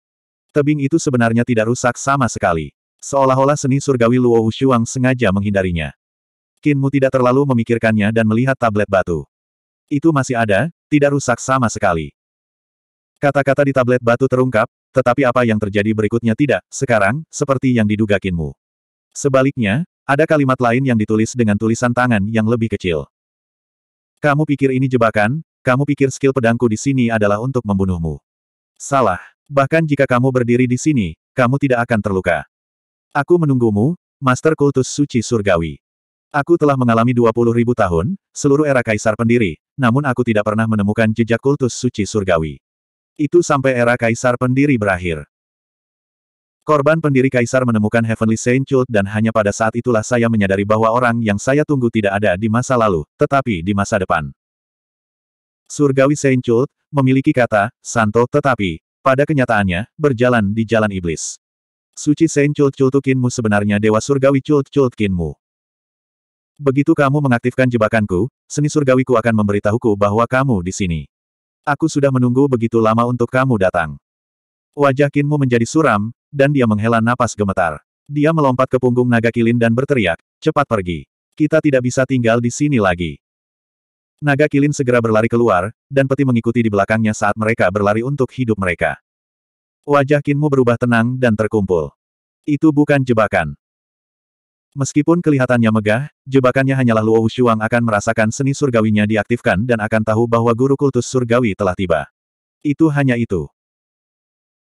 Tebing itu sebenarnya tidak rusak sama sekali. Seolah-olah seni surgawi Luo Wushuang sengaja menghindarinya. Kinmu tidak terlalu memikirkannya dan melihat tablet batu. Itu masih ada, tidak rusak sama sekali. Kata-kata di tablet batu terungkap, tetapi apa yang terjadi berikutnya tidak, sekarang, seperti yang diduga Kinmu. Sebaliknya, ada kalimat lain yang ditulis dengan tulisan tangan yang lebih kecil. Kamu pikir ini jebakan, kamu pikir skill pedangku di sini adalah untuk membunuhmu. Salah. Bahkan jika kamu berdiri di sini, kamu tidak akan terluka. Aku menunggumu, Master Kultus Suci Surgawi. Aku telah mengalami 20 ribu tahun, seluruh era kaisar pendiri, namun aku tidak pernah menemukan jejak kultus suci surgawi. Itu sampai era kaisar pendiri berakhir. Korban pendiri kaisar menemukan Heavenly Saint Chult dan hanya pada saat itulah saya menyadari bahwa orang yang saya tunggu tidak ada di masa lalu, tetapi di masa depan. Surgawi Saint Chult, memiliki kata, santo tetapi, pada kenyataannya, berjalan di jalan iblis. Suci Saint Chult Chultukinmu sebenarnya Dewa Surgawi Chult Chultkinmu. Begitu kamu mengaktifkan jebakanku, seni surgawiku akan memberitahuku bahwa kamu di sini. Aku sudah menunggu begitu lama untuk kamu datang. Wajah Kinmu menjadi suram, dan dia menghela napas gemetar. Dia melompat ke punggung naga kilin dan berteriak, cepat pergi. Kita tidak bisa tinggal di sini lagi. Naga kilin segera berlari keluar, dan peti mengikuti di belakangnya saat mereka berlari untuk hidup mereka. Wajah Kinmu berubah tenang dan terkumpul. Itu bukan jebakan. Meskipun kelihatannya megah, jebakannya hanyalah Luo Wushuang akan merasakan seni surgawinya diaktifkan dan akan tahu bahwa guru kultus surgawi telah tiba. Itu hanya itu.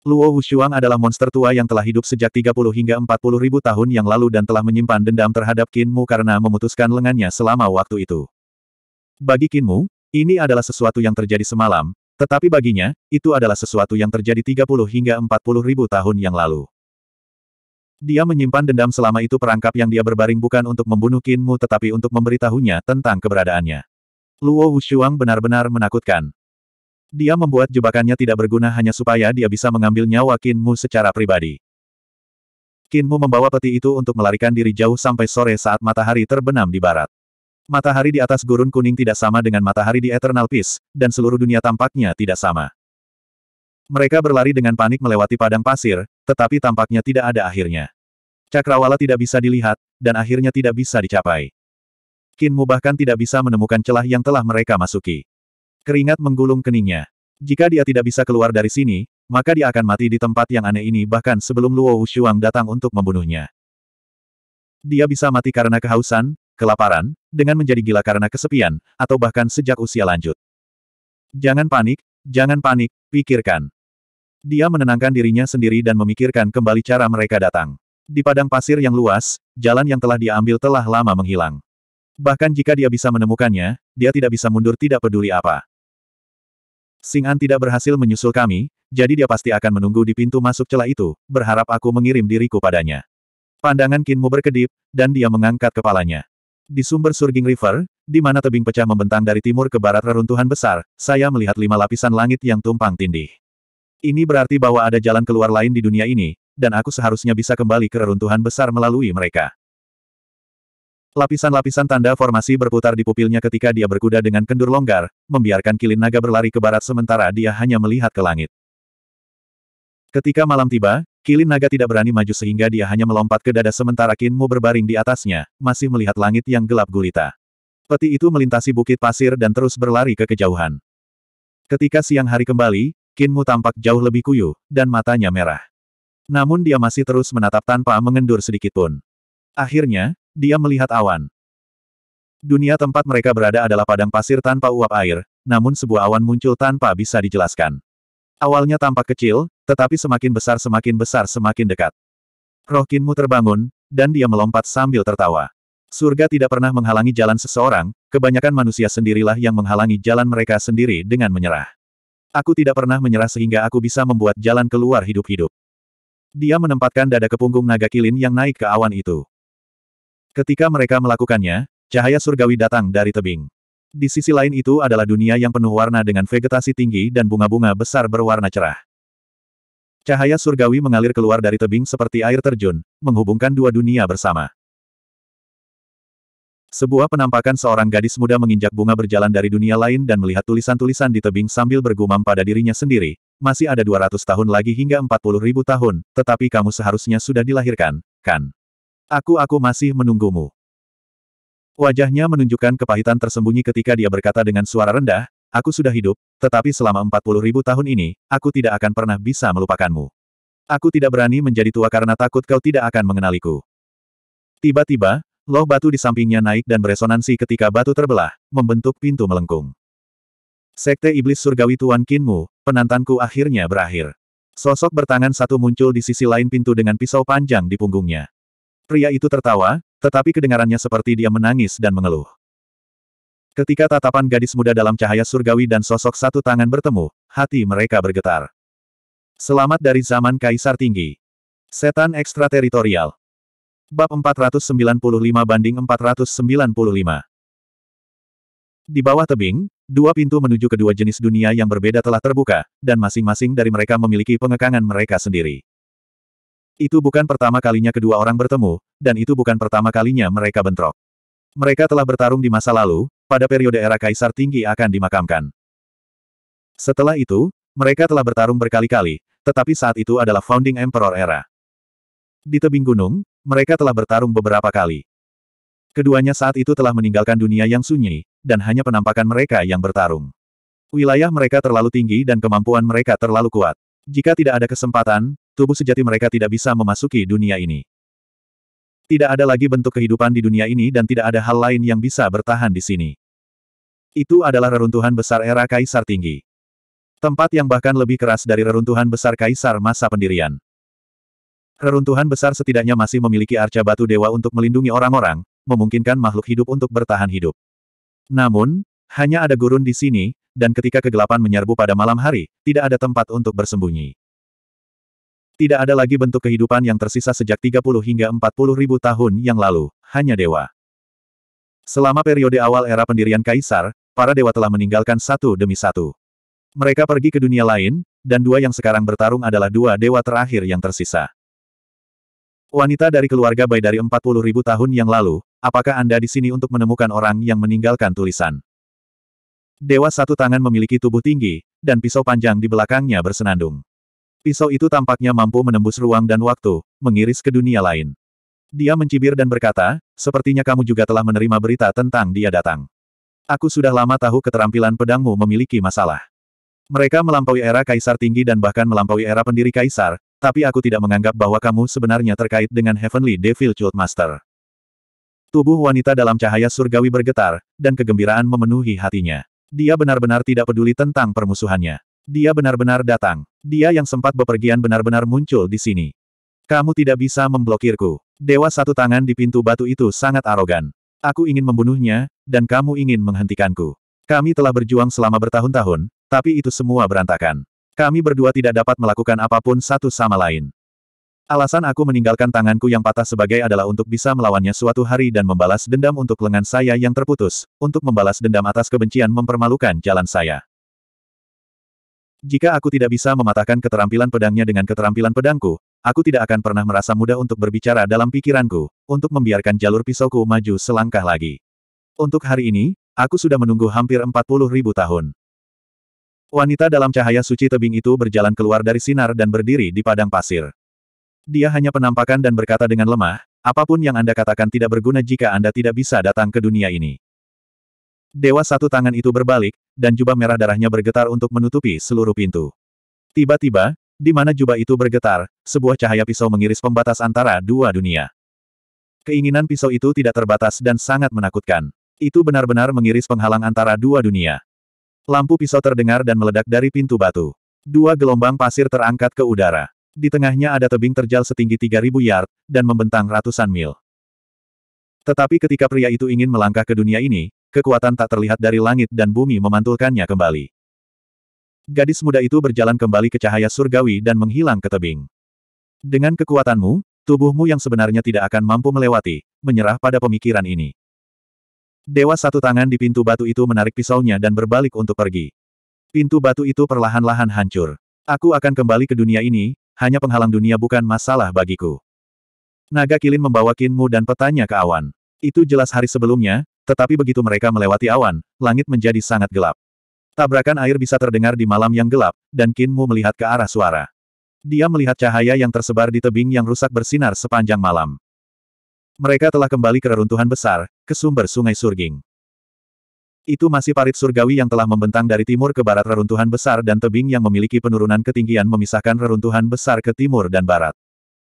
Luo Wushuang adalah monster tua yang telah hidup sejak 30 hingga 40 ribu tahun yang lalu dan telah menyimpan dendam terhadap Kinmu karena memutuskan lengannya selama waktu itu. Bagi Kinmu, ini adalah sesuatu yang terjadi semalam, tetapi baginya, itu adalah sesuatu yang terjadi 30 hingga 40 ribu tahun yang lalu. Dia menyimpan dendam selama itu perangkap yang dia berbaring bukan untuk membunuh Kinmu, tetapi untuk memberitahunya tentang keberadaannya. Luo Wushuang benar-benar menakutkan. Dia membuat jebakannya tidak berguna hanya supaya dia bisa mengambil nyawa Kinmu secara pribadi. Kinmu membawa peti itu untuk melarikan diri jauh sampai sore saat matahari terbenam di barat. Matahari di atas gurun kuning tidak sama dengan matahari di Eternal Peace, dan seluruh dunia tampaknya tidak sama. Mereka berlari dengan panik melewati padang pasir, tetapi tampaknya tidak ada akhirnya. Cakrawala tidak bisa dilihat, dan akhirnya tidak bisa dicapai. Kinmu bahkan tidak bisa menemukan celah yang telah mereka masuki. Keringat menggulung keningnya. Jika dia tidak bisa keluar dari sini, maka dia akan mati di tempat yang aneh ini bahkan sebelum Luo Wushuang datang untuk membunuhnya. Dia bisa mati karena kehausan, kelaparan, dengan menjadi gila karena kesepian, atau bahkan sejak usia lanjut. Jangan panik, jangan panik, pikirkan. Dia menenangkan dirinya sendiri dan memikirkan kembali cara mereka datang. Di padang pasir yang luas, jalan yang telah dia ambil telah lama menghilang. Bahkan jika dia bisa menemukannya, dia tidak bisa mundur tidak peduli apa. Sing'an tidak berhasil menyusul kami, jadi dia pasti akan menunggu di pintu masuk celah itu, berharap aku mengirim diriku padanya. Pandangan Kinmu berkedip, dan dia mengangkat kepalanya. Di sumber Surging River, di mana tebing pecah membentang dari timur ke barat reruntuhan besar, saya melihat lima lapisan langit yang tumpang tindih. Ini berarti bahwa ada jalan keluar lain di dunia ini, dan aku seharusnya bisa kembali ke reruntuhan besar melalui mereka. Lapisan-lapisan tanda formasi berputar di pupilnya ketika dia berkuda dengan kendur longgar, membiarkan kilin naga berlari ke barat sementara dia hanya melihat ke langit. Ketika malam tiba, kilin naga tidak berani maju sehingga dia hanya melompat ke dada sementara Kinmu berbaring di atasnya, masih melihat langit yang gelap gulita. Peti itu melintasi bukit pasir dan terus berlari ke kejauhan. Ketika siang hari kembali, Kinmu tampak jauh lebih kuyuh, dan matanya merah. Namun dia masih terus menatap tanpa mengendur sedikitpun. Akhirnya, dia melihat awan. Dunia tempat mereka berada adalah padang pasir tanpa uap air, namun sebuah awan muncul tanpa bisa dijelaskan. Awalnya tampak kecil, tetapi semakin besar semakin besar semakin dekat. Roh Kinmu terbangun, dan dia melompat sambil tertawa. Surga tidak pernah menghalangi jalan seseorang, kebanyakan manusia sendirilah yang menghalangi jalan mereka sendiri dengan menyerah. Aku tidak pernah menyerah sehingga aku bisa membuat jalan keluar hidup-hidup. Dia menempatkan dada ke punggung naga kilin yang naik ke awan itu. Ketika mereka melakukannya, cahaya surgawi datang dari tebing. Di sisi lain itu adalah dunia yang penuh warna dengan vegetasi tinggi dan bunga-bunga besar berwarna cerah. Cahaya surgawi mengalir keluar dari tebing seperti air terjun, menghubungkan dua dunia bersama. Sebuah penampakan seorang gadis muda menginjak bunga berjalan dari dunia lain dan melihat tulisan-tulisan di tebing sambil bergumam pada dirinya sendiri. Masih ada 200 tahun lagi hingga 40 ribu tahun, tetapi kamu seharusnya sudah dilahirkan, kan? Aku-aku masih menunggumu. Wajahnya menunjukkan kepahitan tersembunyi ketika dia berkata dengan suara rendah, Aku sudah hidup, tetapi selama 40 ribu tahun ini, aku tidak akan pernah bisa melupakanmu. Aku tidak berani menjadi tua karena takut kau tidak akan mengenaliku. Tiba-tiba, Loh batu di sampingnya naik dan beresonansi ketika batu terbelah, membentuk pintu melengkung. Sekte Iblis Surgawi Tuan Kinmu, penantanku akhirnya berakhir. Sosok bertangan satu muncul di sisi lain pintu dengan pisau panjang di punggungnya. Pria itu tertawa, tetapi kedengarannya seperti dia menangis dan mengeluh. Ketika tatapan gadis muda dalam cahaya surgawi dan sosok satu tangan bertemu, hati mereka bergetar. Selamat dari zaman Kaisar Tinggi. Setan ekstrateritorial. Bab 495 banding 495. Di bawah tebing, dua pintu menuju kedua jenis dunia yang berbeda telah terbuka, dan masing-masing dari mereka memiliki pengekangan mereka sendiri. Itu bukan pertama kalinya kedua orang bertemu, dan itu bukan pertama kalinya mereka bentrok. Mereka telah bertarung di masa lalu, pada periode era Kaisar Tinggi akan dimakamkan. Setelah itu, mereka telah bertarung berkali-kali, tetapi saat itu adalah Founding Emperor era. Di tebing gunung, mereka telah bertarung beberapa kali. Keduanya saat itu telah meninggalkan dunia yang sunyi, dan hanya penampakan mereka yang bertarung. Wilayah mereka terlalu tinggi dan kemampuan mereka terlalu kuat. Jika tidak ada kesempatan, tubuh sejati mereka tidak bisa memasuki dunia ini. Tidak ada lagi bentuk kehidupan di dunia ini dan tidak ada hal lain yang bisa bertahan di sini. Itu adalah reruntuhan besar era Kaisar Tinggi. Tempat yang bahkan lebih keras dari reruntuhan besar Kaisar masa pendirian. Reruntuhan besar setidaknya masih memiliki arca batu dewa untuk melindungi orang-orang, memungkinkan makhluk hidup untuk bertahan hidup. Namun, hanya ada gurun di sini, dan ketika kegelapan menyerbu pada malam hari, tidak ada tempat untuk bersembunyi. Tidak ada lagi bentuk kehidupan yang tersisa sejak 30 hingga 40 ribu tahun yang lalu, hanya dewa. Selama periode awal era pendirian Kaisar, para dewa telah meninggalkan satu demi satu. Mereka pergi ke dunia lain, dan dua yang sekarang bertarung adalah dua dewa terakhir yang tersisa. Wanita dari keluarga Bai dari 40 ribu tahun yang lalu, apakah Anda di sini untuk menemukan orang yang meninggalkan tulisan? Dewa satu tangan memiliki tubuh tinggi, dan pisau panjang di belakangnya bersenandung. Pisau itu tampaknya mampu menembus ruang dan waktu, mengiris ke dunia lain. Dia mencibir dan berkata, sepertinya kamu juga telah menerima berita tentang dia datang. Aku sudah lama tahu keterampilan pedangmu memiliki masalah. Mereka melampaui era kaisar tinggi dan bahkan melampaui era pendiri kaisar, tapi aku tidak menganggap bahwa kamu sebenarnya terkait dengan Heavenly Devil Cult Master. Tubuh wanita dalam cahaya surgawi bergetar, dan kegembiraan memenuhi hatinya. Dia benar-benar tidak peduli tentang permusuhannya. Dia benar-benar datang. Dia yang sempat bepergian benar-benar muncul di sini. Kamu tidak bisa memblokirku. Dewa satu tangan di pintu batu itu sangat arogan. Aku ingin membunuhnya, dan kamu ingin menghentikanku. Kami telah berjuang selama bertahun-tahun, tapi itu semua berantakan. Kami berdua tidak dapat melakukan apapun satu sama lain. Alasan aku meninggalkan tanganku yang patah sebagai adalah untuk bisa melawannya suatu hari dan membalas dendam untuk lengan saya yang terputus, untuk membalas dendam atas kebencian mempermalukan jalan saya. Jika aku tidak bisa mematahkan keterampilan pedangnya dengan keterampilan pedangku, aku tidak akan pernah merasa mudah untuk berbicara dalam pikiranku, untuk membiarkan jalur pisauku maju selangkah lagi. Untuk hari ini, aku sudah menunggu hampir 40 ribu tahun. Wanita dalam cahaya suci tebing itu berjalan keluar dari sinar dan berdiri di padang pasir. Dia hanya penampakan dan berkata dengan lemah, apapun yang Anda katakan tidak berguna jika Anda tidak bisa datang ke dunia ini. Dewa satu tangan itu berbalik, dan jubah merah darahnya bergetar untuk menutupi seluruh pintu. Tiba-tiba, di mana jubah itu bergetar, sebuah cahaya pisau mengiris pembatas antara dua dunia. Keinginan pisau itu tidak terbatas dan sangat menakutkan. Itu benar-benar mengiris penghalang antara dua dunia. Lampu pisau terdengar dan meledak dari pintu batu. Dua gelombang pasir terangkat ke udara. Di tengahnya ada tebing terjal setinggi 3000 yard, dan membentang ratusan mil. Tetapi ketika pria itu ingin melangkah ke dunia ini, kekuatan tak terlihat dari langit dan bumi memantulkannya kembali. Gadis muda itu berjalan kembali ke cahaya surgawi dan menghilang ke tebing. Dengan kekuatanmu, tubuhmu yang sebenarnya tidak akan mampu melewati, menyerah pada pemikiran ini. Dewa satu tangan di pintu batu itu menarik pisaunya dan berbalik untuk pergi. Pintu batu itu perlahan-lahan hancur. Aku akan kembali ke dunia ini, hanya penghalang dunia bukan masalah bagiku. Naga Kilin membawa Kinmu dan petanya ke awan. Itu jelas hari sebelumnya, tetapi begitu mereka melewati awan, langit menjadi sangat gelap. Tabrakan air bisa terdengar di malam yang gelap, dan Kinmu melihat ke arah suara. Dia melihat cahaya yang tersebar di tebing yang rusak bersinar sepanjang malam. Mereka telah kembali ke reruntuhan besar, ke sumber sungai Surging. Itu masih parit surgawi yang telah membentang dari timur ke barat reruntuhan besar dan tebing yang memiliki penurunan ketinggian memisahkan reruntuhan besar ke timur dan barat.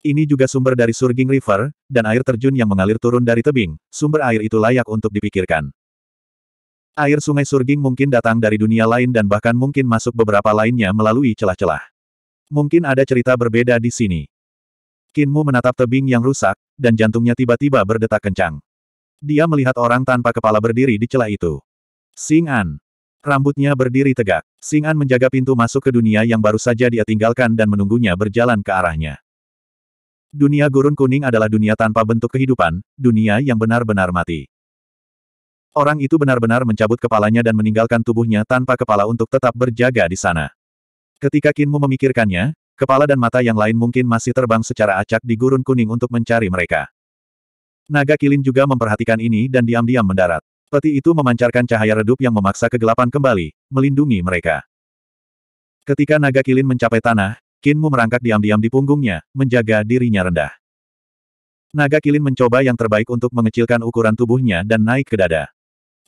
Ini juga sumber dari Surging River, dan air terjun yang mengalir turun dari tebing, sumber air itu layak untuk dipikirkan. Air sungai Surging mungkin datang dari dunia lain dan bahkan mungkin masuk beberapa lainnya melalui celah-celah. Mungkin ada cerita berbeda di sini. Kinmu menatap tebing yang rusak, dan jantungnya tiba-tiba berdetak kencang. Dia melihat orang tanpa kepala berdiri di celah itu. Sing An. Rambutnya berdiri tegak. Sing An menjaga pintu masuk ke dunia yang baru saja dia tinggalkan dan menunggunya berjalan ke arahnya. Dunia gurun kuning adalah dunia tanpa bentuk kehidupan, dunia yang benar-benar mati. Orang itu benar-benar mencabut kepalanya dan meninggalkan tubuhnya tanpa kepala untuk tetap berjaga di sana. Ketika Kinmu memikirkannya, Kepala dan mata yang lain mungkin masih terbang secara acak di gurun kuning untuk mencari mereka. Naga Kilin juga memperhatikan ini dan diam-diam mendarat. Peti itu memancarkan cahaya redup yang memaksa kegelapan kembali, melindungi mereka. Ketika Naga Kilin mencapai tanah, Kinmu merangkak diam-diam di punggungnya, menjaga dirinya rendah. Naga Kilin mencoba yang terbaik untuk mengecilkan ukuran tubuhnya dan naik ke dada.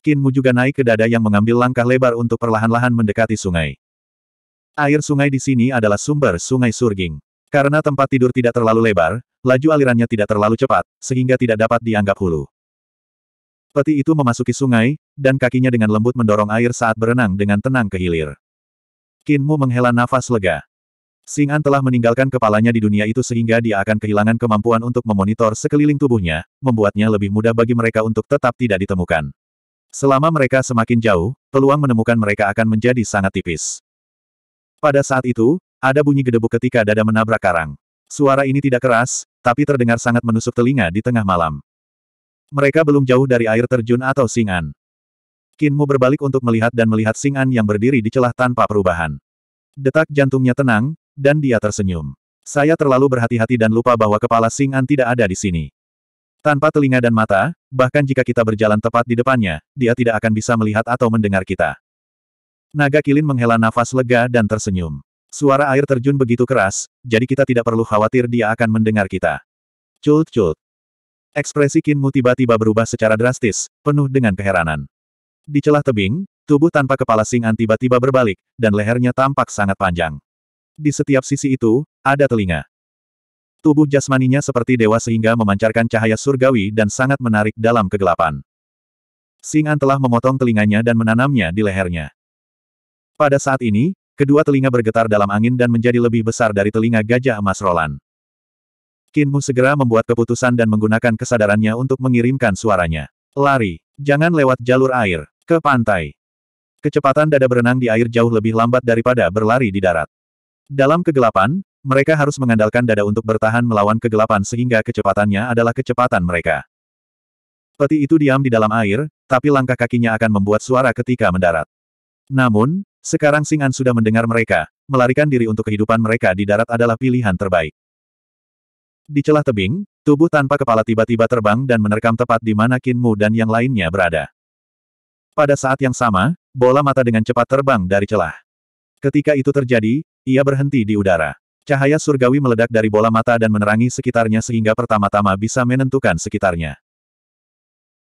Kinmu juga naik ke dada yang mengambil langkah lebar untuk perlahan-lahan mendekati sungai. Air sungai di sini adalah sumber sungai Surging. Karena tempat tidur tidak terlalu lebar, laju alirannya tidak terlalu cepat, sehingga tidak dapat dianggap hulu. Peti itu memasuki sungai, dan kakinya dengan lembut mendorong air saat berenang dengan tenang ke hilir. Kinmu menghela nafas lega. Singan telah meninggalkan kepalanya di dunia itu sehingga dia akan kehilangan kemampuan untuk memonitor sekeliling tubuhnya, membuatnya lebih mudah bagi mereka untuk tetap tidak ditemukan. Selama mereka semakin jauh, peluang menemukan mereka akan menjadi sangat tipis. Pada saat itu, ada bunyi gedebuk ketika dada menabrak karang. Suara ini tidak keras, tapi terdengar sangat menusuk telinga di tengah malam. Mereka belum jauh dari air terjun atau Singan. Kinmu berbalik untuk melihat dan melihat Singan yang berdiri di celah tanpa perubahan. Detak jantungnya tenang, dan dia tersenyum. Saya terlalu berhati-hati dan lupa bahwa kepala Singan tidak ada di sini. Tanpa telinga dan mata, bahkan jika kita berjalan tepat di depannya, dia tidak akan bisa melihat atau mendengar kita. Naga Kilin menghela nafas lega dan tersenyum. Suara air terjun begitu keras, jadi kita tidak perlu khawatir dia akan mendengar kita. Cult cult. Ekspresi Kinmu tiba-tiba berubah secara drastis, penuh dengan keheranan. Di celah tebing, tubuh tanpa kepala Sing'an tiba-tiba berbalik, dan lehernya tampak sangat panjang. Di setiap sisi itu, ada telinga. Tubuh jasmaninya seperti dewa sehingga memancarkan cahaya surgawi dan sangat menarik dalam kegelapan. Sing'an telah memotong telinganya dan menanamnya di lehernya. Pada saat ini, kedua telinga bergetar dalam angin dan menjadi lebih besar dari telinga gajah emas Roland. Kinmu segera membuat keputusan dan menggunakan kesadarannya untuk mengirimkan suaranya. Lari. Jangan lewat jalur air. Ke pantai. Kecepatan dada berenang di air jauh lebih lambat daripada berlari di darat. Dalam kegelapan, mereka harus mengandalkan dada untuk bertahan melawan kegelapan sehingga kecepatannya adalah kecepatan mereka. Peti itu diam di dalam air, tapi langkah kakinya akan membuat suara ketika mendarat. Namun, sekarang Singan sudah mendengar mereka, melarikan diri untuk kehidupan mereka di darat adalah pilihan terbaik. Di celah tebing, tubuh tanpa kepala tiba-tiba terbang dan menerkam tepat di mana Kinmu dan yang lainnya berada. Pada saat yang sama, bola mata dengan cepat terbang dari celah. Ketika itu terjadi, ia berhenti di udara. Cahaya surgawi meledak dari bola mata dan menerangi sekitarnya sehingga pertama-tama bisa menentukan sekitarnya.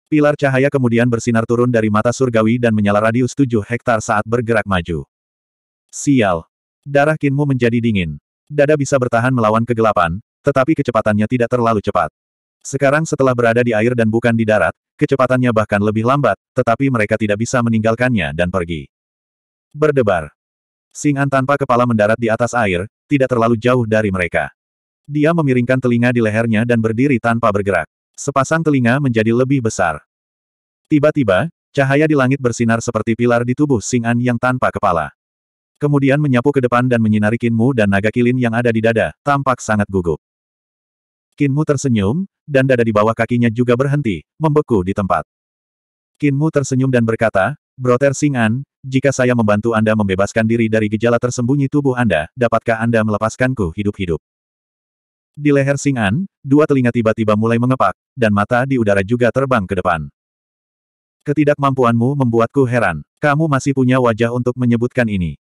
Pilar cahaya kemudian bersinar turun dari mata surgawi dan menyala radius 7 hektar saat bergerak maju. Sial! Darah Kinmu menjadi dingin. Dada bisa bertahan melawan kegelapan, tetapi kecepatannya tidak terlalu cepat. Sekarang setelah berada di air dan bukan di darat, kecepatannya bahkan lebih lambat, tetapi mereka tidak bisa meninggalkannya dan pergi. Berdebar. Singan tanpa kepala mendarat di atas air, tidak terlalu jauh dari mereka. Dia memiringkan telinga di lehernya dan berdiri tanpa bergerak. Sepasang telinga menjadi lebih besar. Tiba-tiba, cahaya di langit bersinar seperti pilar di tubuh Sing'an yang tanpa kepala. Kemudian menyapu ke depan dan menyinari Kinmu dan naga kilin yang ada di dada, tampak sangat gugup. Kinmu tersenyum, dan dada di bawah kakinya juga berhenti, membeku di tempat. Kinmu tersenyum dan berkata, Broter Sing'an, jika saya membantu Anda membebaskan diri dari gejala tersembunyi tubuh Anda, dapatkah Anda melepaskanku hidup-hidup? Di leher Singan, dua telinga tiba-tiba mulai mengepak, dan mata di udara juga terbang ke depan. Ketidakmampuanmu membuatku heran. Kamu masih punya wajah untuk menyebutkan ini.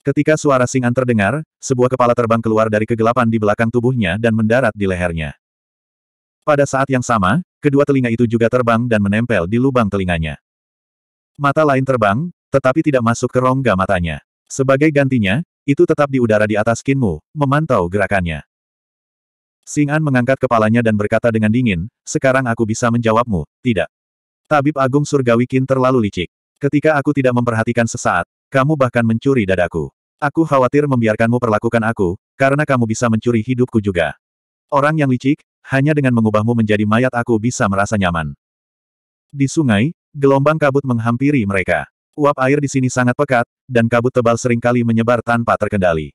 Ketika suara Singan terdengar, sebuah kepala terbang keluar dari kegelapan di belakang tubuhnya dan mendarat di lehernya. Pada saat yang sama, kedua telinga itu juga terbang dan menempel di lubang telinganya. Mata lain terbang, tetapi tidak masuk ke rongga matanya. Sebagai gantinya, itu tetap di udara di atas kinmu, memantau gerakannya. Sing mengangkat kepalanya dan berkata dengan dingin, sekarang aku bisa menjawabmu, tidak. Tabib Agung Surgawi Qin terlalu licik. Ketika aku tidak memperhatikan sesaat, kamu bahkan mencuri dadaku. Aku khawatir membiarkanmu perlakukan aku, karena kamu bisa mencuri hidupku juga. Orang yang licik, hanya dengan mengubahmu menjadi mayat aku bisa merasa nyaman. Di sungai, gelombang kabut menghampiri mereka. Uap air di sini sangat pekat, dan kabut tebal seringkali menyebar tanpa terkendali.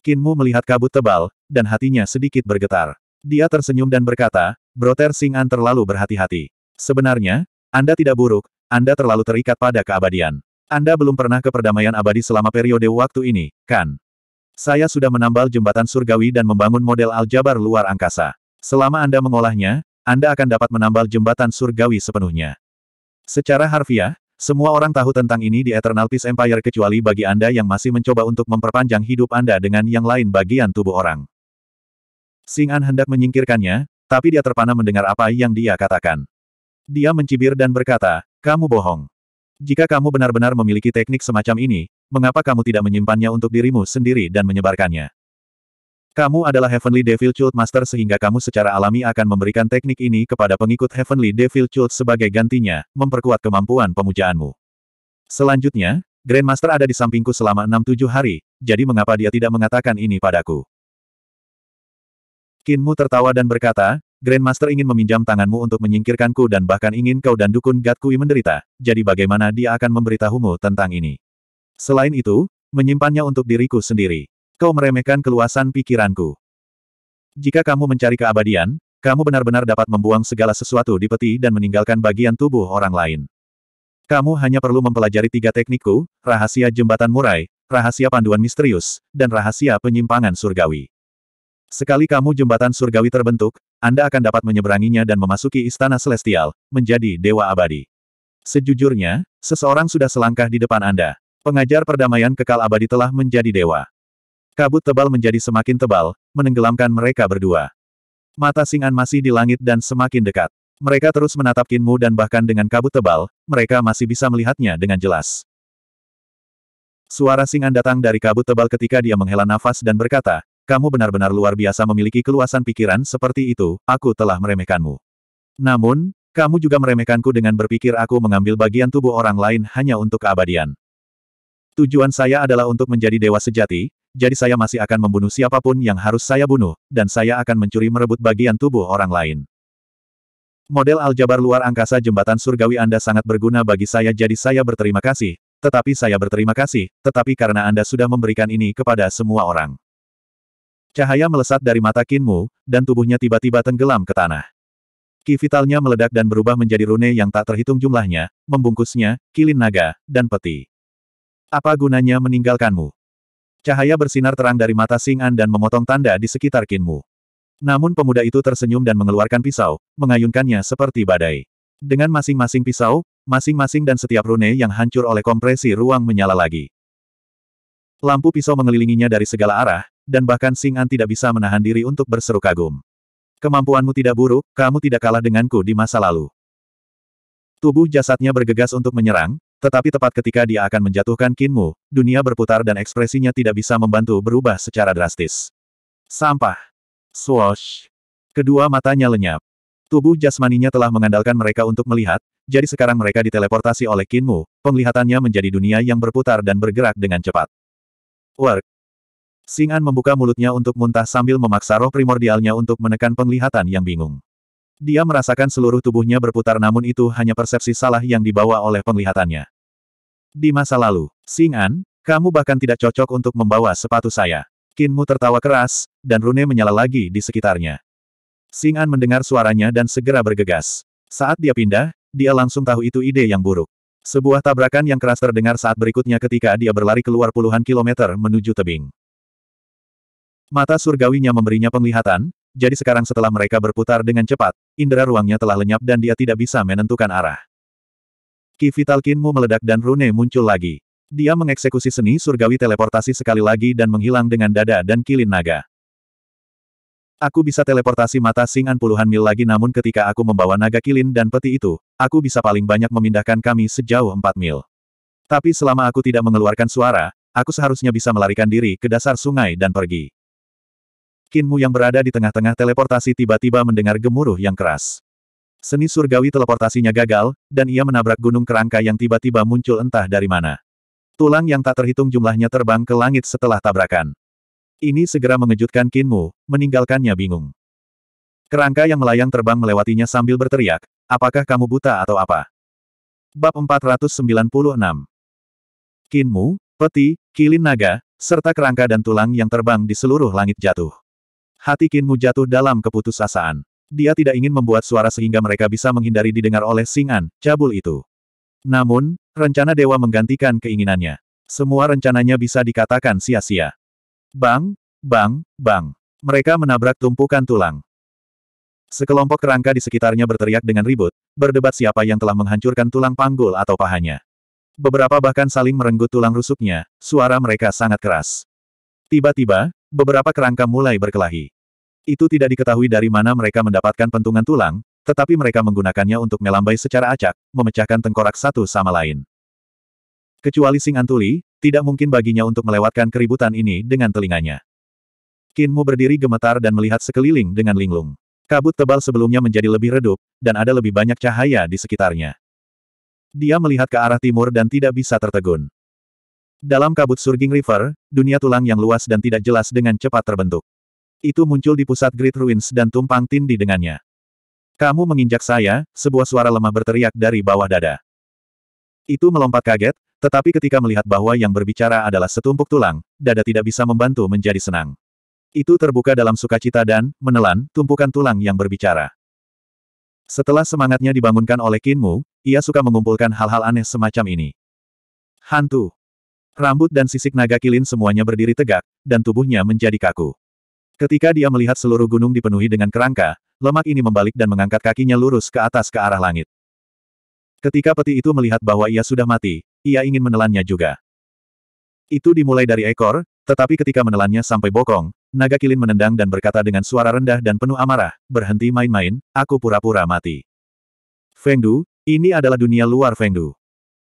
Kinmu melihat kabut tebal, dan hatinya sedikit bergetar. Dia tersenyum dan berkata, Broter Singan terlalu berhati-hati. Sebenarnya, Anda tidak buruk, Anda terlalu terikat pada keabadian. Anda belum pernah ke perdamaian abadi selama periode waktu ini, kan? Saya sudah menambal jembatan surgawi dan membangun model aljabar luar angkasa. Selama Anda mengolahnya, Anda akan dapat menambal jembatan surgawi sepenuhnya. Secara harfiah, semua orang tahu tentang ini di Eternal Peace Empire kecuali bagi Anda yang masih mencoba untuk memperpanjang hidup Anda dengan yang lain bagian tubuh orang. Sing An hendak menyingkirkannya, tapi dia terpana mendengar apa yang dia katakan. Dia mencibir dan berkata, kamu bohong. Jika kamu benar-benar memiliki teknik semacam ini, mengapa kamu tidak menyimpannya untuk dirimu sendiri dan menyebarkannya? Kamu adalah Heavenly Devil Cult Master sehingga kamu secara alami akan memberikan teknik ini kepada pengikut Heavenly Devil Cult sebagai gantinya, memperkuat kemampuan pemujaanmu. Selanjutnya, Grandmaster ada di sampingku selama 6-7 hari, jadi mengapa dia tidak mengatakan ini padaku? Kinmu tertawa dan berkata, Grandmaster ingin meminjam tanganmu untuk menyingkirkanku dan bahkan ingin kau dan dukun Gatkui menderita, jadi bagaimana dia akan memberitahumu tentang ini? Selain itu, menyimpannya untuk diriku sendiri. Kau meremehkan keluasan pikiranku. Jika kamu mencari keabadian, kamu benar-benar dapat membuang segala sesuatu di peti dan meninggalkan bagian tubuh orang lain. Kamu hanya perlu mempelajari tiga teknikku, rahasia jembatan murai, rahasia panduan misterius, dan rahasia penyimpangan surgawi. Sekali kamu jembatan surgawi terbentuk, Anda akan dapat menyeberanginya dan memasuki istana celestial, menjadi dewa abadi. Sejujurnya, seseorang sudah selangkah di depan Anda. Pengajar perdamaian kekal abadi telah menjadi dewa. Kabut tebal menjadi semakin tebal, menenggelamkan mereka berdua. Mata singan masih di langit dan semakin dekat. Mereka terus menatap Kinmu dan bahkan dengan kabut tebal, mereka masih bisa melihatnya dengan jelas. Suara singan datang dari kabut tebal ketika dia menghela nafas dan berkata, kamu benar-benar luar biasa memiliki keluasan pikiran seperti itu, aku telah meremehkanmu. Namun, kamu juga meremehkanku dengan berpikir aku mengambil bagian tubuh orang lain hanya untuk keabadian. Tujuan saya adalah untuk menjadi dewa sejati, jadi saya masih akan membunuh siapapun yang harus saya bunuh, dan saya akan mencuri merebut bagian tubuh orang lain. Model aljabar luar angkasa jembatan surgawi Anda sangat berguna bagi saya jadi saya berterima kasih, tetapi saya berterima kasih, tetapi karena Anda sudah memberikan ini kepada semua orang. Cahaya melesat dari mata Kinmu, dan tubuhnya tiba-tiba tenggelam ke tanah. Ki vitalnya meledak dan berubah menjadi rune yang tak terhitung jumlahnya, membungkusnya, kilin naga, dan peti. Apa gunanya meninggalkanmu? Cahaya bersinar terang dari mata Singan dan memotong tanda di sekitar Kinmu. Namun pemuda itu tersenyum dan mengeluarkan pisau, mengayunkannya seperti badai. Dengan masing-masing pisau, masing-masing dan setiap rune yang hancur oleh kompresi ruang menyala lagi. Lampu pisau mengelilinginya dari segala arah, dan bahkan Singan tidak bisa menahan diri untuk berseru kagum. Kemampuanmu tidak buruk, kamu tidak kalah denganku di masa lalu. Tubuh jasadnya bergegas untuk menyerang, tetapi tepat ketika dia akan menjatuhkan Kinmu, dunia berputar dan ekspresinya tidak bisa membantu berubah secara drastis. Sampah. Swoosh. Kedua matanya lenyap. Tubuh jasmaninya telah mengandalkan mereka untuk melihat, jadi sekarang mereka diteleportasi oleh Kinmu, penglihatannya menjadi dunia yang berputar dan bergerak dengan cepat. Work, Singan membuka mulutnya untuk muntah sambil memaksa roh primordialnya untuk menekan penglihatan yang bingung. Dia merasakan seluruh tubuhnya berputar namun itu hanya persepsi salah yang dibawa oleh penglihatannya. Di masa lalu, Singan, kamu bahkan tidak cocok untuk membawa sepatu saya. Kinmu tertawa keras, dan rune menyala lagi di sekitarnya. Singan mendengar suaranya dan segera bergegas. Saat dia pindah, dia langsung tahu itu ide yang buruk. Sebuah tabrakan yang keras terdengar saat berikutnya ketika dia berlari keluar puluhan kilometer menuju tebing. Mata surgawinya memberinya penglihatan, jadi sekarang setelah mereka berputar dengan cepat, indera ruangnya telah lenyap dan dia tidak bisa menentukan arah. Ki Vitalkinmu meledak dan Rune muncul lagi. Dia mengeksekusi seni surgawi teleportasi sekali lagi dan menghilang dengan dada dan kilin naga. Aku bisa teleportasi mata singan puluhan mil lagi namun ketika aku membawa naga kilin dan peti itu, aku bisa paling banyak memindahkan kami sejauh 4 mil. Tapi selama aku tidak mengeluarkan suara, aku seharusnya bisa melarikan diri ke dasar sungai dan pergi. Kinmu yang berada di tengah-tengah teleportasi tiba-tiba mendengar gemuruh yang keras. Seni surgawi teleportasinya gagal, dan ia menabrak gunung kerangka yang tiba-tiba muncul entah dari mana. Tulang yang tak terhitung jumlahnya terbang ke langit setelah tabrakan. Ini segera mengejutkan Kinmu, meninggalkannya bingung. Kerangka yang melayang terbang melewatinya sambil berteriak, apakah kamu buta atau apa? Bab 496 Kinmu, peti, kilin naga, serta kerangka dan tulang yang terbang di seluruh langit jatuh. Hati Kinmu jatuh dalam keputusasaan. Dia tidak ingin membuat suara sehingga mereka bisa menghindari didengar oleh Singan, cabul itu. Namun, rencana dewa menggantikan keinginannya. Semua rencananya bisa dikatakan sia-sia. Bang, bang, bang. Mereka menabrak tumpukan tulang. Sekelompok kerangka di sekitarnya berteriak dengan ribut, berdebat siapa yang telah menghancurkan tulang panggul atau pahanya. Beberapa bahkan saling merenggut tulang rusuknya, suara mereka sangat keras. Tiba-tiba, Beberapa kerangka mulai berkelahi. Itu tidak diketahui dari mana mereka mendapatkan pentungan tulang, tetapi mereka menggunakannya untuk melambai secara acak, memecahkan tengkorak satu sama lain. Kecuali Sing Antuli, tidak mungkin baginya untuk melewatkan keributan ini dengan telinganya. Kinmu berdiri gemetar dan melihat sekeliling dengan linglung. Kabut tebal sebelumnya menjadi lebih redup, dan ada lebih banyak cahaya di sekitarnya. Dia melihat ke arah timur dan tidak bisa tertegun. Dalam kabut surging river, dunia tulang yang luas dan tidak jelas dengan cepat terbentuk. Itu muncul di pusat Great Ruins dan tumpang tindih dengannya. Kamu menginjak saya, sebuah suara lemah berteriak dari bawah dada. Itu melompat kaget, tetapi ketika melihat bahwa yang berbicara adalah setumpuk tulang, dada tidak bisa membantu menjadi senang. Itu terbuka dalam sukacita dan, menelan, tumpukan tulang yang berbicara. Setelah semangatnya dibangunkan oleh Kinmu, ia suka mengumpulkan hal-hal aneh semacam ini. Hantu. Rambut dan sisik naga kilin semuanya berdiri tegak, dan tubuhnya menjadi kaku. Ketika dia melihat seluruh gunung dipenuhi dengan kerangka, lemak ini membalik dan mengangkat kakinya lurus ke atas ke arah langit. Ketika peti itu melihat bahwa ia sudah mati, ia ingin menelannya juga. Itu dimulai dari ekor, tetapi ketika menelannya sampai bokong, naga kilin menendang dan berkata dengan suara rendah dan penuh amarah, berhenti main-main, aku pura-pura mati. Fengdu, ini adalah dunia luar Fengdu.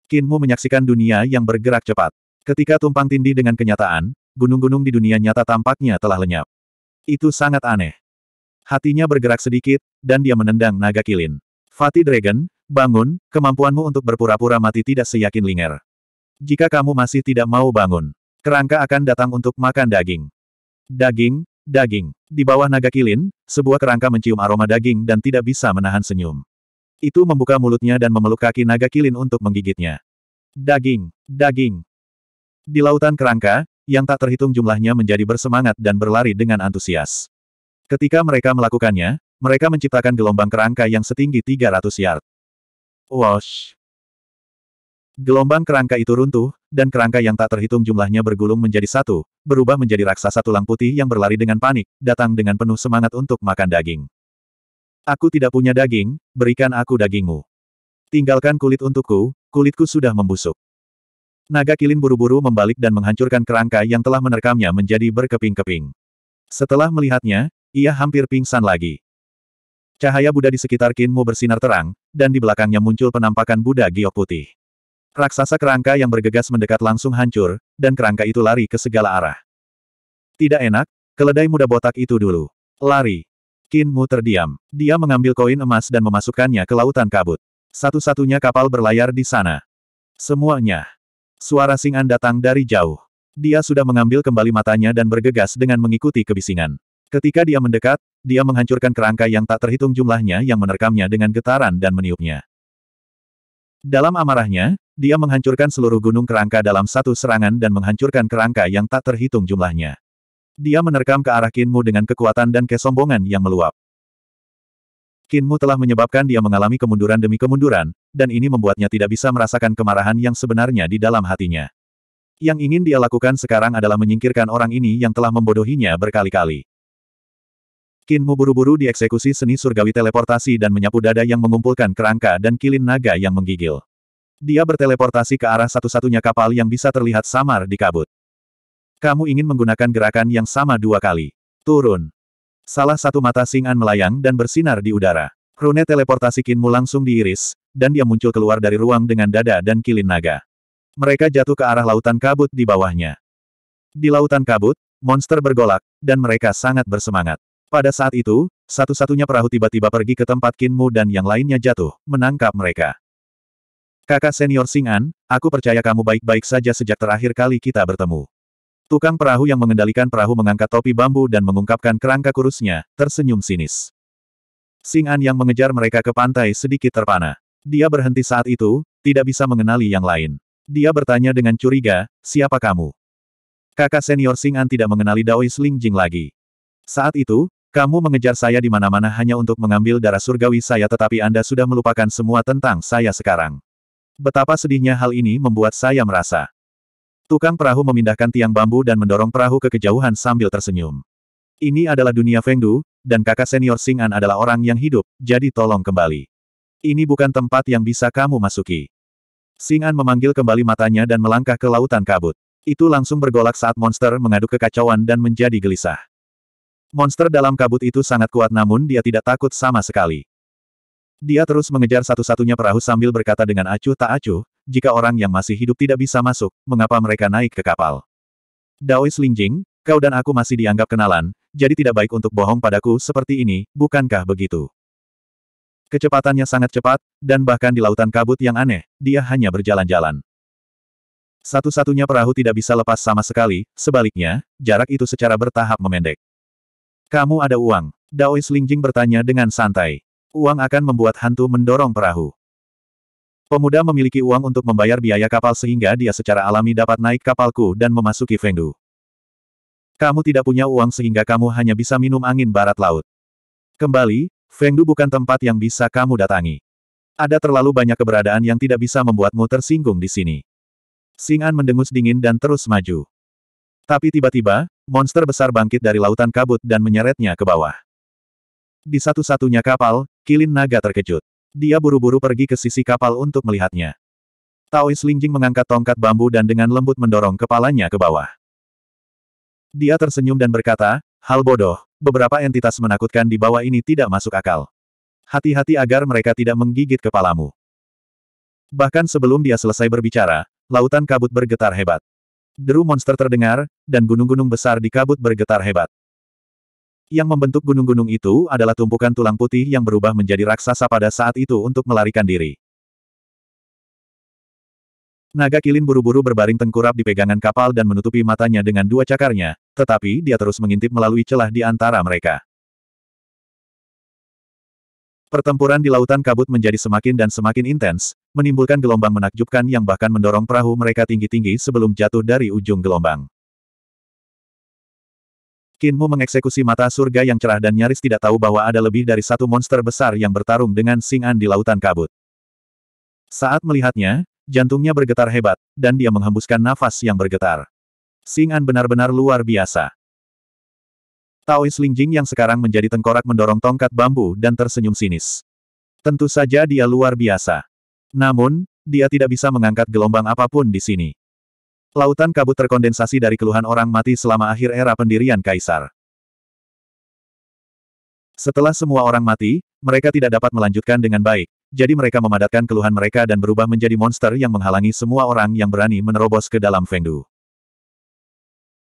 Kinmu menyaksikan dunia yang bergerak cepat. Ketika tumpang tindih dengan kenyataan, gunung-gunung di dunia nyata tampaknya telah lenyap. Itu sangat aneh. Hatinya bergerak sedikit, dan dia menendang naga kilin. Fatih Dragon, bangun, kemampuanmu untuk berpura-pura mati tidak seyakin Linger. Jika kamu masih tidak mau bangun, kerangka akan datang untuk makan daging. Daging, daging. Di bawah naga kilin, sebuah kerangka mencium aroma daging dan tidak bisa menahan senyum. Itu membuka mulutnya dan memeluk kaki naga kilin untuk menggigitnya. Daging, daging, di lautan kerangka, yang tak terhitung jumlahnya menjadi bersemangat dan berlari dengan antusias. Ketika mereka melakukannya, mereka menciptakan gelombang kerangka yang setinggi 300 yard. Wash! Gelombang kerangka itu runtuh, dan kerangka yang tak terhitung jumlahnya bergulung menjadi satu, berubah menjadi raksasa tulang putih yang berlari dengan panik, datang dengan penuh semangat untuk makan daging. Aku tidak punya daging, berikan aku dagingmu. Tinggalkan kulit untukku, kulitku sudah membusuk. Naga kilin buru-buru membalik dan menghancurkan kerangka yang telah menerkamnya menjadi berkeping-keping. Setelah melihatnya, ia hampir pingsan lagi. Cahaya Buddha di sekitar Kinmu bersinar terang, dan di belakangnya muncul penampakan Buddha giok putih. Raksasa kerangka yang bergegas mendekat langsung hancur, dan kerangka itu lari ke segala arah. Tidak enak, keledai muda botak itu dulu. Lari. Kinmu terdiam. Dia mengambil koin emas dan memasukkannya ke lautan kabut. Satu-satunya kapal berlayar di sana. Semuanya. Suara singan datang dari jauh. Dia sudah mengambil kembali matanya dan bergegas dengan mengikuti kebisingan. Ketika dia mendekat, dia menghancurkan kerangka yang tak terhitung jumlahnya yang menerkamnya dengan getaran dan meniupnya. Dalam amarahnya, dia menghancurkan seluruh gunung kerangka dalam satu serangan dan menghancurkan kerangka yang tak terhitung jumlahnya. Dia menerkam ke arah Kinmu dengan kekuatan dan kesombongan yang meluap. Kinmu telah menyebabkan dia mengalami kemunduran demi kemunduran, dan ini membuatnya tidak bisa merasakan kemarahan yang sebenarnya di dalam hatinya. Yang ingin dia lakukan sekarang adalah menyingkirkan orang ini yang telah membodohinya berkali-kali. Kinmu buru-buru dieksekusi seni surgawi teleportasi dan menyapu dada yang mengumpulkan kerangka dan kilin naga yang menggigil. Dia berteleportasi ke arah satu-satunya kapal yang bisa terlihat samar di kabut. Kamu ingin menggunakan gerakan yang sama dua kali. Turun. Salah satu mata Singan melayang dan bersinar di udara. Rune teleportasi Kinmu langsung diiris, dan dia muncul keluar dari ruang dengan dada dan kilin naga. Mereka jatuh ke arah lautan kabut di bawahnya. Di lautan kabut, monster bergolak, dan mereka sangat bersemangat. Pada saat itu, satu-satunya perahu tiba-tiba pergi ke tempat Kinmu dan yang lainnya jatuh, menangkap mereka. Kakak senior Singan, aku percaya kamu baik-baik saja sejak terakhir kali kita bertemu. Tukang perahu yang mengendalikan perahu mengangkat topi bambu dan mengungkapkan kerangka kurusnya, tersenyum sinis. Sing An yang mengejar mereka ke pantai sedikit terpana. Dia berhenti saat itu, tidak bisa mengenali yang lain. Dia bertanya dengan curiga, siapa kamu? Kakak senior Sing An tidak mengenali Daois Ling Jing lagi. Saat itu, kamu mengejar saya di mana-mana hanya untuk mengambil darah surgawi saya tetapi Anda sudah melupakan semua tentang saya sekarang. Betapa sedihnya hal ini membuat saya merasa. Tukang perahu memindahkan tiang bambu dan mendorong perahu ke kejauhan sambil tersenyum. Ini adalah dunia Fengdu, dan kakak senior Singan adalah orang yang hidup, jadi tolong kembali. Ini bukan tempat yang bisa kamu masuki. Singan memanggil kembali matanya dan melangkah ke lautan kabut. Itu langsung bergolak saat monster mengaduk kekacauan dan menjadi gelisah. Monster dalam kabut itu sangat kuat namun dia tidak takut sama sekali. Dia terus mengejar satu-satunya perahu sambil berkata dengan acuh tak acuh, jika orang yang masih hidup tidak bisa masuk, mengapa mereka naik ke kapal? Daois Lingjing, kau dan aku masih dianggap kenalan, jadi tidak baik untuk bohong padaku seperti ini, bukankah begitu? Kecepatannya sangat cepat, dan bahkan di lautan kabut yang aneh, dia hanya berjalan-jalan. Satu-satunya perahu tidak bisa lepas sama sekali, sebaliknya, jarak itu secara bertahap memendek. Kamu ada uang? Daois Lingjing bertanya dengan santai. Uang akan membuat hantu mendorong perahu. Pemuda memiliki uang untuk membayar biaya kapal sehingga dia secara alami dapat naik kapalku dan memasuki Fengdu. Kamu tidak punya uang sehingga kamu hanya bisa minum angin barat laut. Kembali, Fengdu bukan tempat yang bisa kamu datangi. Ada terlalu banyak keberadaan yang tidak bisa membuatmu tersinggung di sini. Singan mendengus dingin dan terus maju. Tapi tiba-tiba, monster besar bangkit dari lautan kabut dan menyeretnya ke bawah. Di satu-satunya kapal, Kilin Naga terkejut. Dia buru-buru pergi ke sisi kapal untuk melihatnya. Taois Lingjing mengangkat tongkat bambu dan dengan lembut mendorong kepalanya ke bawah. Dia tersenyum dan berkata, hal bodoh, beberapa entitas menakutkan di bawah ini tidak masuk akal. Hati-hati agar mereka tidak menggigit kepalamu. Bahkan sebelum dia selesai berbicara, lautan kabut bergetar hebat. Deru monster terdengar, dan gunung-gunung besar di kabut bergetar hebat. Yang membentuk gunung-gunung itu adalah tumpukan tulang putih yang berubah menjadi raksasa pada saat itu untuk melarikan diri. Naga kilin buru-buru berbaring tengkurap di pegangan kapal dan menutupi matanya dengan dua cakarnya, tetapi dia terus mengintip melalui celah di antara mereka. Pertempuran di lautan kabut menjadi semakin dan semakin intens, menimbulkan gelombang menakjubkan yang bahkan mendorong perahu mereka tinggi-tinggi sebelum jatuh dari ujung gelombang. Kinmu mengeksekusi mata surga yang cerah dan nyaris tidak tahu bahwa ada lebih dari satu monster besar yang bertarung dengan Singan di lautan kabut. Saat melihatnya, jantungnya bergetar hebat, dan dia menghembuskan nafas yang bergetar. Singan benar-benar luar biasa. Taois Lingjing yang sekarang menjadi tengkorak mendorong tongkat bambu dan tersenyum sinis. Tentu saja dia luar biasa. Namun, dia tidak bisa mengangkat gelombang apapun di sini. Lautan kabut terkondensasi dari keluhan orang mati selama akhir era pendirian kaisar. Setelah semua orang mati, mereka tidak dapat melanjutkan dengan baik, jadi mereka memadatkan keluhan mereka dan berubah menjadi monster yang menghalangi semua orang yang berani menerobos ke dalam Fengdu.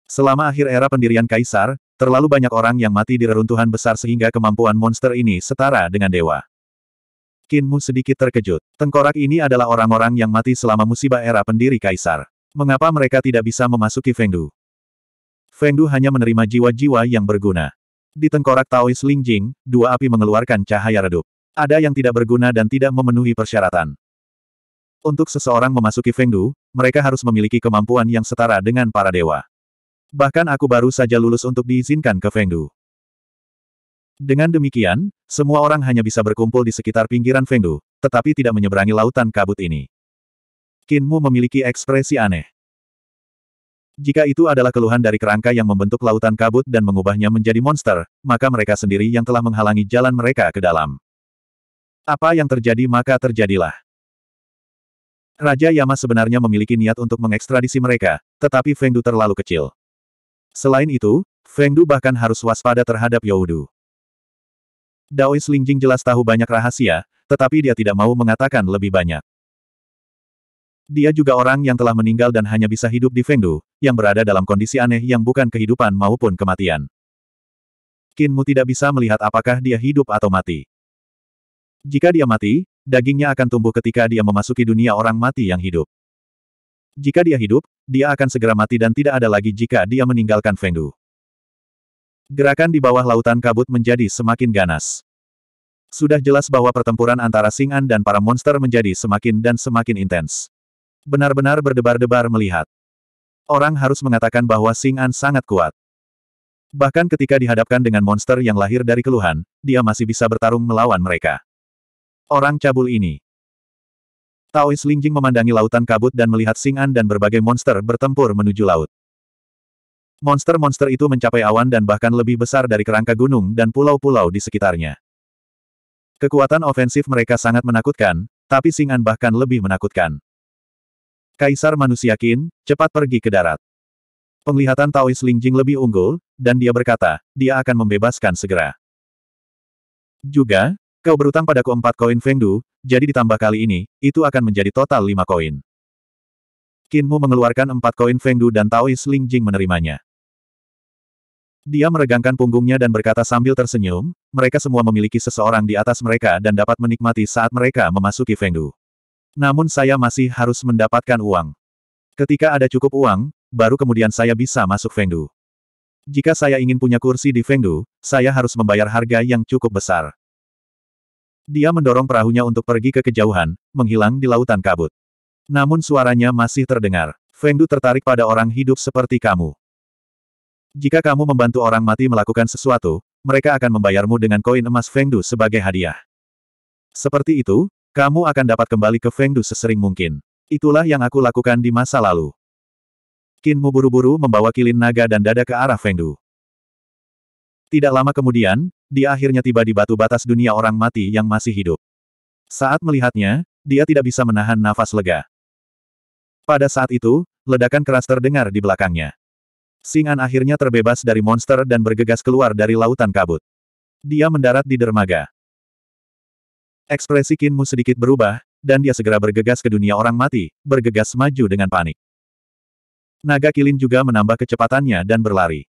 Selama akhir era pendirian kaisar, terlalu banyak orang yang mati di reruntuhan besar sehingga kemampuan monster ini setara dengan dewa. Kinmu sedikit terkejut. Tengkorak ini adalah orang-orang yang mati selama musibah era pendiri kaisar. Mengapa mereka tidak bisa memasuki Fengdu? Fengdu hanya menerima jiwa-jiwa yang berguna. Di tengkorak Taois Lingjing, dua api mengeluarkan cahaya redup. Ada yang tidak berguna dan tidak memenuhi persyaratan. Untuk seseorang memasuki Fengdu, mereka harus memiliki kemampuan yang setara dengan para dewa. Bahkan aku baru saja lulus untuk diizinkan ke Fengdu. Dengan demikian, semua orang hanya bisa berkumpul di sekitar pinggiran Fengdu, tetapi tidak menyeberangi lautan kabut ini. Kinmu memiliki ekspresi aneh. Jika itu adalah keluhan dari kerangka yang membentuk lautan kabut dan mengubahnya menjadi monster, maka mereka sendiri yang telah menghalangi jalan mereka ke dalam. Apa yang terjadi maka terjadilah. Raja Yama sebenarnya memiliki niat untuk mengekstradisi mereka, tetapi Fengdu terlalu kecil. Selain itu, Fengdu bahkan harus waspada terhadap Youdu. Daois Lingjing jelas tahu banyak rahasia, tetapi dia tidak mau mengatakan lebih banyak. Dia juga orang yang telah meninggal dan hanya bisa hidup di Fengdu, yang berada dalam kondisi aneh yang bukan kehidupan maupun kematian. Kinmu tidak bisa melihat apakah dia hidup atau mati. Jika dia mati, dagingnya akan tumbuh ketika dia memasuki dunia orang mati yang hidup. Jika dia hidup, dia akan segera mati dan tidak ada lagi jika dia meninggalkan Fengdu. Gerakan di bawah lautan kabut menjadi semakin ganas. Sudah jelas bahwa pertempuran antara Sing'an dan para monster menjadi semakin dan semakin intens benar-benar berdebar-debar melihat. Orang harus mengatakan bahwa Sing An sangat kuat. Bahkan ketika dihadapkan dengan monster yang lahir dari keluhan, dia masih bisa bertarung melawan mereka. Orang cabul ini. Taois Lingjing memandangi lautan kabut dan melihat Sing An dan berbagai monster bertempur menuju laut. Monster-monster itu mencapai awan dan bahkan lebih besar dari kerangka gunung dan pulau-pulau di sekitarnya. Kekuatan ofensif mereka sangat menakutkan, tapi Sing An bahkan lebih menakutkan. Kaisar manusia Qin, cepat pergi ke darat. Penglihatan Taois Lingjing lebih unggul, dan dia berkata, dia akan membebaskan segera. Juga, kau berutang padaku empat koin Fengdu, jadi ditambah kali ini, itu akan menjadi total lima koin. Mu mengeluarkan empat koin Fengdu dan Taois Lingjing menerimanya. Dia meregangkan punggungnya dan berkata sambil tersenyum, mereka semua memiliki seseorang di atas mereka dan dapat menikmati saat mereka memasuki Fengdu. Namun saya masih harus mendapatkan uang. Ketika ada cukup uang, baru kemudian saya bisa masuk Fengdu. Jika saya ingin punya kursi di Fengdu, saya harus membayar harga yang cukup besar. Dia mendorong perahunya untuk pergi ke kejauhan, menghilang di lautan kabut. Namun suaranya masih terdengar. Fengdu tertarik pada orang hidup seperti kamu. Jika kamu membantu orang mati melakukan sesuatu, mereka akan membayarmu dengan koin emas Fengdu sebagai hadiah. Seperti itu, kamu akan dapat kembali ke Fengdu sesering mungkin. Itulah yang aku lakukan di masa lalu. Kinmu buru-buru membawa kilin naga dan dada ke arah Fengdu. Tidak lama kemudian, dia akhirnya tiba di batu batas dunia orang mati yang masih hidup. Saat melihatnya, dia tidak bisa menahan nafas lega. Pada saat itu, ledakan keras terdengar di belakangnya. Singan akhirnya terbebas dari monster dan bergegas keluar dari lautan kabut. Dia mendarat di dermaga. Ekspresi Kinmu sedikit berubah, dan dia segera bergegas ke dunia orang mati, bergegas maju dengan panik. Naga Kilin juga menambah kecepatannya dan berlari.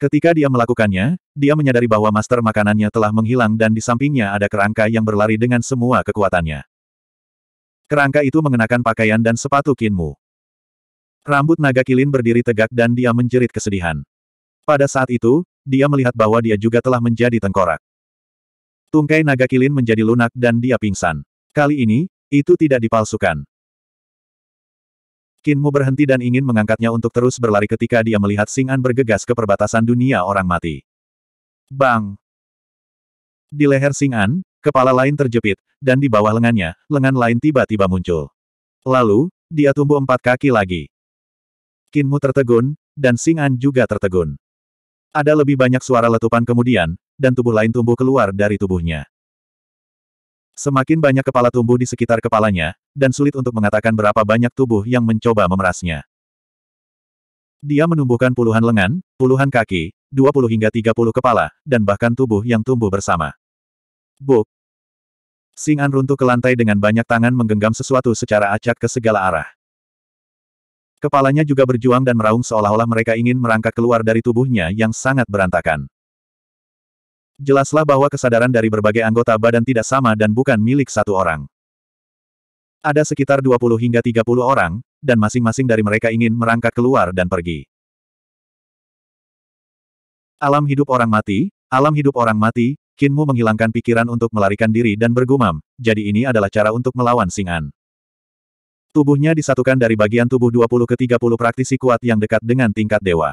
Ketika dia melakukannya, dia menyadari bahwa master makanannya telah menghilang dan di sampingnya ada kerangka yang berlari dengan semua kekuatannya. Kerangka itu mengenakan pakaian dan sepatu Kinmu. Rambut naga kilin berdiri tegak dan dia menjerit kesedihan. Pada saat itu, dia melihat bahwa dia juga telah menjadi tengkorak. Tungkai naga kilin menjadi lunak dan dia pingsan. Kali ini, itu tidak dipalsukan. Kinmu berhenti dan ingin mengangkatnya untuk terus berlari ketika dia melihat Singan bergegas ke perbatasan dunia orang mati. Bang! Di leher Singan, kepala lain terjepit, dan di bawah lengannya, lengan lain tiba-tiba muncul. Lalu, dia tumbuh empat kaki lagi. Kinmu tertegun, dan Singan juga tertegun. Ada lebih banyak suara letupan kemudian, dan tubuh lain tumbuh keluar dari tubuhnya. Semakin banyak kepala tumbuh di sekitar kepalanya, dan sulit untuk mengatakan berapa banyak tubuh yang mencoba memerasnya. Dia menumbuhkan puluhan lengan, puluhan kaki, 20 hingga 30 kepala, dan bahkan tubuh yang tumbuh bersama. Buk! Sing An runtuh ke lantai dengan banyak tangan menggenggam sesuatu secara acak ke segala arah. Kepalanya juga berjuang dan meraung seolah-olah mereka ingin merangkak keluar dari tubuhnya yang sangat berantakan jelaslah bahwa kesadaran dari berbagai anggota badan tidak sama dan bukan milik satu orang. Ada sekitar 20 hingga 30 orang, dan masing-masing dari mereka ingin merangkak keluar dan pergi. Alam hidup orang mati, alam hidup orang mati, Kinmu menghilangkan pikiran untuk melarikan diri dan bergumam, jadi ini adalah cara untuk melawan Singan. Tubuhnya disatukan dari bagian tubuh 20 ke 30 praktisi kuat yang dekat dengan tingkat dewa.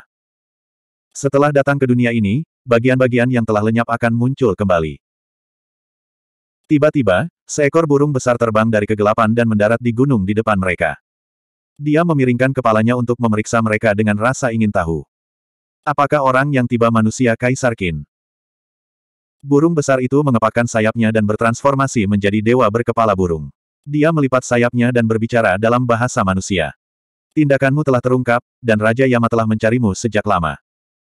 Setelah datang ke dunia ini, bagian-bagian yang telah lenyap akan muncul kembali. Tiba-tiba, seekor burung besar terbang dari kegelapan dan mendarat di gunung di depan mereka. Dia memiringkan kepalanya untuk memeriksa mereka dengan rasa ingin tahu. Apakah orang yang tiba manusia Kaisar Qin? Burung besar itu mengepakkan sayapnya dan bertransformasi menjadi dewa berkepala burung. Dia melipat sayapnya dan berbicara dalam bahasa manusia. Tindakanmu telah terungkap, dan Raja Yama telah mencarimu sejak lama.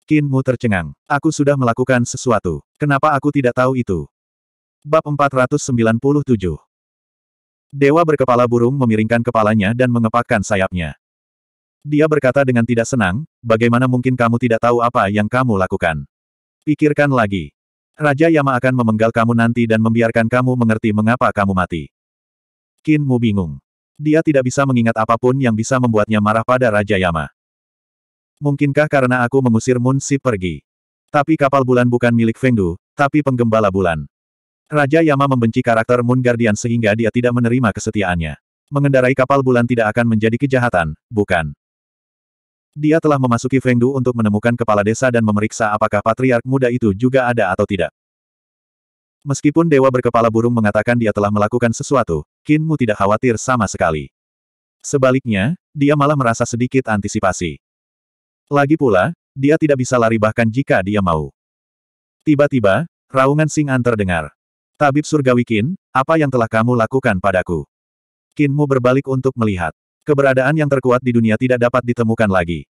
Qin Mu tercengang. Aku sudah melakukan sesuatu. Kenapa aku tidak tahu itu? Bab 497 Dewa berkepala burung memiringkan kepalanya dan mengepakkan sayapnya. Dia berkata dengan tidak senang, bagaimana mungkin kamu tidak tahu apa yang kamu lakukan? Pikirkan lagi. Raja Yama akan memenggal kamu nanti dan membiarkan kamu mengerti mengapa kamu mati. Qin Mu bingung. Dia tidak bisa mengingat apapun yang bisa membuatnya marah pada Raja Yama. Mungkinkah karena aku mengusir Moon Si pergi? Tapi kapal bulan bukan milik Fengdu, tapi penggembala bulan. Raja Yama membenci karakter Moon Guardian sehingga dia tidak menerima kesetiaannya. Mengendarai kapal bulan tidak akan menjadi kejahatan, bukan? Dia telah memasuki Fengdu untuk menemukan kepala desa dan memeriksa apakah patriark muda itu juga ada atau tidak. Meskipun dewa berkepala burung mengatakan dia telah melakukan sesuatu, Kinmu tidak khawatir sama sekali. Sebaliknya, dia malah merasa sedikit antisipasi. Lagi pula, dia tidak bisa lari bahkan jika dia mau. Tiba-tiba, raungan singan terdengar. Tabib Surgawi Kin, apa yang telah kamu lakukan padaku? Kinmu berbalik untuk melihat. Keberadaan yang terkuat di dunia tidak dapat ditemukan lagi.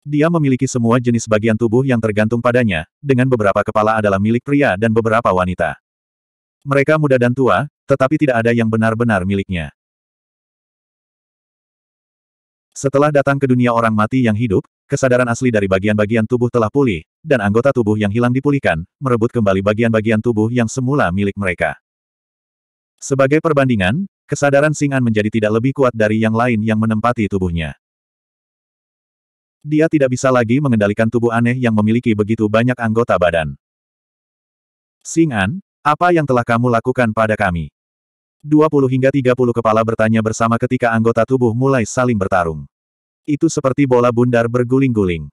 Dia memiliki semua jenis bagian tubuh yang tergantung padanya, dengan beberapa kepala adalah milik pria dan beberapa wanita. Mereka muda dan tua, tetapi tidak ada yang benar-benar miliknya. Setelah datang ke dunia orang mati yang hidup, kesadaran asli dari bagian-bagian tubuh telah pulih, dan anggota tubuh yang hilang dipulihkan, merebut kembali bagian-bagian tubuh yang semula milik mereka. Sebagai perbandingan, kesadaran Singan menjadi tidak lebih kuat dari yang lain yang menempati tubuhnya. Dia tidak bisa lagi mengendalikan tubuh aneh yang memiliki begitu banyak anggota badan. Singan, apa yang telah kamu lakukan pada kami? 20 hingga 30 kepala bertanya bersama ketika anggota tubuh mulai saling bertarung. Itu seperti bola bundar berguling-guling.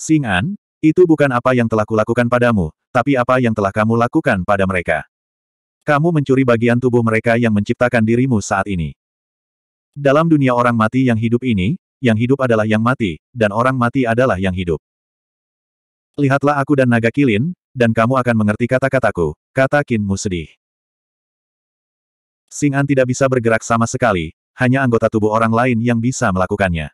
Singan, itu bukan apa yang telah kulakukan padamu, tapi apa yang telah kamu lakukan pada mereka. Kamu mencuri bagian tubuh mereka yang menciptakan dirimu saat ini. Dalam dunia orang mati yang hidup ini, yang hidup adalah yang mati, dan orang mati adalah yang hidup. Lihatlah aku dan naga kilin, dan kamu akan mengerti kata-kataku, kata Kinmu sedih. Sing An tidak bisa bergerak sama sekali, hanya anggota tubuh orang lain yang bisa melakukannya.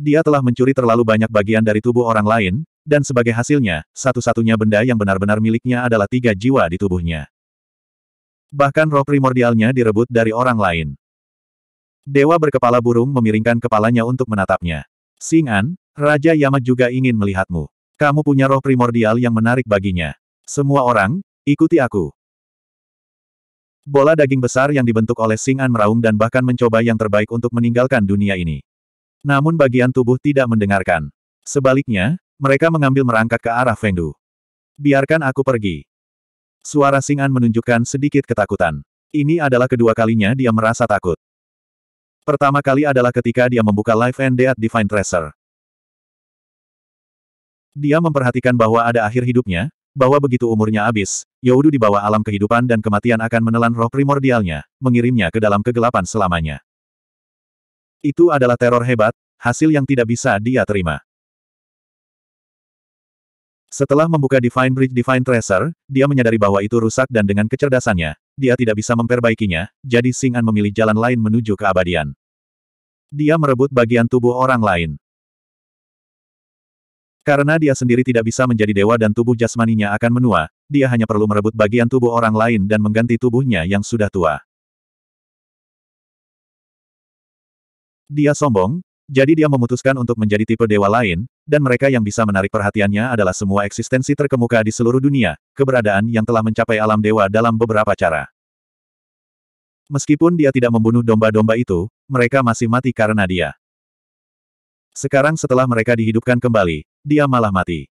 Dia telah mencuri terlalu banyak bagian dari tubuh orang lain, dan sebagai hasilnya, satu-satunya benda yang benar-benar miliknya adalah tiga jiwa di tubuhnya. Bahkan roh primordialnya direbut dari orang lain. Dewa berkepala burung memiringkan kepalanya untuk menatapnya. Sing An, Raja Yama juga ingin melihatmu. Kamu punya roh primordial yang menarik baginya. Semua orang, ikuti aku. Bola daging besar yang dibentuk oleh Singan meraung dan bahkan mencoba yang terbaik untuk meninggalkan dunia ini. Namun bagian tubuh tidak mendengarkan. Sebaliknya, mereka mengambil merangkak ke arah Fengdu. Biarkan aku pergi. Suara Singan menunjukkan sedikit ketakutan. Ini adalah kedua kalinya dia merasa takut. Pertama kali adalah ketika dia membuka Life and Death Divine Treasure. Dia memperhatikan bahwa ada akhir hidupnya, bahwa begitu umurnya habis, Yaudu dibawa alam kehidupan dan kematian akan menelan roh primordialnya, mengirimnya ke dalam kegelapan selamanya. Itu adalah teror hebat, hasil yang tidak bisa dia terima. Setelah membuka Divine Bridge Divine Tracer, dia menyadari bahwa itu rusak dan dengan kecerdasannya, dia tidak bisa memperbaikinya, jadi Singan memilih jalan lain menuju keabadian. Dia merebut bagian tubuh orang lain. Karena dia sendiri tidak bisa menjadi dewa dan tubuh jasmaninya akan menua, dia hanya perlu merebut bagian tubuh orang lain dan mengganti tubuhnya yang sudah tua. Dia sombong, jadi dia memutuskan untuk menjadi tipe dewa lain, dan mereka yang bisa menarik perhatiannya adalah semua eksistensi terkemuka di seluruh dunia, keberadaan yang telah mencapai alam dewa dalam beberapa cara. Meskipun dia tidak membunuh domba-domba itu, mereka masih mati karena dia. Sekarang setelah mereka dihidupkan kembali, dia malah mati.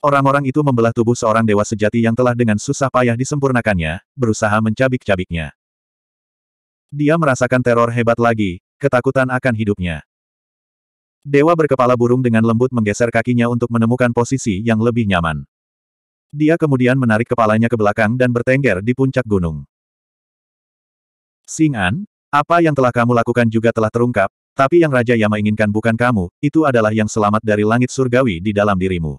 Orang-orang itu membelah tubuh seorang dewa sejati yang telah dengan susah payah disempurnakannya, berusaha mencabik-cabiknya. Dia merasakan teror hebat lagi, ketakutan akan hidupnya. Dewa berkepala burung dengan lembut menggeser kakinya untuk menemukan posisi yang lebih nyaman. Dia kemudian menarik kepalanya ke belakang dan bertengger di puncak gunung. Singan, apa yang telah kamu lakukan juga telah terungkap, tapi yang Raja Yama inginkan bukan kamu, itu adalah yang selamat dari langit surgawi di dalam dirimu.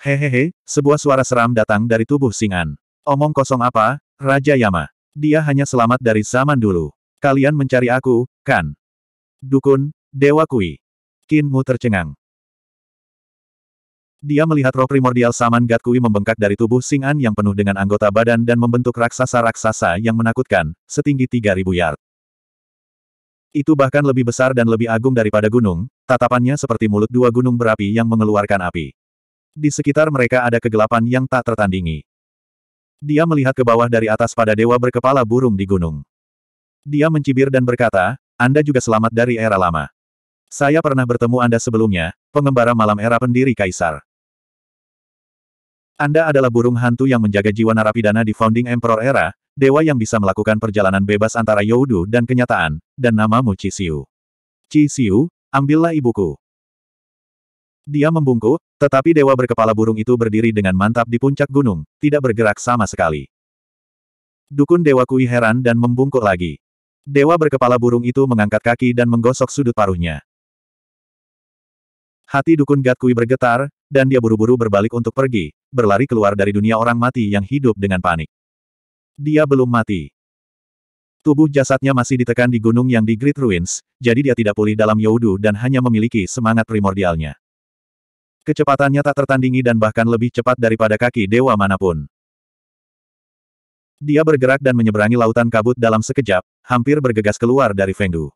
Hehehe, sebuah suara seram datang dari tubuh Singan. Omong kosong apa, Raja Yama? Dia hanya selamat dari zaman dulu. Kalian mencari aku, kan? Dukun, Dewa Kui. Kinmu tercengang. Dia melihat roh primordial Saman Gat Kui membengkak dari tubuh Sing'an yang penuh dengan anggota badan dan membentuk raksasa-raksasa yang menakutkan, setinggi 3.000 yard. Itu bahkan lebih besar dan lebih agung daripada gunung, tatapannya seperti mulut dua gunung berapi yang mengeluarkan api. Di sekitar mereka ada kegelapan yang tak tertandingi. Dia melihat ke bawah dari atas pada dewa berkepala burung di gunung. Dia mencibir dan berkata, Anda juga selamat dari era lama. Saya pernah bertemu Anda sebelumnya, pengembara malam era pendiri Kaisar. Anda adalah burung hantu yang menjaga jiwa narapidana di Founding Emperor Era, dewa yang bisa melakukan perjalanan bebas antara Youdu dan kenyataan, dan namamu Cisiu. Cisiu, ambillah ibuku. Dia membungkuk, tetapi dewa berkepala burung itu berdiri dengan mantap di puncak gunung, tidak bergerak sama sekali. Dukun Dewa Kui heran dan membungkuk lagi. Dewa berkepala burung itu mengangkat kaki dan menggosok sudut paruhnya. Hati Dukun Gat Kui bergetar, dan dia buru-buru berbalik untuk pergi, berlari keluar dari dunia orang mati yang hidup dengan panik. Dia belum mati. Tubuh jasadnya masih ditekan di gunung yang di Great Ruins, jadi dia tidak pulih dalam Yaudu dan hanya memiliki semangat primordialnya. Kecepatannya tak tertandingi dan bahkan lebih cepat daripada kaki dewa manapun. Dia bergerak dan menyeberangi lautan kabut dalam sekejap, hampir bergegas keluar dari Fengdu.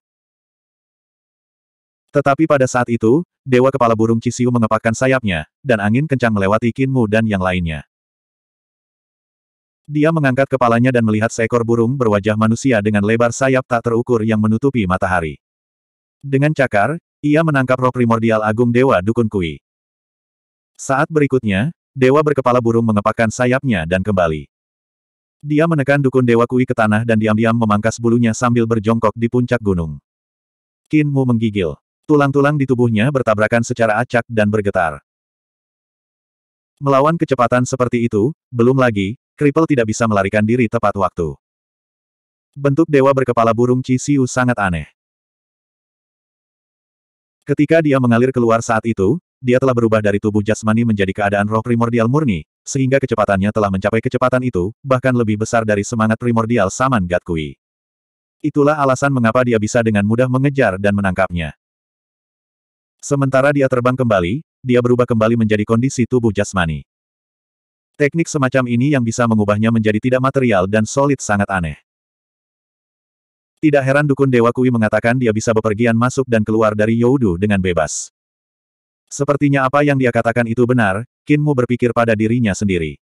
Tetapi pada saat itu, Dewa Kepala Burung Cisiu mengepakkan sayapnya, dan angin kencang melewati Kinmu dan yang lainnya. Dia mengangkat kepalanya dan melihat seekor burung berwajah manusia dengan lebar sayap tak terukur yang menutupi matahari. Dengan cakar, ia menangkap roh primordial agung Dewa Dukun Kui. Saat berikutnya, Dewa berkepala burung mengepakkan sayapnya dan kembali. Dia menekan Dukun Dewa Kui ke tanah dan diam-diam memangkas bulunya sambil berjongkok di puncak gunung. Qin Mu menggigil. Tulang-tulang di tubuhnya bertabrakan secara acak dan bergetar. Melawan kecepatan seperti itu, belum lagi, Kripel tidak bisa melarikan diri tepat waktu. Bentuk dewa berkepala burung Cisiu sangat aneh. Ketika dia mengalir keluar saat itu, dia telah berubah dari tubuh jasmani menjadi keadaan roh primordial murni, sehingga kecepatannya telah mencapai kecepatan itu, bahkan lebih besar dari semangat primordial Saman Gatkui. Itulah alasan mengapa dia bisa dengan mudah mengejar dan menangkapnya. Sementara dia terbang kembali, dia berubah kembali menjadi kondisi tubuh jasmani. Teknik semacam ini yang bisa mengubahnya menjadi tidak material dan solid sangat aneh. Tidak heran Dukun Dewa Kui mengatakan dia bisa bepergian masuk dan keluar dari Youdu dengan bebas. Sepertinya apa yang dia katakan itu benar, Kinmu berpikir pada dirinya sendiri.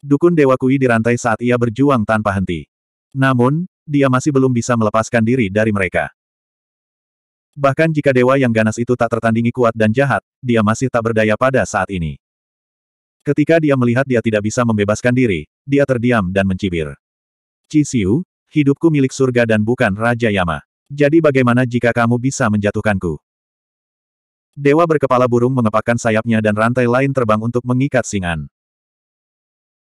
Dukun Dewa Kui dirantai saat ia berjuang tanpa henti. Namun, dia masih belum bisa melepaskan diri dari mereka. Bahkan jika dewa yang ganas itu tak tertandingi kuat dan jahat, dia masih tak berdaya pada saat ini. Ketika dia melihat dia tidak bisa membebaskan diri, dia terdiam dan mencibir. Cisiu, hidupku milik surga dan bukan Raja Yama. Jadi bagaimana jika kamu bisa menjatuhkanku? Dewa berkepala burung mengepakkan sayapnya dan rantai lain terbang untuk mengikat singan.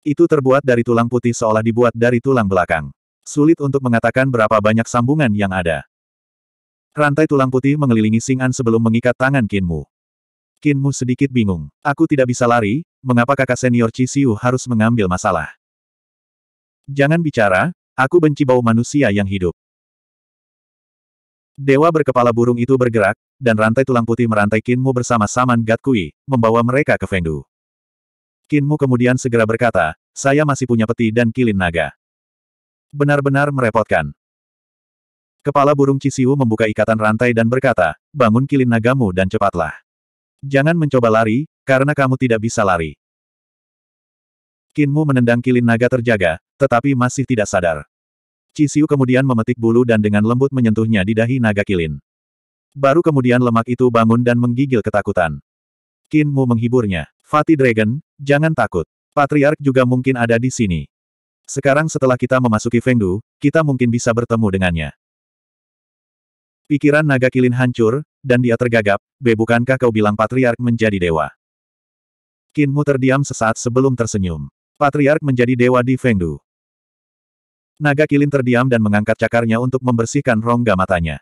Itu terbuat dari tulang putih seolah dibuat dari tulang belakang. Sulit untuk mengatakan berapa banyak sambungan yang ada. Rantai tulang putih mengelilingi singan sebelum mengikat tangan Kinmu. Kinmu sedikit bingung. Aku tidak bisa lari, mengapa kakak senior Siu harus mengambil masalah? Jangan bicara, aku benci bau manusia yang hidup. Dewa berkepala burung itu bergerak, dan rantai tulang putih merantai Kinmu bersama Saman Kui, membawa mereka ke Fengdu. Kinmu kemudian segera berkata, saya masih punya peti dan kilin naga. Benar-benar merepotkan. Kepala burung Cisiu membuka ikatan rantai dan berkata, bangun kilin nagamu dan cepatlah. Jangan mencoba lari, karena kamu tidak bisa lari. Kinmu menendang kilin naga terjaga, tetapi masih tidak sadar. Cisiu kemudian memetik bulu dan dengan lembut menyentuhnya di dahi naga kilin. Baru kemudian lemak itu bangun dan menggigil ketakutan. Kinmu menghiburnya. Fatih Dragon, jangan takut. Patriark juga mungkin ada di sini. Sekarang setelah kita memasuki Fengdu, kita mungkin bisa bertemu dengannya. Pikiran naga kilin hancur, dan dia tergagap, B bukankah kau bilang patriark menjadi dewa? Kinmu terdiam sesaat sebelum tersenyum. Patriark menjadi dewa di Fengdu. Naga kilin terdiam dan mengangkat cakarnya untuk membersihkan rongga matanya.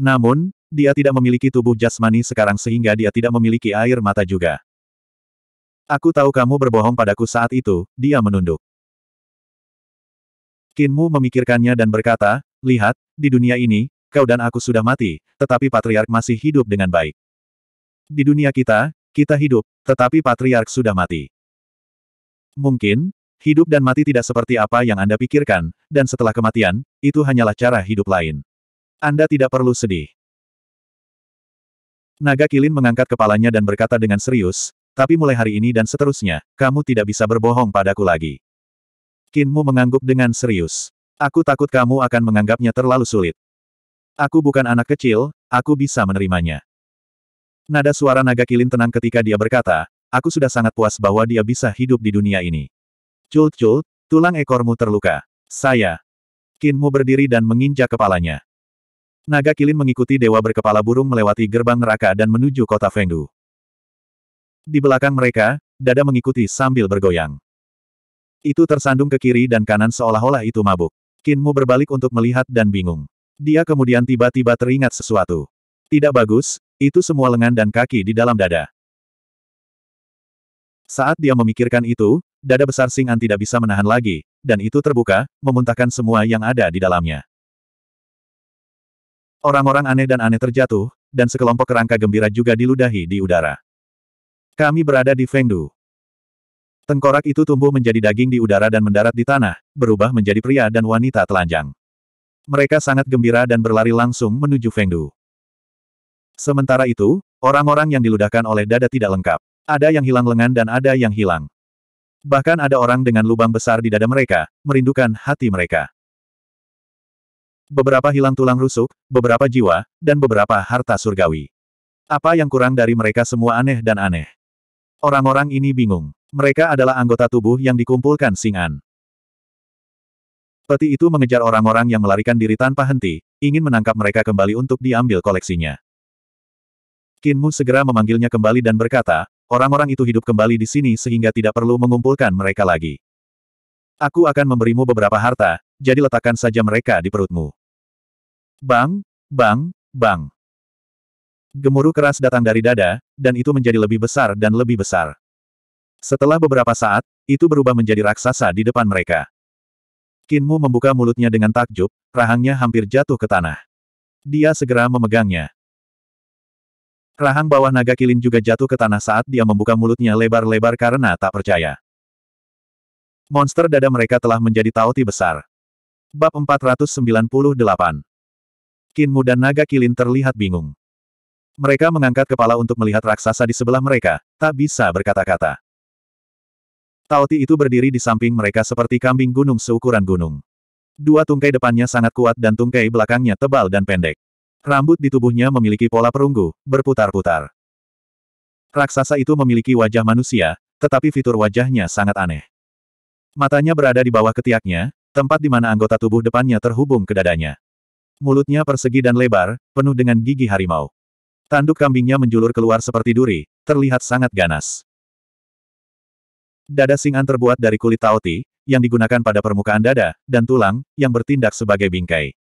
Namun, dia tidak memiliki tubuh jasmani sekarang sehingga dia tidak memiliki air mata juga. Aku tahu kamu berbohong padaku saat itu, dia menunduk. Kinmu memikirkannya dan berkata, lihat, di dunia ini, kau dan aku sudah mati, tetapi patriark masih hidup dengan baik. Di dunia kita, kita hidup, tetapi patriark sudah mati. Mungkin, hidup dan mati tidak seperti apa yang Anda pikirkan, dan setelah kematian, itu hanyalah cara hidup lain. Anda tidak perlu sedih. Naga Kilin mengangkat kepalanya dan berkata dengan serius, tapi mulai hari ini dan seterusnya, kamu tidak bisa berbohong padaku lagi. Kinmu mengangguk dengan serius. Aku takut kamu akan menganggapnya terlalu sulit. Aku bukan anak kecil, aku bisa menerimanya. Nada suara naga kilin tenang ketika dia berkata, aku sudah sangat puas bahwa dia bisa hidup di dunia ini. Cult-cult, tulang ekormu terluka. Saya. Kinmu berdiri dan menginjak kepalanya. Naga kilin mengikuti dewa berkepala burung melewati gerbang neraka dan menuju kota Fengdu. Di belakang mereka, dada mengikuti sambil bergoyang. Itu tersandung ke kiri dan kanan seolah-olah itu mabuk. Kinmu berbalik untuk melihat dan bingung. Dia kemudian tiba-tiba teringat sesuatu. Tidak bagus, itu semua lengan dan kaki di dalam dada. Saat dia memikirkan itu, dada besar Singan tidak bisa menahan lagi, dan itu terbuka, memuntahkan semua yang ada di dalamnya. Orang-orang aneh dan aneh terjatuh, dan sekelompok kerangka gembira juga diludahi di udara. Kami berada di Fengdu. Tengkorak itu tumbuh menjadi daging di udara dan mendarat di tanah, berubah menjadi pria dan wanita telanjang mereka sangat gembira dan berlari langsung menuju Fengdu. Sementara itu, orang-orang yang diludahkan oleh dada tidak lengkap. Ada yang hilang lengan dan ada yang hilang. Bahkan ada orang dengan lubang besar di dada mereka, merindukan hati mereka. Beberapa hilang tulang rusuk, beberapa jiwa, dan beberapa harta surgawi. Apa yang kurang dari mereka semua aneh dan aneh. Orang-orang ini bingung. Mereka adalah anggota tubuh yang dikumpulkan Singan. Peti itu mengejar orang-orang yang melarikan diri tanpa henti, ingin menangkap mereka kembali untuk diambil koleksinya. Kinmu segera memanggilnya kembali dan berkata, orang-orang itu hidup kembali di sini sehingga tidak perlu mengumpulkan mereka lagi. Aku akan memberimu beberapa harta, jadi letakkan saja mereka di perutmu. Bang, bang, bang. Gemuruh keras datang dari dada, dan itu menjadi lebih besar dan lebih besar. Setelah beberapa saat, itu berubah menjadi raksasa di depan mereka. Kinmu membuka mulutnya dengan takjub, rahangnya hampir jatuh ke tanah. Dia segera memegangnya. Rahang bawah naga kilin juga jatuh ke tanah saat dia membuka mulutnya lebar-lebar karena tak percaya. Monster dada mereka telah menjadi tauti besar. Bab 498 Kinmu dan naga kilin terlihat bingung. Mereka mengangkat kepala untuk melihat raksasa di sebelah mereka, tak bisa berkata-kata. Taoti itu berdiri di samping mereka seperti kambing gunung seukuran gunung. Dua tungkai depannya sangat kuat dan tungkai belakangnya tebal dan pendek. Rambut di tubuhnya memiliki pola perunggu, berputar-putar. Raksasa itu memiliki wajah manusia, tetapi fitur wajahnya sangat aneh. Matanya berada di bawah ketiaknya, tempat di mana anggota tubuh depannya terhubung ke dadanya. Mulutnya persegi dan lebar, penuh dengan gigi harimau. Tanduk kambingnya menjulur keluar seperti duri, terlihat sangat ganas. Dada singan terbuat dari kulit taoti, yang digunakan pada permukaan dada, dan tulang, yang bertindak sebagai bingkai.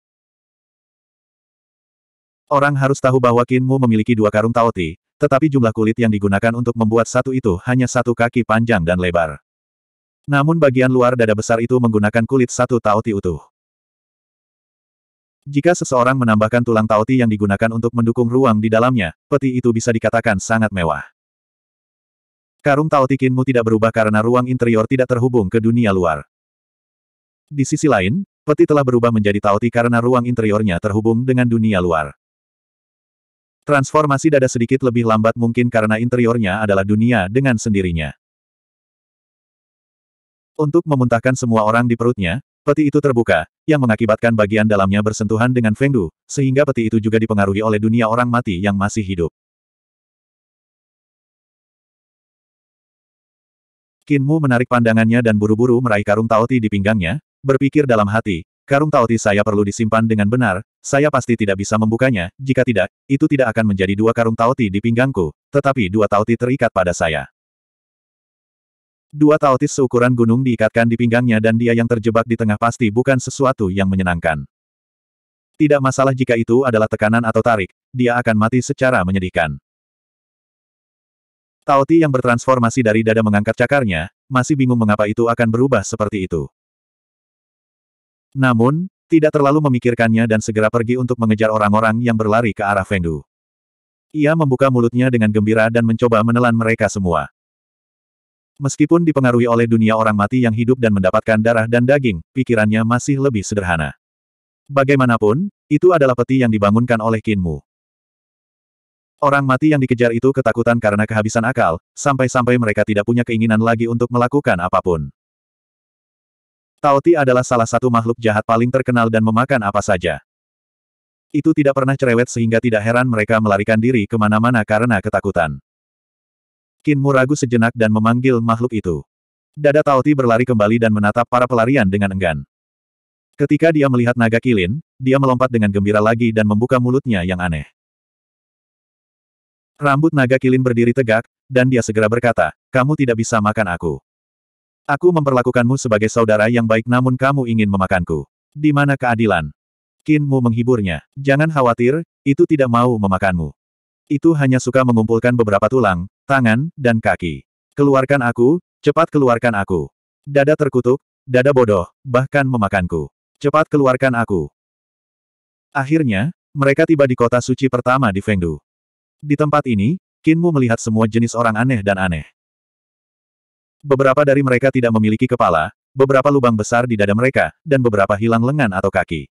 Orang harus tahu bahwa Kinmu memiliki dua karung taoti, tetapi jumlah kulit yang digunakan untuk membuat satu itu hanya satu kaki panjang dan lebar. Namun bagian luar dada besar itu menggunakan kulit satu taoti utuh. Jika seseorang menambahkan tulang taoti yang digunakan untuk mendukung ruang di dalamnya, peti itu bisa dikatakan sangat mewah. Karung Taotikinmu tidak berubah karena ruang interior tidak terhubung ke dunia luar. Di sisi lain, peti telah berubah menjadi Taoti karena ruang interiornya terhubung dengan dunia luar. Transformasi dada sedikit lebih lambat mungkin karena interiornya adalah dunia dengan sendirinya. Untuk memuntahkan semua orang di perutnya, peti itu terbuka, yang mengakibatkan bagian dalamnya bersentuhan dengan Fengdu, sehingga peti itu juga dipengaruhi oleh dunia orang mati yang masih hidup. Kinmu menarik pandangannya dan buru-buru meraih karung taoti di pinggangnya, berpikir dalam hati, karung taoti saya perlu disimpan dengan benar, saya pasti tidak bisa membukanya, jika tidak, itu tidak akan menjadi dua karung taoti di pinggangku, tetapi dua taoti terikat pada saya. Dua taotis seukuran gunung diikatkan di pinggangnya dan dia yang terjebak di tengah pasti bukan sesuatu yang menyenangkan. Tidak masalah jika itu adalah tekanan atau tarik, dia akan mati secara menyedihkan. Taoti yang bertransformasi dari dada mengangkat cakarnya, masih bingung mengapa itu akan berubah seperti itu. Namun, tidak terlalu memikirkannya dan segera pergi untuk mengejar orang-orang yang berlari ke arah Fendu. Ia membuka mulutnya dengan gembira dan mencoba menelan mereka semua. Meskipun dipengaruhi oleh dunia orang mati yang hidup dan mendapatkan darah dan daging, pikirannya masih lebih sederhana. Bagaimanapun, itu adalah peti yang dibangunkan oleh Kinmu. Orang mati yang dikejar itu ketakutan karena kehabisan akal, sampai-sampai mereka tidak punya keinginan lagi untuk melakukan apapun. Taoti adalah salah satu makhluk jahat paling terkenal dan memakan apa saja. Itu tidak pernah cerewet sehingga tidak heran mereka melarikan diri kemana-mana karena ketakutan. Kin ragu sejenak dan memanggil makhluk itu. Dada Taoti berlari kembali dan menatap para pelarian dengan enggan. Ketika dia melihat naga kilin, dia melompat dengan gembira lagi dan membuka mulutnya yang aneh. Rambut naga kilin berdiri tegak, dan dia segera berkata, kamu tidak bisa makan aku. Aku memperlakukanmu sebagai saudara yang baik namun kamu ingin memakanku. Di mana keadilan? Kinmu menghiburnya. Jangan khawatir, itu tidak mau memakanmu. Itu hanya suka mengumpulkan beberapa tulang, tangan, dan kaki. Keluarkan aku, cepat keluarkan aku. Dada terkutuk, dada bodoh, bahkan memakanku. Cepat keluarkan aku. Akhirnya, mereka tiba di kota suci pertama di Fengdu. Di tempat ini, Kinmu melihat semua jenis orang aneh dan aneh. Beberapa dari mereka tidak memiliki kepala, beberapa lubang besar di dada mereka, dan beberapa hilang lengan atau kaki.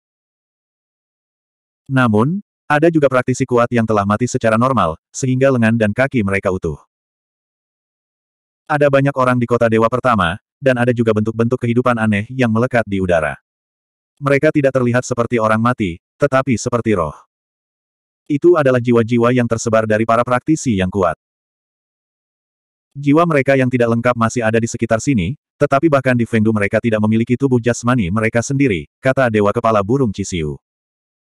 Namun, ada juga praktisi kuat yang telah mati secara normal, sehingga lengan dan kaki mereka utuh. Ada banyak orang di kota dewa pertama, dan ada juga bentuk-bentuk kehidupan aneh yang melekat di udara. Mereka tidak terlihat seperti orang mati, tetapi seperti roh. Itu adalah jiwa-jiwa yang tersebar dari para praktisi yang kuat. Jiwa mereka yang tidak lengkap masih ada di sekitar sini, tetapi bahkan di Fengdu mereka tidak memiliki tubuh jasmani mereka sendiri, kata Dewa Kepala Burung Cisiu.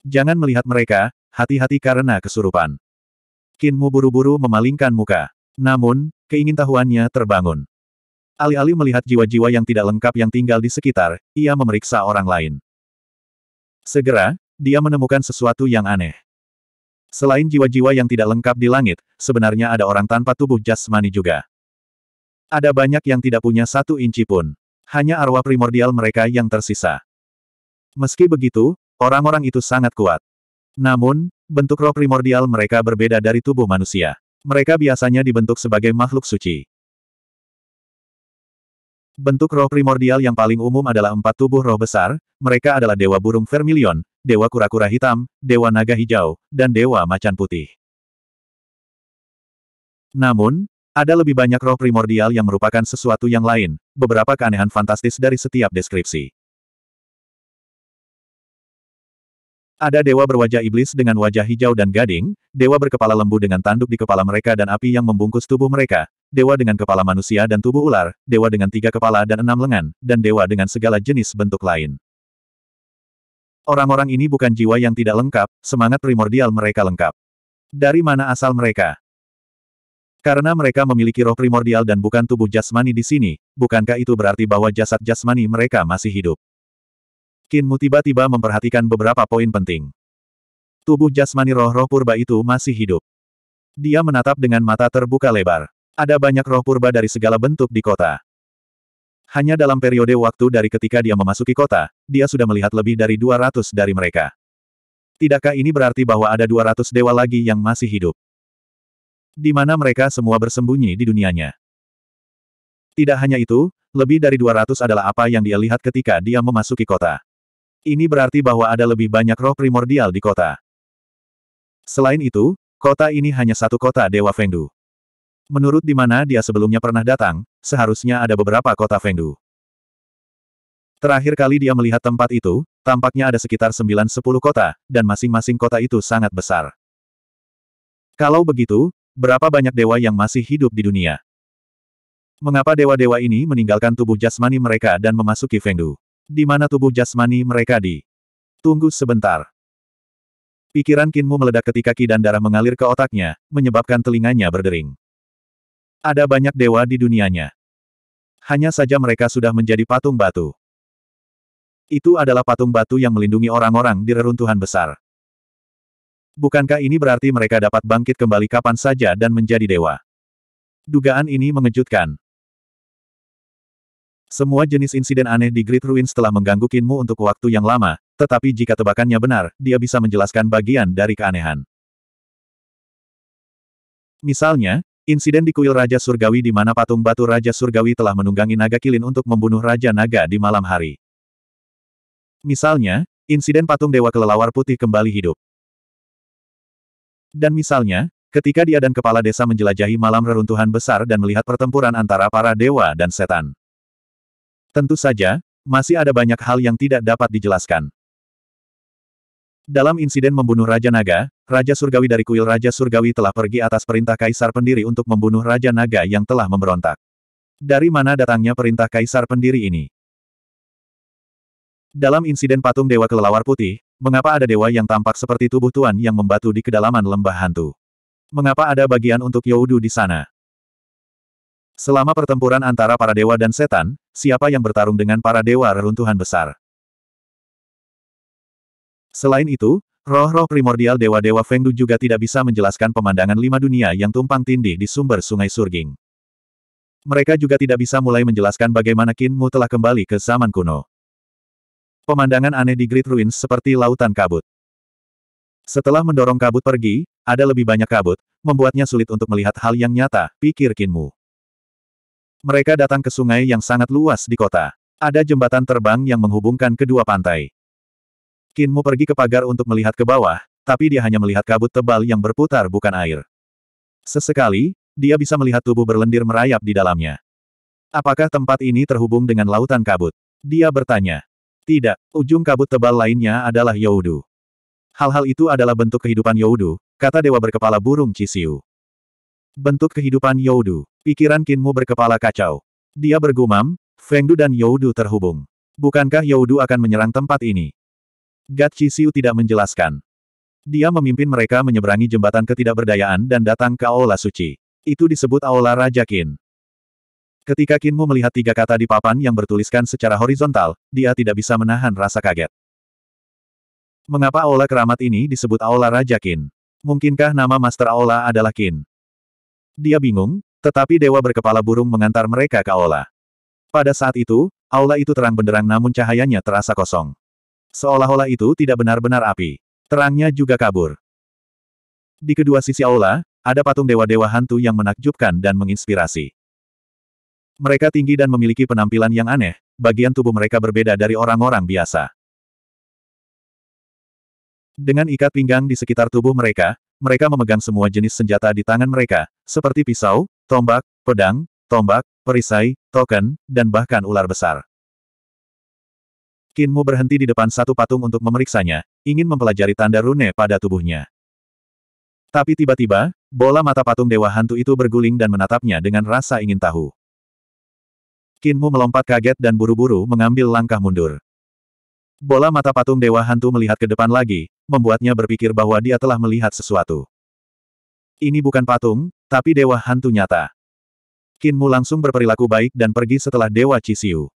Jangan melihat mereka, hati-hati karena kesurupan. Kinmu buru-buru memalingkan muka. Namun, keingintahuannya terbangun. Alih-alih melihat jiwa-jiwa yang tidak lengkap yang tinggal di sekitar, ia memeriksa orang lain. Segera, dia menemukan sesuatu yang aneh. Selain jiwa-jiwa yang tidak lengkap di langit, sebenarnya ada orang tanpa tubuh jasmani juga. Ada banyak yang tidak punya satu inci pun. Hanya arwah primordial mereka yang tersisa. Meski begitu, orang-orang itu sangat kuat. Namun, bentuk roh primordial mereka berbeda dari tubuh manusia. Mereka biasanya dibentuk sebagai makhluk suci. Bentuk roh primordial yang paling umum adalah empat tubuh roh besar, mereka adalah Dewa Burung Vermilion, Dewa Kura-Kura Hitam, Dewa Naga Hijau, dan Dewa Macan Putih. Namun, ada lebih banyak roh primordial yang merupakan sesuatu yang lain, beberapa keanehan fantastis dari setiap deskripsi. Ada dewa berwajah iblis dengan wajah hijau dan gading, dewa berkepala lembu dengan tanduk di kepala mereka dan api yang membungkus tubuh mereka, dewa dengan kepala manusia dan tubuh ular, dewa dengan tiga kepala dan enam lengan, dan dewa dengan segala jenis bentuk lain. Orang-orang ini bukan jiwa yang tidak lengkap, semangat primordial mereka lengkap. Dari mana asal mereka? Karena mereka memiliki roh primordial dan bukan tubuh jasmani di sini, bukankah itu berarti bahwa jasad jasmani mereka masih hidup? Kinmu tiba-tiba memperhatikan beberapa poin penting. Tubuh jasmani roh-roh purba itu masih hidup. Dia menatap dengan mata terbuka lebar. Ada banyak roh purba dari segala bentuk di kota. Hanya dalam periode waktu dari ketika dia memasuki kota, dia sudah melihat lebih dari 200 dari mereka. Tidakkah ini berarti bahwa ada 200 dewa lagi yang masih hidup? Di mana mereka semua bersembunyi di dunianya. Tidak hanya itu, lebih dari 200 adalah apa yang dia lihat ketika dia memasuki kota. Ini berarti bahwa ada lebih banyak roh primordial di kota. Selain itu, kota ini hanya satu kota Dewa Fengdu. Menurut di mana dia sebelumnya pernah datang, seharusnya ada beberapa kota Fengdu. Terakhir kali dia melihat tempat itu, tampaknya ada sekitar 9-10 kota, dan masing-masing kota itu sangat besar. Kalau begitu, berapa banyak dewa yang masih hidup di dunia? Mengapa dewa-dewa ini meninggalkan tubuh jasmani mereka dan memasuki Fengdu? Di mana tubuh jasmani mereka di? Tunggu sebentar. Pikiran Kinmu meledak ketika ki dan darah mengalir ke otaknya, menyebabkan telinganya berdering. Ada banyak dewa di dunianya. Hanya saja mereka sudah menjadi patung batu. Itu adalah patung batu yang melindungi orang-orang di reruntuhan besar. Bukankah ini berarti mereka dapat bangkit kembali kapan saja dan menjadi dewa? Dugaan ini mengejutkan. Semua jenis insiden aneh di Great Ruins telah mengganggu Kinmu untuk waktu yang lama, tetapi jika tebakannya benar, dia bisa menjelaskan bagian dari keanehan. Misalnya, insiden di kuil Raja Surgawi di mana patung batu Raja Surgawi telah menunggangi naga kilin untuk membunuh Raja Naga di malam hari. Misalnya, insiden patung Dewa Kelelawar Putih kembali hidup. Dan misalnya, ketika dia dan kepala desa menjelajahi malam reruntuhan besar dan melihat pertempuran antara para dewa dan setan. Tentu saja, masih ada banyak hal yang tidak dapat dijelaskan. Dalam insiden membunuh Raja Naga, Raja Surgawi dari kuil Raja Surgawi telah pergi atas perintah Kaisar Pendiri untuk membunuh Raja Naga yang telah memberontak. Dari mana datangnya perintah Kaisar Pendiri ini? Dalam insiden patung Dewa Kelelawar Putih, mengapa ada dewa yang tampak seperti tubuh Tuan yang membatu di kedalaman lembah hantu? Mengapa ada bagian untuk Yaudu di sana? Selama pertempuran antara para dewa dan setan, siapa yang bertarung dengan para dewa reruntuhan besar? Selain itu, roh-roh primordial dewa-dewa Fengdu juga tidak bisa menjelaskan pemandangan lima dunia yang tumpang tindih di sumber sungai Surging. Mereka juga tidak bisa mulai menjelaskan bagaimana Kinmu telah kembali ke zaman kuno. Pemandangan aneh di Great Ruins seperti lautan kabut. Setelah mendorong kabut pergi, ada lebih banyak kabut, membuatnya sulit untuk melihat hal yang nyata, pikir Kinmu. Mereka datang ke sungai yang sangat luas di kota. Ada jembatan terbang yang menghubungkan kedua pantai. Kinmu pergi ke pagar untuk melihat ke bawah, tapi dia hanya melihat kabut tebal yang berputar bukan air. Sesekali, dia bisa melihat tubuh berlendir merayap di dalamnya. Apakah tempat ini terhubung dengan lautan kabut? Dia bertanya. Tidak, ujung kabut tebal lainnya adalah Yaudu. Hal-hal itu adalah bentuk kehidupan Yaudu, kata dewa berkepala burung Cisiu. Bentuk kehidupan Youdu. Pikiran Kinmu berkepala kacau. Dia bergumam, Fengdu dan Youdu terhubung. Bukankah Youdu akan menyerang tempat ini? Gatchi Siu tidak menjelaskan. Dia memimpin mereka menyeberangi jembatan ketidakberdayaan dan datang ke Aula Suci. Itu disebut Aula Raja Kin. Ketika Kinmu melihat tiga kata di papan yang bertuliskan secara horizontal, dia tidak bisa menahan rasa kaget. Mengapa Aula Keramat ini disebut Aula Raja Kin? Mungkinkah nama Master Aula adalah Kin? Dia bingung, tetapi dewa berkepala burung mengantar mereka ke aula. Pada saat itu, aula itu terang benderang namun cahayanya terasa kosong. Seolah-olah itu tidak benar-benar api. Terangnya juga kabur. Di kedua sisi aula, ada patung dewa-dewa hantu yang menakjubkan dan menginspirasi. Mereka tinggi dan memiliki penampilan yang aneh, bagian tubuh mereka berbeda dari orang-orang biasa. Dengan ikat pinggang di sekitar tubuh mereka, mereka memegang semua jenis senjata di tangan mereka, seperti pisau, tombak, pedang, tombak, perisai, token, dan bahkan ular besar. Kinmu berhenti di depan satu patung untuk memeriksanya, ingin mempelajari tanda rune pada tubuhnya. Tapi tiba-tiba, bola mata patung dewa hantu itu berguling dan menatapnya dengan rasa ingin tahu. Kinmu melompat kaget dan buru-buru mengambil langkah mundur. Bola mata patung Dewa Hantu melihat ke depan lagi, membuatnya berpikir bahwa dia telah melihat sesuatu. Ini bukan patung, tapi Dewa Hantu nyata. Kinmu langsung berperilaku baik dan pergi setelah Dewa Cisiu.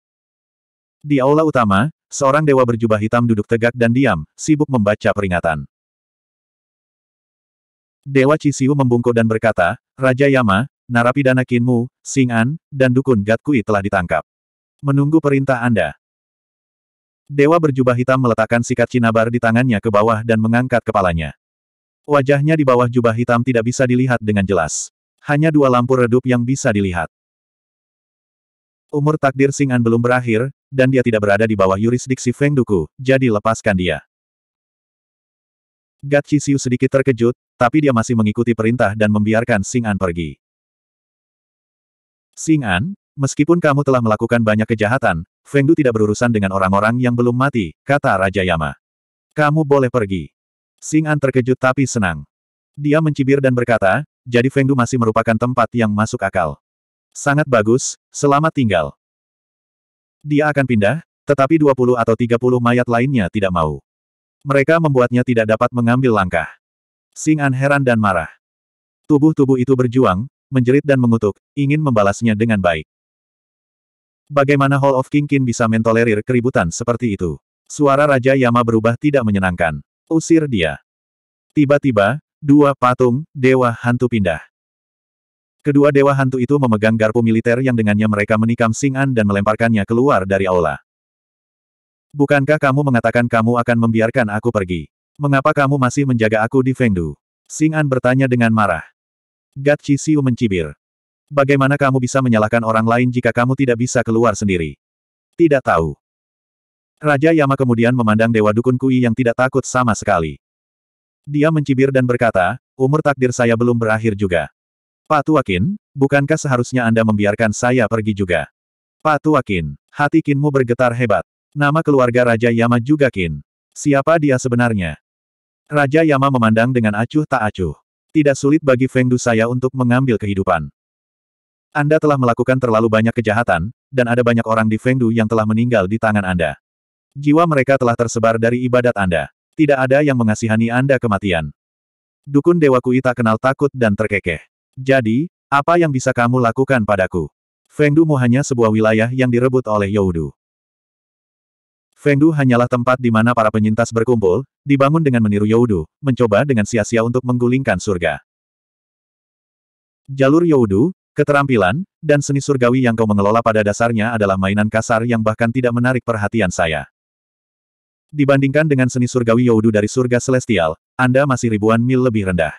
Di aula utama, seorang dewa berjubah hitam duduk tegak dan diam, sibuk membaca peringatan. Dewa Cisiu membungkuk dan berkata, Raja Yama, narapidana Kinmu, Singan, dan Dukun Gatkui telah ditangkap. Menunggu perintah Anda. Dewa berjubah hitam meletakkan sikat cinabar di tangannya ke bawah dan mengangkat kepalanya. Wajahnya di bawah jubah hitam tidak bisa dilihat dengan jelas. Hanya dua lampu redup yang bisa dilihat. Umur takdir Sing'an belum berakhir, dan dia tidak berada di bawah yurisdiksi Feng Duku, jadi lepaskan dia. Gat Xiu sedikit terkejut, tapi dia masih mengikuti perintah dan membiarkan Sing'an pergi. Sing'an, meskipun kamu telah melakukan banyak kejahatan, Fengdu tidak berurusan dengan orang-orang yang belum mati, kata Raja Yama. Kamu boleh pergi. Sing An terkejut tapi senang. Dia mencibir dan berkata, jadi Fengdu masih merupakan tempat yang masuk akal. Sangat bagus, selamat tinggal. Dia akan pindah, tetapi 20 atau 30 mayat lainnya tidak mau. Mereka membuatnya tidak dapat mengambil langkah. Sing An heran dan marah. Tubuh-tubuh itu berjuang, menjerit dan mengutuk, ingin membalasnya dengan baik. Bagaimana Hall of King bisa mentolerir keributan seperti itu? Suara Raja Yama berubah tidak menyenangkan. Usir dia. Tiba-tiba, dua patung, Dewa Hantu pindah. Kedua Dewa Hantu itu memegang garpu militer yang dengannya mereka menikam Singan dan melemparkannya keluar dari aula. Bukankah kamu mengatakan kamu akan membiarkan aku pergi? Mengapa kamu masih menjaga aku di Fengdu? Singan bertanya dengan marah. Gat Chi Siu mencibir. Bagaimana kamu bisa menyalahkan orang lain jika kamu tidak bisa keluar sendiri? Tidak tahu. Raja Yama kemudian memandang Dewa Dukun Kui yang tidak takut sama sekali. Dia mencibir dan berkata, umur takdir saya belum berakhir juga. Pak Tuakin, bukankah seharusnya Anda membiarkan saya pergi juga? Pak Tuakin, hati Kinmu bergetar hebat. Nama keluarga Raja Yama juga Kin. Siapa dia sebenarnya? Raja Yama memandang dengan acuh tak acuh. Tidak sulit bagi Fengdu saya untuk mengambil kehidupan. Anda telah melakukan terlalu banyak kejahatan, dan ada banyak orang di Fengdu yang telah meninggal di tangan Anda. Jiwa mereka telah tersebar dari ibadat Anda. Tidak ada yang mengasihani Anda kematian. Dukun Dewa Kui tak kenal takut dan terkekeh. Jadi, apa yang bisa kamu lakukan padaku? Fengdu mu hanya sebuah wilayah yang direbut oleh Yaudu. Fengdu hanyalah tempat di mana para penyintas berkumpul, dibangun dengan meniru Yaudu, mencoba dengan sia-sia untuk menggulingkan surga. Jalur Yaudu, Keterampilan, dan seni surgawi yang kau mengelola pada dasarnya adalah mainan kasar yang bahkan tidak menarik perhatian saya. Dibandingkan dengan seni surgawi Yaudu dari surga celestial, Anda masih ribuan mil lebih rendah.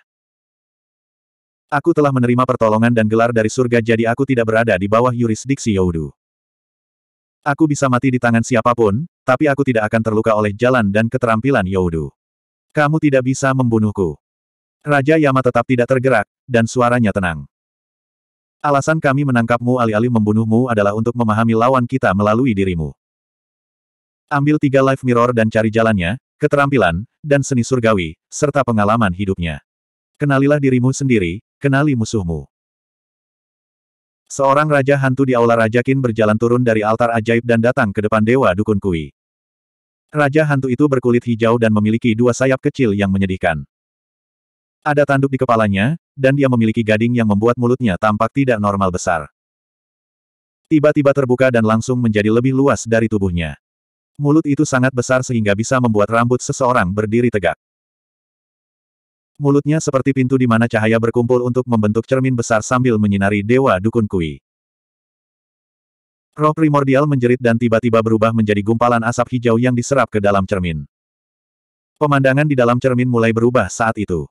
Aku telah menerima pertolongan dan gelar dari surga jadi aku tidak berada di bawah yurisdiksi Yaudu. Aku bisa mati di tangan siapapun, tapi aku tidak akan terluka oleh jalan dan keterampilan Yaudu. Kamu tidak bisa membunuhku. Raja Yama tetap tidak tergerak, dan suaranya tenang. Alasan kami menangkapmu alih-alih membunuhmu adalah untuk memahami lawan kita melalui dirimu. Ambil tiga life mirror dan cari jalannya, keterampilan, dan seni surgawi, serta pengalaman hidupnya. Kenalilah dirimu sendiri, kenali musuhmu. Seorang raja hantu di Aula Raja Qin berjalan turun dari altar ajaib dan datang ke depan Dewa Dukun Kui. Raja hantu itu berkulit hijau dan memiliki dua sayap kecil yang menyedihkan. Ada tanduk di kepalanya, dan dia memiliki gading yang membuat mulutnya tampak tidak normal besar. Tiba-tiba terbuka dan langsung menjadi lebih luas dari tubuhnya. Mulut itu sangat besar sehingga bisa membuat rambut seseorang berdiri tegak. Mulutnya seperti pintu di mana cahaya berkumpul untuk membentuk cermin besar sambil menyinari Dewa Dukun Kui. Roh primordial menjerit dan tiba-tiba berubah menjadi gumpalan asap hijau yang diserap ke dalam cermin. Pemandangan di dalam cermin mulai berubah saat itu.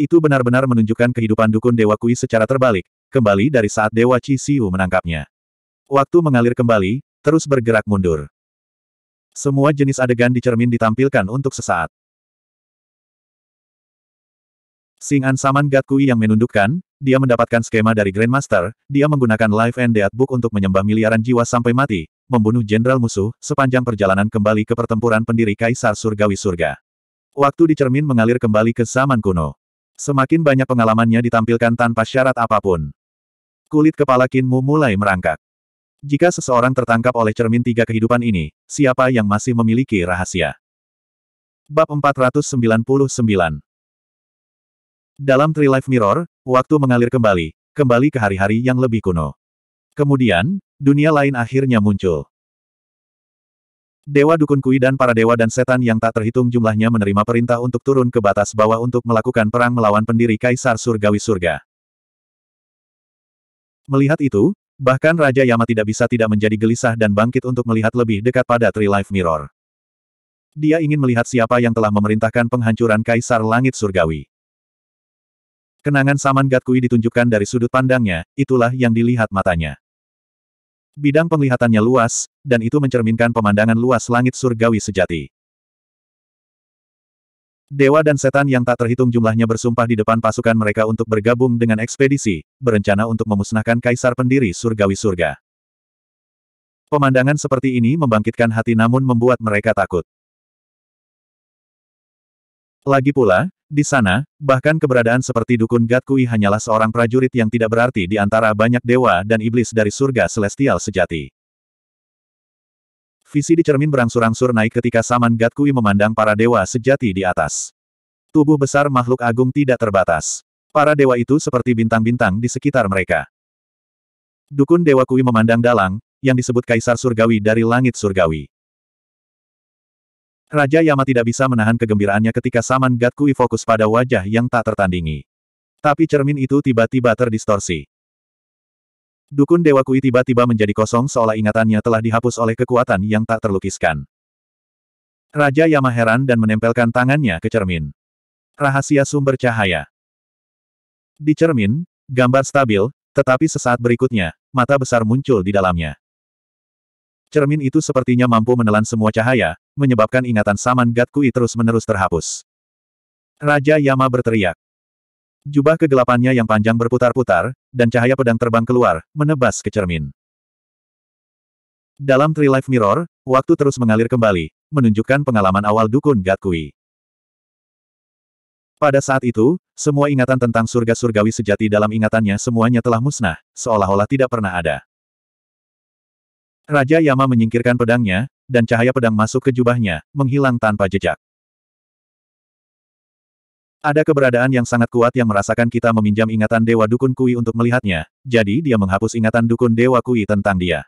Itu benar-benar menunjukkan kehidupan dukun Dewa Kui secara terbalik, kembali dari saat Dewa Chi Siu menangkapnya. Waktu mengalir kembali, terus bergerak mundur. Semua jenis adegan di cermin ditampilkan untuk sesaat. Sing An Saman Kui yang menundukkan, dia mendapatkan skema dari Grandmaster, dia menggunakan Life and Death Book untuk menyembah miliaran jiwa sampai mati, membunuh jenderal musuh, sepanjang perjalanan kembali ke pertempuran pendiri Kaisar Surgawi Surga. Waktu di cermin mengalir kembali ke zaman kuno. Semakin banyak pengalamannya ditampilkan tanpa syarat apapun. Kulit kepala Kinmu mulai merangkak. Jika seseorang tertangkap oleh cermin tiga kehidupan ini, siapa yang masih memiliki rahasia? Bab 499 Dalam Trilife Life Mirror, waktu mengalir kembali, kembali ke hari-hari yang lebih kuno. Kemudian, dunia lain akhirnya muncul. Dewa Dukun Kui dan para dewa dan setan yang tak terhitung jumlahnya menerima perintah untuk turun ke batas bawah untuk melakukan perang melawan pendiri Kaisar Surgawi Surga. Melihat itu, bahkan Raja Yama tidak bisa tidak menjadi gelisah dan bangkit untuk melihat lebih dekat pada Tri Life Mirror. Dia ingin melihat siapa yang telah memerintahkan penghancuran Kaisar Langit Surgawi. Kenangan Saman gat kui ditunjukkan dari sudut pandangnya, itulah yang dilihat matanya. Bidang penglihatannya luas, dan itu mencerminkan pemandangan luas langit surgawi sejati. Dewa dan setan yang tak terhitung jumlahnya bersumpah di depan pasukan mereka untuk bergabung dengan ekspedisi, berencana untuk memusnahkan kaisar pendiri surgawi surga. Pemandangan seperti ini membangkitkan hati namun membuat mereka takut. Lagi pula, di sana, bahkan keberadaan seperti Dukun Gatkui hanyalah seorang prajurit yang tidak berarti di antara banyak dewa dan iblis dari surga celestial sejati. Visi di cermin berangsur-angsur naik ketika Saman Gatkui memandang para dewa sejati di atas. Tubuh besar makhluk agung tidak terbatas. Para dewa itu seperti bintang-bintang di sekitar mereka. Dukun Dewa Kui memandang dalang, yang disebut Kaisar Surgawi dari Langit Surgawi. Raja Yama tidak bisa menahan kegembiraannya ketika Saman Gatkui fokus pada wajah yang tak tertandingi. Tapi cermin itu tiba-tiba terdistorsi. Dukun Dewa Kui tiba-tiba menjadi kosong seolah ingatannya telah dihapus oleh kekuatan yang tak terlukiskan. Raja Yama heran dan menempelkan tangannya ke cermin. Rahasia sumber cahaya. Di cermin, gambar stabil, tetapi sesaat berikutnya, mata besar muncul di dalamnya cermin itu sepertinya mampu menelan semua cahaya, menyebabkan ingatan Saman Gat Kui terus-menerus terhapus. Raja Yama berteriak. Jubah kegelapannya yang panjang berputar-putar, dan cahaya pedang terbang keluar, menebas ke cermin. Dalam Three Life Mirror, waktu terus mengalir kembali, menunjukkan pengalaman awal Dukun Kui. Pada saat itu, semua ingatan tentang surga surgawi sejati dalam ingatannya semuanya telah musnah, seolah-olah tidak pernah ada. Raja Yama menyingkirkan pedangnya, dan cahaya pedang masuk ke jubahnya, menghilang tanpa jejak. Ada keberadaan yang sangat kuat yang merasakan kita meminjam ingatan Dewa Dukun Kui untuk melihatnya, jadi dia menghapus ingatan Dukun Dewa Kui tentang dia.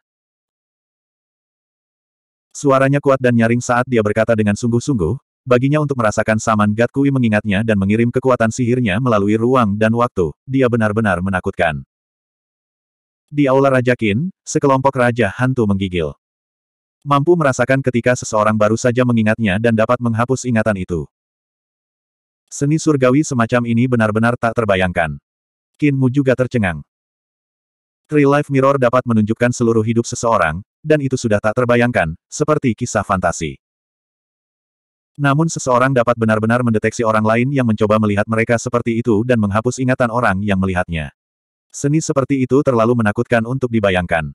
Suaranya kuat dan nyaring saat dia berkata dengan sungguh-sungguh, baginya untuk merasakan Saman Gat Kui mengingatnya dan mengirim kekuatan sihirnya melalui ruang dan waktu, dia benar-benar menakutkan. Di Aula Raja Kin, sekelompok Raja Hantu menggigil. Mampu merasakan ketika seseorang baru saja mengingatnya dan dapat menghapus ingatan itu. Seni surgawi semacam ini benar-benar tak terbayangkan. Kinmu juga tercengang. Tree Life Mirror dapat menunjukkan seluruh hidup seseorang, dan itu sudah tak terbayangkan, seperti kisah fantasi. Namun seseorang dapat benar-benar mendeteksi orang lain yang mencoba melihat mereka seperti itu dan menghapus ingatan orang yang melihatnya. Seni seperti itu terlalu menakutkan untuk dibayangkan.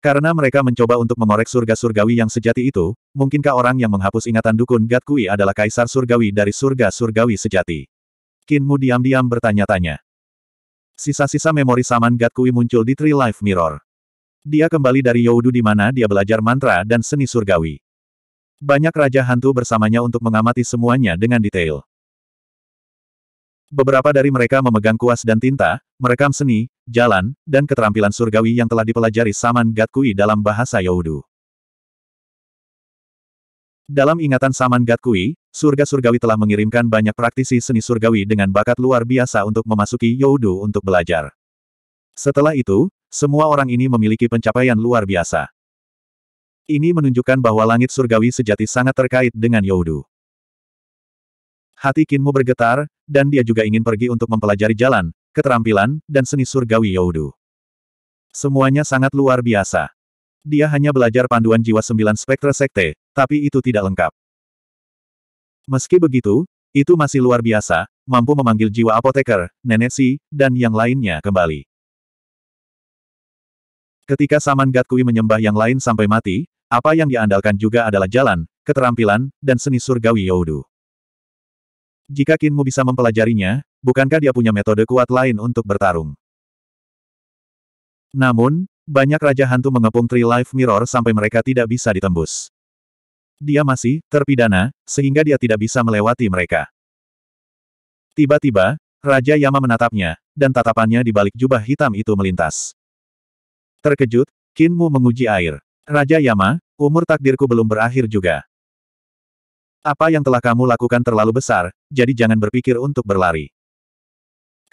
Karena mereka mencoba untuk mengorek surga surgawi yang sejati itu, mungkinkah orang yang menghapus ingatan dukun Gatkui adalah kaisar surgawi dari surga surgawi sejati? Kinmu diam-diam bertanya-tanya. Sisa-sisa memori saman Gatkui muncul di Tree Life Mirror. Dia kembali dari Youdu di mana dia belajar mantra dan seni surgawi. Banyak raja hantu bersamanya untuk mengamati semuanya dengan detail. Beberapa dari mereka memegang kuas dan tinta, merekam seni, jalan, dan keterampilan surgawi yang telah dipelajari Saman Gatkui dalam bahasa Yaudu. Dalam ingatan Saman Gatkui, surga surgawi telah mengirimkan banyak praktisi seni surgawi dengan bakat luar biasa untuk memasuki Yaudu untuk belajar. Setelah itu, semua orang ini memiliki pencapaian luar biasa. Ini menunjukkan bahwa langit surgawi sejati sangat terkait dengan Yaudu. Hati Kinmu bergetar, dan dia juga ingin pergi untuk mempelajari jalan, keterampilan, dan seni surgawi Yaudu. Semuanya sangat luar biasa. Dia hanya belajar panduan jiwa sembilan spektra sekte, tapi itu tidak lengkap. Meski begitu, itu masih luar biasa, mampu memanggil jiwa apoteker, nenek si, dan yang lainnya kembali. Ketika Saman Gatkui menyembah yang lain sampai mati, apa yang diandalkan juga adalah jalan, keterampilan, dan seni surgawi Yaudu. Jika Kinmu bisa mempelajarinya, bukankah dia punya metode kuat lain untuk bertarung? Namun, banyak Raja Hantu mengepung Tree Life Mirror sampai mereka tidak bisa ditembus. Dia masih terpidana, sehingga dia tidak bisa melewati mereka. Tiba-tiba, Raja Yama menatapnya, dan tatapannya di balik jubah hitam itu melintas. Terkejut, Kinmu menguji air. Raja Yama, umur takdirku belum berakhir juga. Apa yang telah kamu lakukan terlalu besar, jadi jangan berpikir untuk berlari.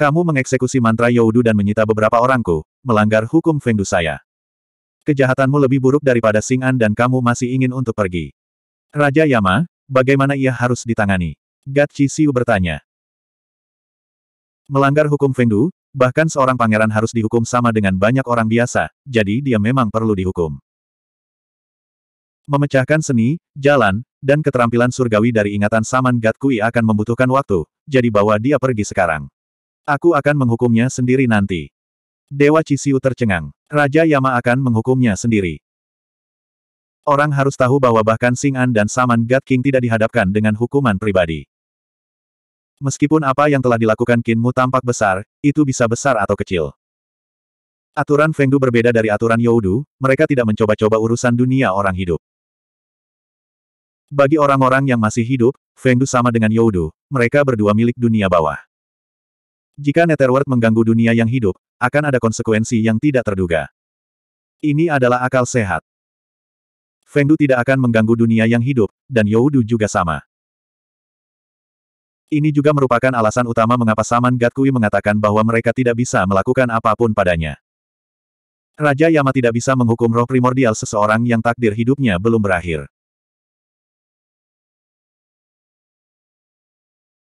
Kamu mengeksekusi mantra Youdu dan menyita beberapa orangku, melanggar hukum Fengdu saya. Kejahatanmu lebih buruk daripada Sing'an dan kamu masih ingin untuk pergi. Raja Yama, bagaimana ia harus ditangani? Gatchi Siu bertanya. Melanggar hukum Fengdu, bahkan seorang pangeran harus dihukum sama dengan banyak orang biasa, jadi dia memang perlu dihukum. Memecahkan seni, jalan, dan keterampilan surgawi dari ingatan Saman Kui akan membutuhkan waktu, jadi bawa dia pergi sekarang. Aku akan menghukumnya sendiri nanti. Dewa Cisiu tercengang. Raja Yama akan menghukumnya sendiri. Orang harus tahu bahwa bahkan Sing'an dan Saman Gat King tidak dihadapkan dengan hukuman pribadi. Meskipun apa yang telah dilakukan Kinmu tampak besar, itu bisa besar atau kecil. Aturan Fengdu berbeda dari aturan Youdu, mereka tidak mencoba-coba urusan dunia orang hidup. Bagi orang-orang yang masih hidup, Fengdu sama dengan Youdu, mereka berdua milik dunia bawah. Jika Netherworld mengganggu dunia yang hidup, akan ada konsekuensi yang tidak terduga. Ini adalah akal sehat. Fengdu tidak akan mengganggu dunia yang hidup, dan Youdu juga sama. Ini juga merupakan alasan utama mengapa Saman Gatkui mengatakan bahwa mereka tidak bisa melakukan apapun padanya. Raja Yama tidak bisa menghukum roh primordial seseorang yang takdir hidupnya belum berakhir.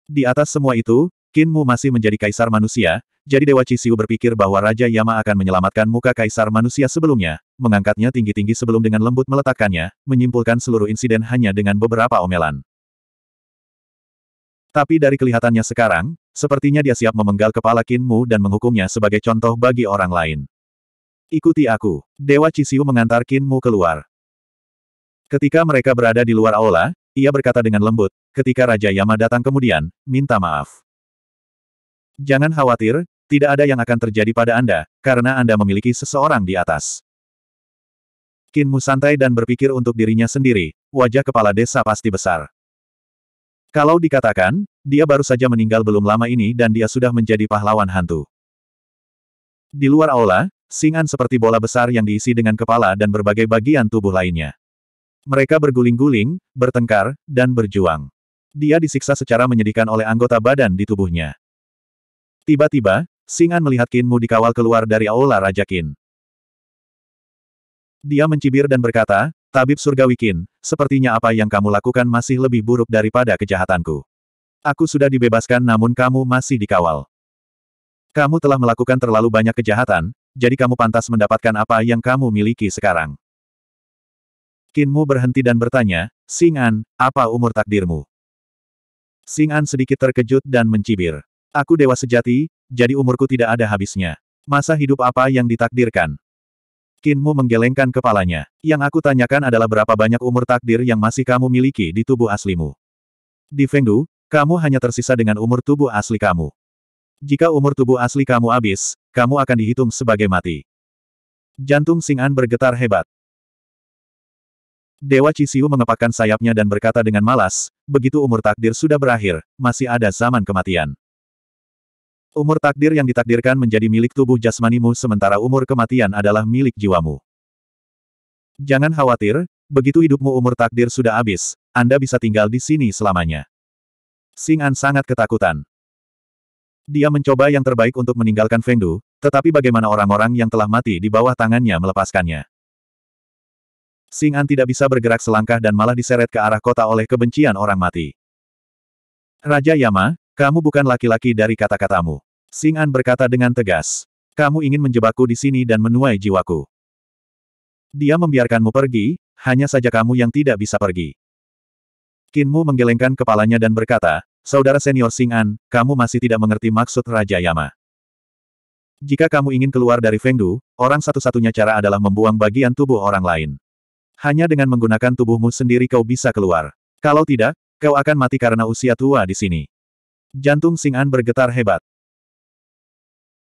Di atas semua itu, Kinmu masih menjadi kaisar manusia, jadi Dewa Cisiu berpikir bahwa Raja Yama akan menyelamatkan muka kaisar manusia sebelumnya, mengangkatnya tinggi-tinggi sebelum dengan lembut meletakkannya, menyimpulkan seluruh insiden hanya dengan beberapa omelan. Tapi dari kelihatannya sekarang, sepertinya dia siap memenggal kepala Kinmu dan menghukumnya sebagai contoh bagi orang lain. Ikuti aku. Dewa Cisiu mengantar Kinmu keluar. Ketika mereka berada di luar aula, ia berkata dengan lembut, ketika Raja Yama datang kemudian, minta maaf. Jangan khawatir, tidak ada yang akan terjadi pada Anda, karena Anda memiliki seseorang di atas. Kinmu santai dan berpikir untuk dirinya sendiri, wajah kepala desa pasti besar. Kalau dikatakan, dia baru saja meninggal belum lama ini dan dia sudah menjadi pahlawan hantu. Di luar aula, singan seperti bola besar yang diisi dengan kepala dan berbagai bagian tubuh lainnya. Mereka berguling-guling, bertengkar, dan berjuang dia disiksa secara menyedihkan oleh anggota badan di tubuhnya. Tiba-tiba, Singan melihat Kinmu dikawal keluar dari aula Raja Kin. Dia mencibir dan berkata, Tabib Surgawi Kin, sepertinya apa yang kamu lakukan masih lebih buruk daripada kejahatanku. Aku sudah dibebaskan namun kamu masih dikawal. Kamu telah melakukan terlalu banyak kejahatan, jadi kamu pantas mendapatkan apa yang kamu miliki sekarang. Kinmu berhenti dan bertanya, Singan, apa umur takdirmu? Sing sedikit terkejut dan mencibir. Aku dewa sejati, jadi umurku tidak ada habisnya. Masa hidup apa yang ditakdirkan? Kinmu menggelengkan kepalanya. Yang aku tanyakan adalah berapa banyak umur takdir yang masih kamu miliki di tubuh aslimu. Di Fengdu, kamu hanya tersisa dengan umur tubuh asli kamu. Jika umur tubuh asli kamu habis, kamu akan dihitung sebagai mati. Jantung Sing bergetar hebat. Dewa Cisiu mengepakkan sayapnya dan berkata dengan malas, begitu umur takdir sudah berakhir, masih ada zaman kematian. Umur takdir yang ditakdirkan menjadi milik tubuh jasmanimu sementara umur kematian adalah milik jiwamu. Jangan khawatir, begitu hidupmu umur takdir sudah habis, Anda bisa tinggal di sini selamanya. Singan sangat ketakutan. Dia mencoba yang terbaik untuk meninggalkan Fengdu, tetapi bagaimana orang-orang yang telah mati di bawah tangannya melepaskannya. Sing tidak bisa bergerak selangkah dan malah diseret ke arah kota oleh kebencian orang mati. Raja Yama, kamu bukan laki-laki dari kata-katamu. Sing berkata dengan tegas. Kamu ingin menjebakku di sini dan menuai jiwaku. Dia membiarkanmu pergi, hanya saja kamu yang tidak bisa pergi. Kinmu menggelengkan kepalanya dan berkata, Saudara senior Sing kamu masih tidak mengerti maksud Raja Yama. Jika kamu ingin keluar dari Fengdu, orang satu-satunya cara adalah membuang bagian tubuh orang lain. Hanya dengan menggunakan tubuhmu sendiri kau bisa keluar. Kalau tidak, kau akan mati karena usia tua di sini. Jantung Sing'an bergetar hebat.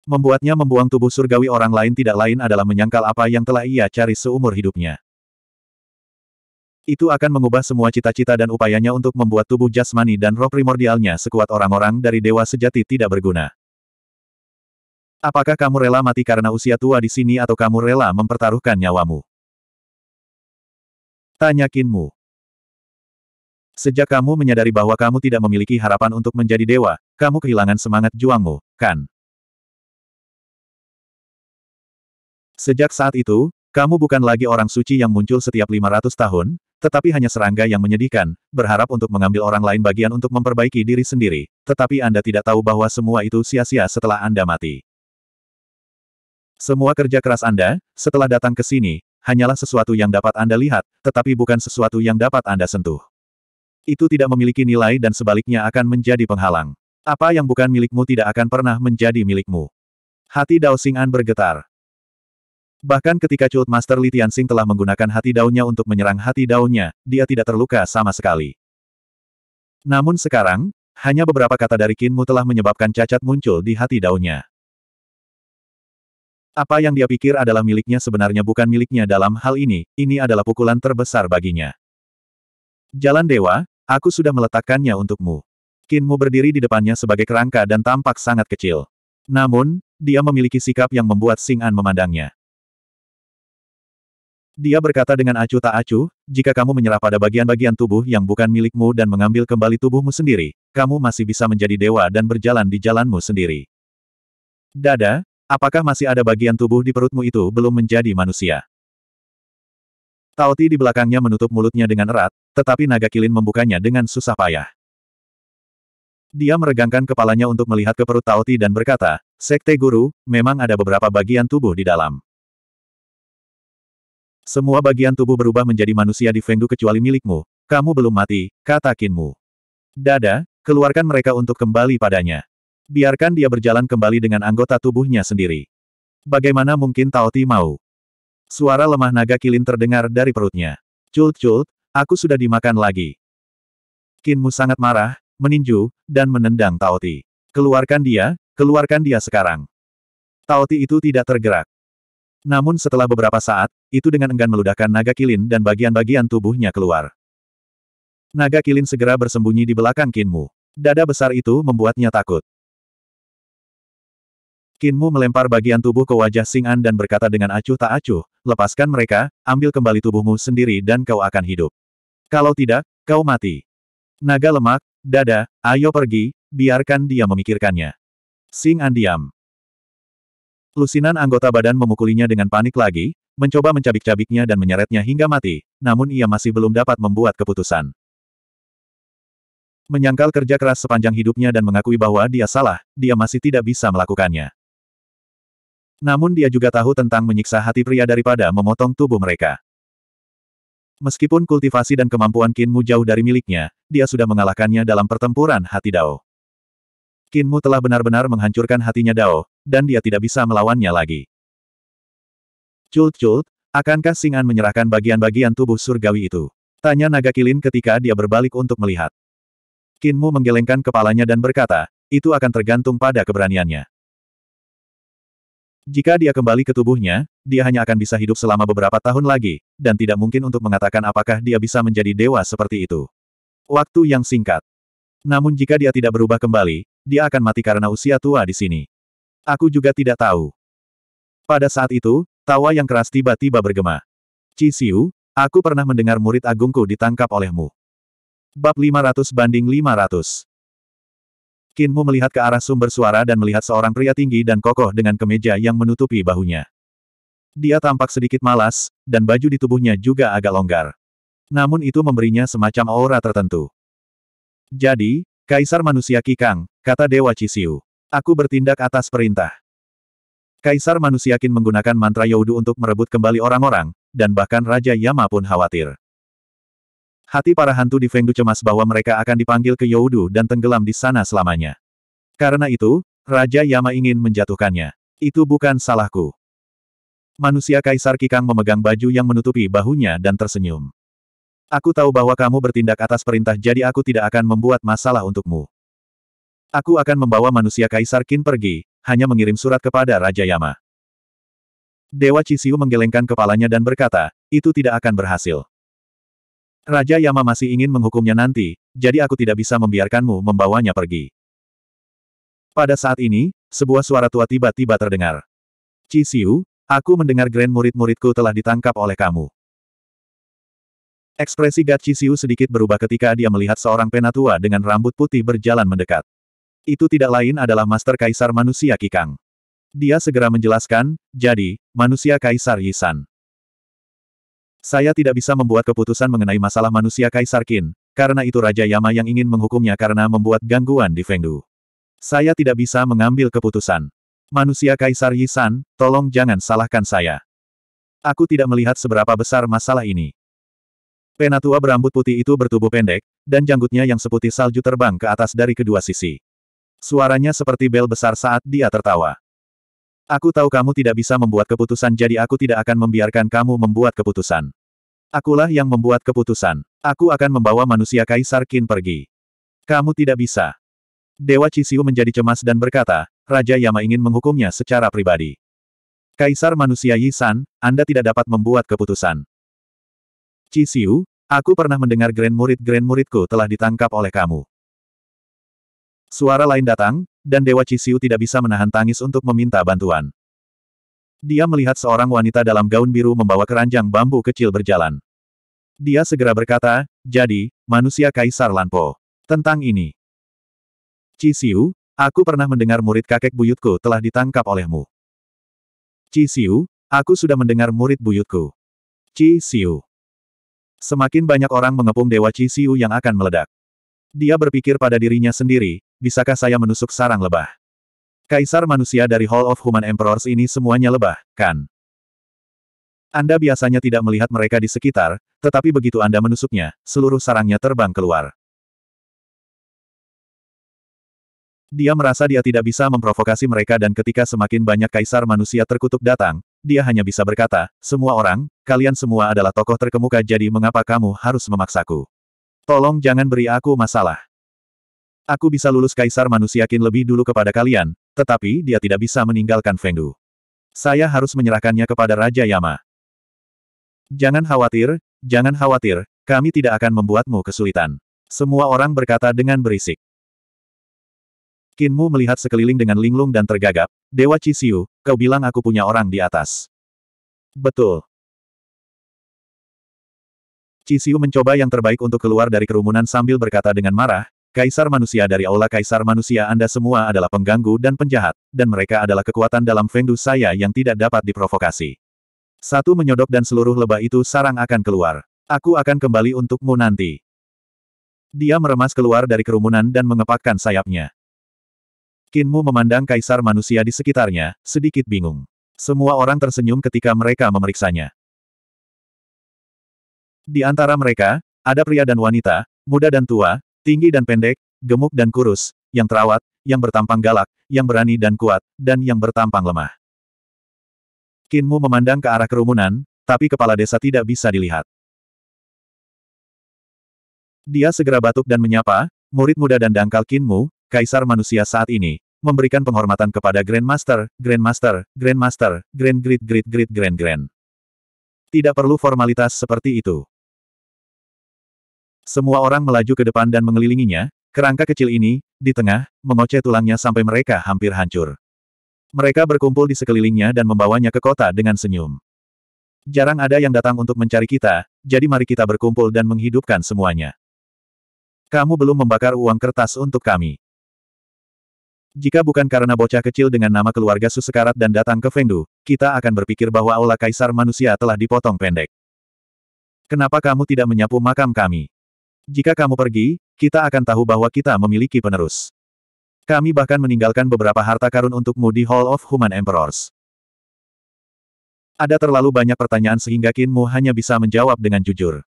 Membuatnya membuang tubuh surgawi orang lain tidak lain adalah menyangkal apa yang telah ia cari seumur hidupnya. Itu akan mengubah semua cita-cita dan upayanya untuk membuat tubuh jasmani dan roh primordialnya sekuat orang-orang dari dewa sejati tidak berguna. Apakah kamu rela mati karena usia tua di sini atau kamu rela mempertaruhkan nyawamu? Tanya Kinmu. Sejak kamu menyadari bahwa kamu tidak memiliki harapan untuk menjadi dewa, kamu kehilangan semangat juangmu, kan? Sejak saat itu, kamu bukan lagi orang suci yang muncul setiap 500 tahun, tetapi hanya serangga yang menyedihkan, berharap untuk mengambil orang lain bagian untuk memperbaiki diri sendiri, tetapi Anda tidak tahu bahwa semua itu sia-sia setelah Anda mati. Semua kerja keras Anda, setelah datang ke sini, hanyalah sesuatu yang dapat Anda lihat, tetapi bukan sesuatu yang dapat Anda sentuh. Itu tidak memiliki nilai dan sebaliknya akan menjadi penghalang. Apa yang bukan milikmu tidak akan pernah menjadi milikmu. Hati Dao An bergetar. Bahkan ketika Cult Master Li Tianxing telah menggunakan hati daunnya untuk menyerang hati daunnya, dia tidak terluka sama sekali. Namun sekarang, hanya beberapa kata dari Kinmu telah menyebabkan cacat muncul di hati daunnya. Apa yang dia pikir adalah miliknya sebenarnya bukan miliknya dalam hal ini, ini adalah pukulan terbesar baginya. Jalan Dewa, aku sudah meletakkannya untukmu. Kinmu berdiri di depannya sebagai kerangka dan tampak sangat kecil. Namun, dia memiliki sikap yang membuat Singan memandangnya. Dia berkata dengan acuh tak acuh, jika kamu menyerah pada bagian-bagian tubuh yang bukan milikmu dan mengambil kembali tubuhmu sendiri, kamu masih bisa menjadi dewa dan berjalan di jalanmu sendiri. Dada, Apakah masih ada bagian tubuh di perutmu itu belum menjadi manusia? Taoti di belakangnya menutup mulutnya dengan erat, tetapi naga kilin membukanya dengan susah payah. Dia meregangkan kepalanya untuk melihat ke perut Taoti dan berkata, Sekte Guru, memang ada beberapa bagian tubuh di dalam. Semua bagian tubuh berubah menjadi manusia di Fengdu kecuali milikmu, kamu belum mati, kata Kinmu. Dada, keluarkan mereka untuk kembali padanya. Biarkan dia berjalan kembali dengan anggota tubuhnya sendiri. Bagaimana mungkin Taoti mau? Suara lemah naga kilin terdengar dari perutnya. Cult-cult, aku sudah dimakan lagi. Kinmu sangat marah, meninju, dan menendang Taoti. Keluarkan dia, keluarkan dia sekarang. Taoti itu tidak tergerak. Namun setelah beberapa saat, itu dengan enggan meludahkan naga kilin dan bagian-bagian tubuhnya keluar. Naga kilin segera bersembunyi di belakang Kinmu. Dada besar itu membuatnya takut. Kinmu melempar bagian tubuh ke wajah Sing'an dan berkata dengan acuh tak acuh, lepaskan mereka, ambil kembali tubuhmu sendiri dan kau akan hidup. Kalau tidak, kau mati. Naga lemak, dada, ayo pergi, biarkan dia memikirkannya. Sing'an diam. Lusinan anggota badan memukulinya dengan panik lagi, mencoba mencabik-cabiknya dan menyeretnya hingga mati, namun ia masih belum dapat membuat keputusan. Menyangkal kerja keras sepanjang hidupnya dan mengakui bahwa dia salah, dia masih tidak bisa melakukannya. Namun dia juga tahu tentang menyiksa hati pria daripada memotong tubuh mereka. Meskipun kultivasi dan kemampuan Kinmu jauh dari miliknya, dia sudah mengalahkannya dalam pertempuran hati Dao. Kinmu telah benar-benar menghancurkan hatinya Dao, dan dia tidak bisa melawannya lagi. Cult-cult, akankah Singan menyerahkan bagian-bagian tubuh surgawi itu? Tanya naga kilin ketika dia berbalik untuk melihat. Kinmu menggelengkan kepalanya dan berkata, itu akan tergantung pada keberaniannya. Jika dia kembali ke tubuhnya, dia hanya akan bisa hidup selama beberapa tahun lagi, dan tidak mungkin untuk mengatakan apakah dia bisa menjadi dewa seperti itu. Waktu yang singkat. Namun jika dia tidak berubah kembali, dia akan mati karena usia tua di sini. Aku juga tidak tahu. Pada saat itu, tawa yang keras tiba-tiba bergema. Cisiu, aku pernah mendengar murid agungku ditangkap olehmu. Bab 500 banding 500. Kinmu melihat ke arah sumber suara dan melihat seorang pria tinggi dan kokoh dengan kemeja yang menutupi bahunya. Dia tampak sedikit malas, dan baju di tubuhnya juga agak longgar. Namun itu memberinya semacam aura tertentu. Jadi, Kaisar Manusia Kikang, kata Dewa Cisiu. Aku bertindak atas perintah. Kaisar Manusia Kin menggunakan mantra Yaudu untuk merebut kembali orang-orang, dan bahkan Raja Yama pun khawatir. Hati para hantu di Fengdu cemas bahwa mereka akan dipanggil ke Youdu dan tenggelam di sana selamanya. Karena itu, Raja Yama ingin menjatuhkannya. Itu bukan salahku. Manusia Kaisar Kikang memegang baju yang menutupi bahunya dan tersenyum. Aku tahu bahwa kamu bertindak atas perintah jadi aku tidak akan membuat masalah untukmu. Aku akan membawa manusia Kaisar Kin pergi, hanya mengirim surat kepada Raja Yama. Dewa Cisiu menggelengkan kepalanya dan berkata, itu tidak akan berhasil. Raja Yama masih ingin menghukumnya nanti, jadi aku tidak bisa membiarkanmu membawanya pergi. Pada saat ini, sebuah suara tua tiba-tiba terdengar. Ci aku mendengar grand murid-muridku telah ditangkap oleh kamu. Ekspresi Gat Ci sedikit berubah ketika dia melihat seorang penatua dengan rambut putih berjalan mendekat. Itu tidak lain adalah Master Kaisar Manusia Kikang. Dia segera menjelaskan, jadi, manusia Kaisar Yisan. Saya tidak bisa membuat keputusan mengenai masalah manusia Kaisar Qin, karena itu Raja Yama yang ingin menghukumnya karena membuat gangguan di Fengdu. Saya tidak bisa mengambil keputusan. Manusia Kaisar Yisan, tolong jangan salahkan saya. Aku tidak melihat seberapa besar masalah ini. Penatua berambut putih itu bertubuh pendek, dan janggutnya yang seputih salju terbang ke atas dari kedua sisi. Suaranya seperti bel besar saat dia tertawa. Aku tahu kamu tidak bisa membuat keputusan jadi aku tidak akan membiarkan kamu membuat keputusan. Akulah yang membuat keputusan. Aku akan membawa manusia Kaisar Qin pergi. Kamu tidak bisa. Dewa Cisiu menjadi cemas dan berkata, Raja Yama ingin menghukumnya secara pribadi. Kaisar manusia Yisan, Anda tidak dapat membuat keputusan. Cisiu, aku pernah mendengar grand murid-grand muridku telah ditangkap oleh kamu. Suara lain datang, dan Dewa Cisiu tidak bisa menahan tangis untuk meminta bantuan. Dia melihat seorang wanita dalam gaun biru membawa keranjang bambu kecil berjalan. Dia segera berkata, jadi, manusia Kaisar Lanpo. Tentang ini. Cisiu, aku pernah mendengar murid kakek buyutku telah ditangkap olehmu. Cisiu, aku sudah mendengar murid buyutku. Cisiu. Semakin banyak orang mengepung Dewa Cisiu yang akan meledak. Dia berpikir pada dirinya sendiri, bisakah saya menusuk sarang lebah? Kaisar manusia dari Hall of Human Emperors ini semuanya lebah, kan? Anda biasanya tidak melihat mereka di sekitar, tetapi begitu Anda menusuknya, seluruh sarangnya terbang keluar. Dia merasa dia tidak bisa memprovokasi mereka dan ketika semakin banyak kaisar manusia terkutuk datang, dia hanya bisa berkata, semua orang, kalian semua adalah tokoh terkemuka jadi mengapa kamu harus memaksaku? Tolong jangan beri aku masalah. Aku bisa lulus kaisar manusia Qin lebih dulu kepada kalian, tetapi dia tidak bisa meninggalkan Fengdu. Saya harus menyerahkannya kepada Raja Yama. Jangan khawatir, jangan khawatir, kami tidak akan membuatmu kesulitan. Semua orang berkata dengan berisik. Kinmu melihat sekeliling dengan linglung dan tergagap, Dewa Cisiu, kau bilang aku punya orang di atas. Betul. Cisiu mencoba yang terbaik untuk keluar dari kerumunan sambil berkata dengan marah, Kaisar manusia dari Aula Kaisar manusia Anda semua adalah pengganggu dan penjahat, dan mereka adalah kekuatan dalam Fengdu saya yang tidak dapat diprovokasi. Satu menyodok dan seluruh lebah itu sarang akan keluar. Aku akan kembali untukmu nanti. Dia meremas keluar dari kerumunan dan mengepakkan sayapnya. Kinmu memandang kaisar manusia di sekitarnya, sedikit bingung. Semua orang tersenyum ketika mereka memeriksanya. Di antara mereka, ada pria dan wanita, muda dan tua, Tinggi dan pendek, gemuk dan kurus, yang terawat, yang bertampang galak, yang berani dan kuat, dan yang bertampang lemah. Kinmu memandang ke arah kerumunan, tapi kepala desa tidak bisa dilihat. Dia segera batuk dan menyapa, murid muda dan dangkal Kinmu, kaisar manusia saat ini, memberikan penghormatan kepada Grandmaster, Grandmaster, Grandmaster, Grand Great Great Great Grand Grand. Tidak perlu formalitas seperti itu. Semua orang melaju ke depan dan mengelilinginya, kerangka kecil ini, di tengah, mengoceh tulangnya sampai mereka hampir hancur. Mereka berkumpul di sekelilingnya dan membawanya ke kota dengan senyum. Jarang ada yang datang untuk mencari kita, jadi mari kita berkumpul dan menghidupkan semuanya. Kamu belum membakar uang kertas untuk kami. Jika bukan karena bocah kecil dengan nama keluarga Susekarat dan datang ke Fengdu, kita akan berpikir bahwa Aula Kaisar manusia telah dipotong pendek. Kenapa kamu tidak menyapu makam kami? Jika kamu pergi, kita akan tahu bahwa kita memiliki penerus. Kami bahkan meninggalkan beberapa harta karun untukmu di Hall of Human Emperors. Ada terlalu banyak pertanyaan sehingga Kinmu hanya bisa menjawab dengan jujur.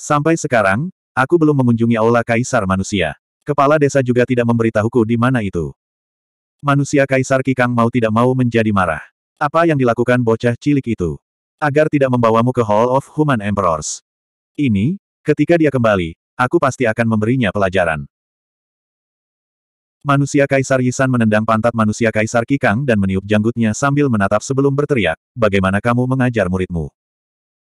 Sampai sekarang, aku belum mengunjungi Aula Kaisar Manusia. Kepala desa juga tidak memberitahuku di mana itu. Manusia Kaisar Kikang mau tidak mau menjadi marah. Apa yang dilakukan bocah cilik itu? Agar tidak membawamu ke Hall of Human Emperors. Ini, Ketika dia kembali, aku pasti akan memberinya pelajaran. Manusia Kaisar Yisan menendang pantat manusia Kaisar Kikang dan meniup janggutnya sambil menatap sebelum berteriak, bagaimana kamu mengajar muridmu?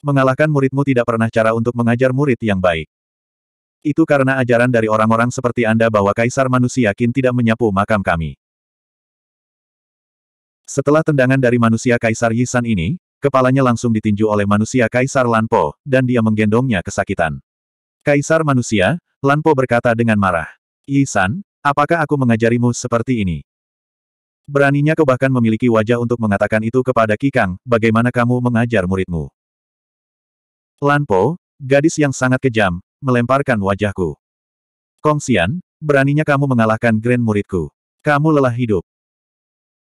Mengalahkan muridmu tidak pernah cara untuk mengajar murid yang baik. Itu karena ajaran dari orang-orang seperti Anda bahwa Kaisar Manusia Kin tidak menyapu makam kami. Setelah tendangan dari manusia Kaisar Yisan ini, kepalanya langsung ditinju oleh manusia Kaisar Lanpo, dan dia menggendongnya kesakitan. Kaisar manusia, Lanpo berkata dengan marah. Yisan, apakah aku mengajarimu seperti ini? Beraninya kau bahkan memiliki wajah untuk mengatakan itu kepada Kikang, bagaimana kamu mengajar muridmu? Lanpo, gadis yang sangat kejam, melemparkan wajahku. Kongsian, beraninya kamu mengalahkan grand muridku. Kamu lelah hidup.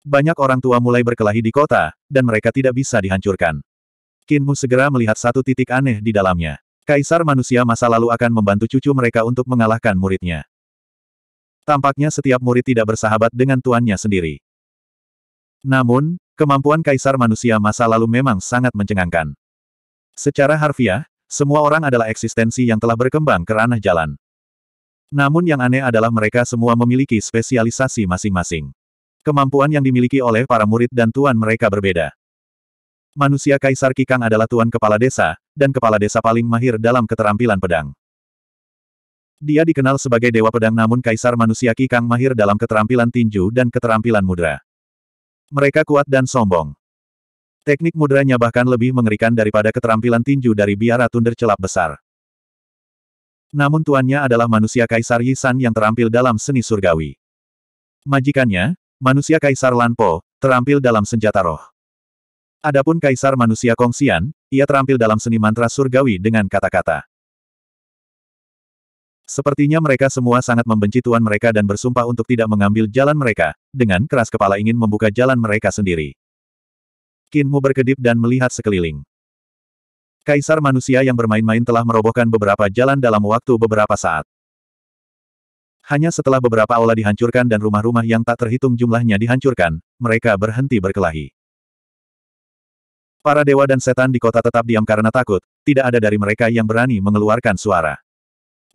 Banyak orang tua mulai berkelahi di kota, dan mereka tidak bisa dihancurkan. Kinmu segera melihat satu titik aneh di dalamnya. Kaisar manusia masa lalu akan membantu cucu mereka untuk mengalahkan muridnya. Tampaknya setiap murid tidak bersahabat dengan tuannya sendiri. Namun, kemampuan kaisar manusia masa lalu memang sangat mencengangkan. Secara harfiah, semua orang adalah eksistensi yang telah berkembang ke ranah jalan. Namun yang aneh adalah mereka semua memiliki spesialisasi masing-masing. Kemampuan yang dimiliki oleh para murid dan tuan mereka berbeda. Manusia Kaisar Kikang adalah tuan kepala desa, dan kepala desa paling mahir dalam keterampilan pedang. Dia dikenal sebagai dewa pedang namun Kaisar Manusia Kikang mahir dalam keterampilan tinju dan keterampilan mudra. Mereka kuat dan sombong. Teknik mudranya bahkan lebih mengerikan daripada keterampilan tinju dari biara tunder celap besar. Namun tuannya adalah manusia Kaisar Yisan yang terampil dalam seni surgawi. Majikannya, manusia Kaisar Lanpo, terampil dalam senjata roh. Adapun Kaisar Manusia Kongsian, ia terampil dalam seni mantra surgawi dengan kata-kata. Sepertinya mereka semua sangat membenci tuan mereka dan bersumpah untuk tidak mengambil jalan mereka, dengan keras kepala ingin membuka jalan mereka sendiri. Kinmu berkedip dan melihat sekeliling. Kaisar manusia yang bermain-main telah merobohkan beberapa jalan dalam waktu beberapa saat. Hanya setelah beberapa aula dihancurkan dan rumah-rumah yang tak terhitung jumlahnya dihancurkan, mereka berhenti berkelahi. Para dewa dan setan di kota tetap diam karena takut, tidak ada dari mereka yang berani mengeluarkan suara.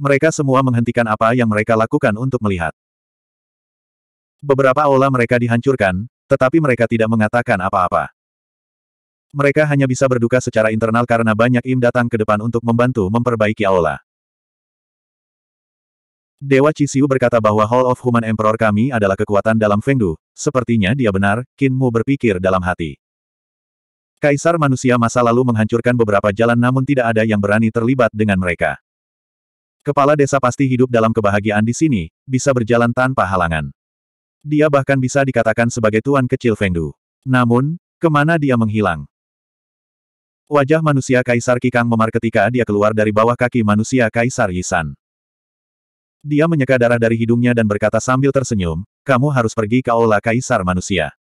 Mereka semua menghentikan apa yang mereka lakukan untuk melihat. Beberapa aula mereka dihancurkan, tetapi mereka tidak mengatakan apa-apa. Mereka hanya bisa berduka secara internal karena banyak im datang ke depan untuk membantu memperbaiki aula. Dewa Cisiu berkata bahwa Hall of Human Emperor kami adalah kekuatan dalam Fengdu, sepertinya dia benar, Kinmu berpikir dalam hati. Kaisar manusia masa lalu menghancurkan beberapa jalan namun tidak ada yang berani terlibat dengan mereka. Kepala desa pasti hidup dalam kebahagiaan di sini, bisa berjalan tanpa halangan. Dia bahkan bisa dikatakan sebagai tuan kecil Fengdu. Namun, kemana dia menghilang? Wajah manusia Kaisar Kikang memar ketika dia keluar dari bawah kaki manusia Kaisar Yisan. Dia menyeka darah dari hidungnya dan berkata sambil tersenyum, kamu harus pergi ke Aula Kaisar Manusia.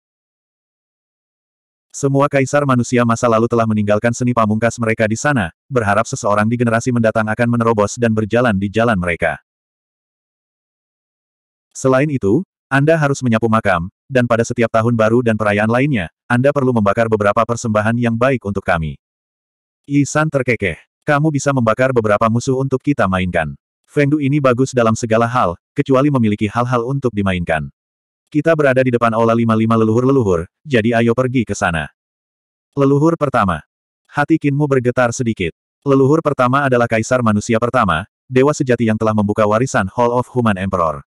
Semua kaisar manusia masa lalu telah meninggalkan seni pamungkas mereka di sana, berharap seseorang di generasi mendatang akan menerobos dan berjalan di jalan mereka. Selain itu, Anda harus menyapu makam, dan pada setiap tahun baru dan perayaan lainnya, Anda perlu membakar beberapa persembahan yang baik untuk kami. Isan terkekeh. Kamu bisa membakar beberapa musuh untuk kita mainkan. Fengdu ini bagus dalam segala hal, kecuali memiliki hal-hal untuk dimainkan. Kita berada di depan aula lima leluhur-leluhur, jadi ayo pergi ke sana. Leluhur pertama. Hati Kinmu bergetar sedikit. Leluhur pertama adalah kaisar manusia pertama, dewa sejati yang telah membuka warisan Hall of Human Emperor.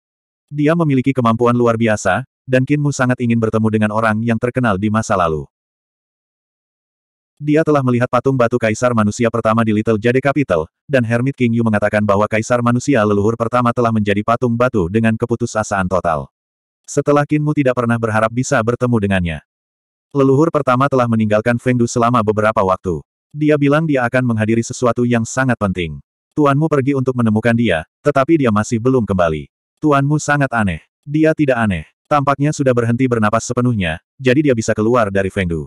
Dia memiliki kemampuan luar biasa, dan Kinmu sangat ingin bertemu dengan orang yang terkenal di masa lalu. Dia telah melihat patung batu kaisar manusia pertama di Little Jade Capital, dan Hermit King Yu mengatakan bahwa kaisar manusia leluhur pertama telah menjadi patung batu dengan keputusasaan total. Setelah Kinmu tidak pernah berharap bisa bertemu dengannya. Leluhur pertama telah meninggalkan Fengdu selama beberapa waktu. Dia bilang dia akan menghadiri sesuatu yang sangat penting. Tuanmu pergi untuk menemukan dia, tetapi dia masih belum kembali. Tuanmu sangat aneh. Dia tidak aneh. Tampaknya sudah berhenti bernapas sepenuhnya, jadi dia bisa keluar dari Fengdu.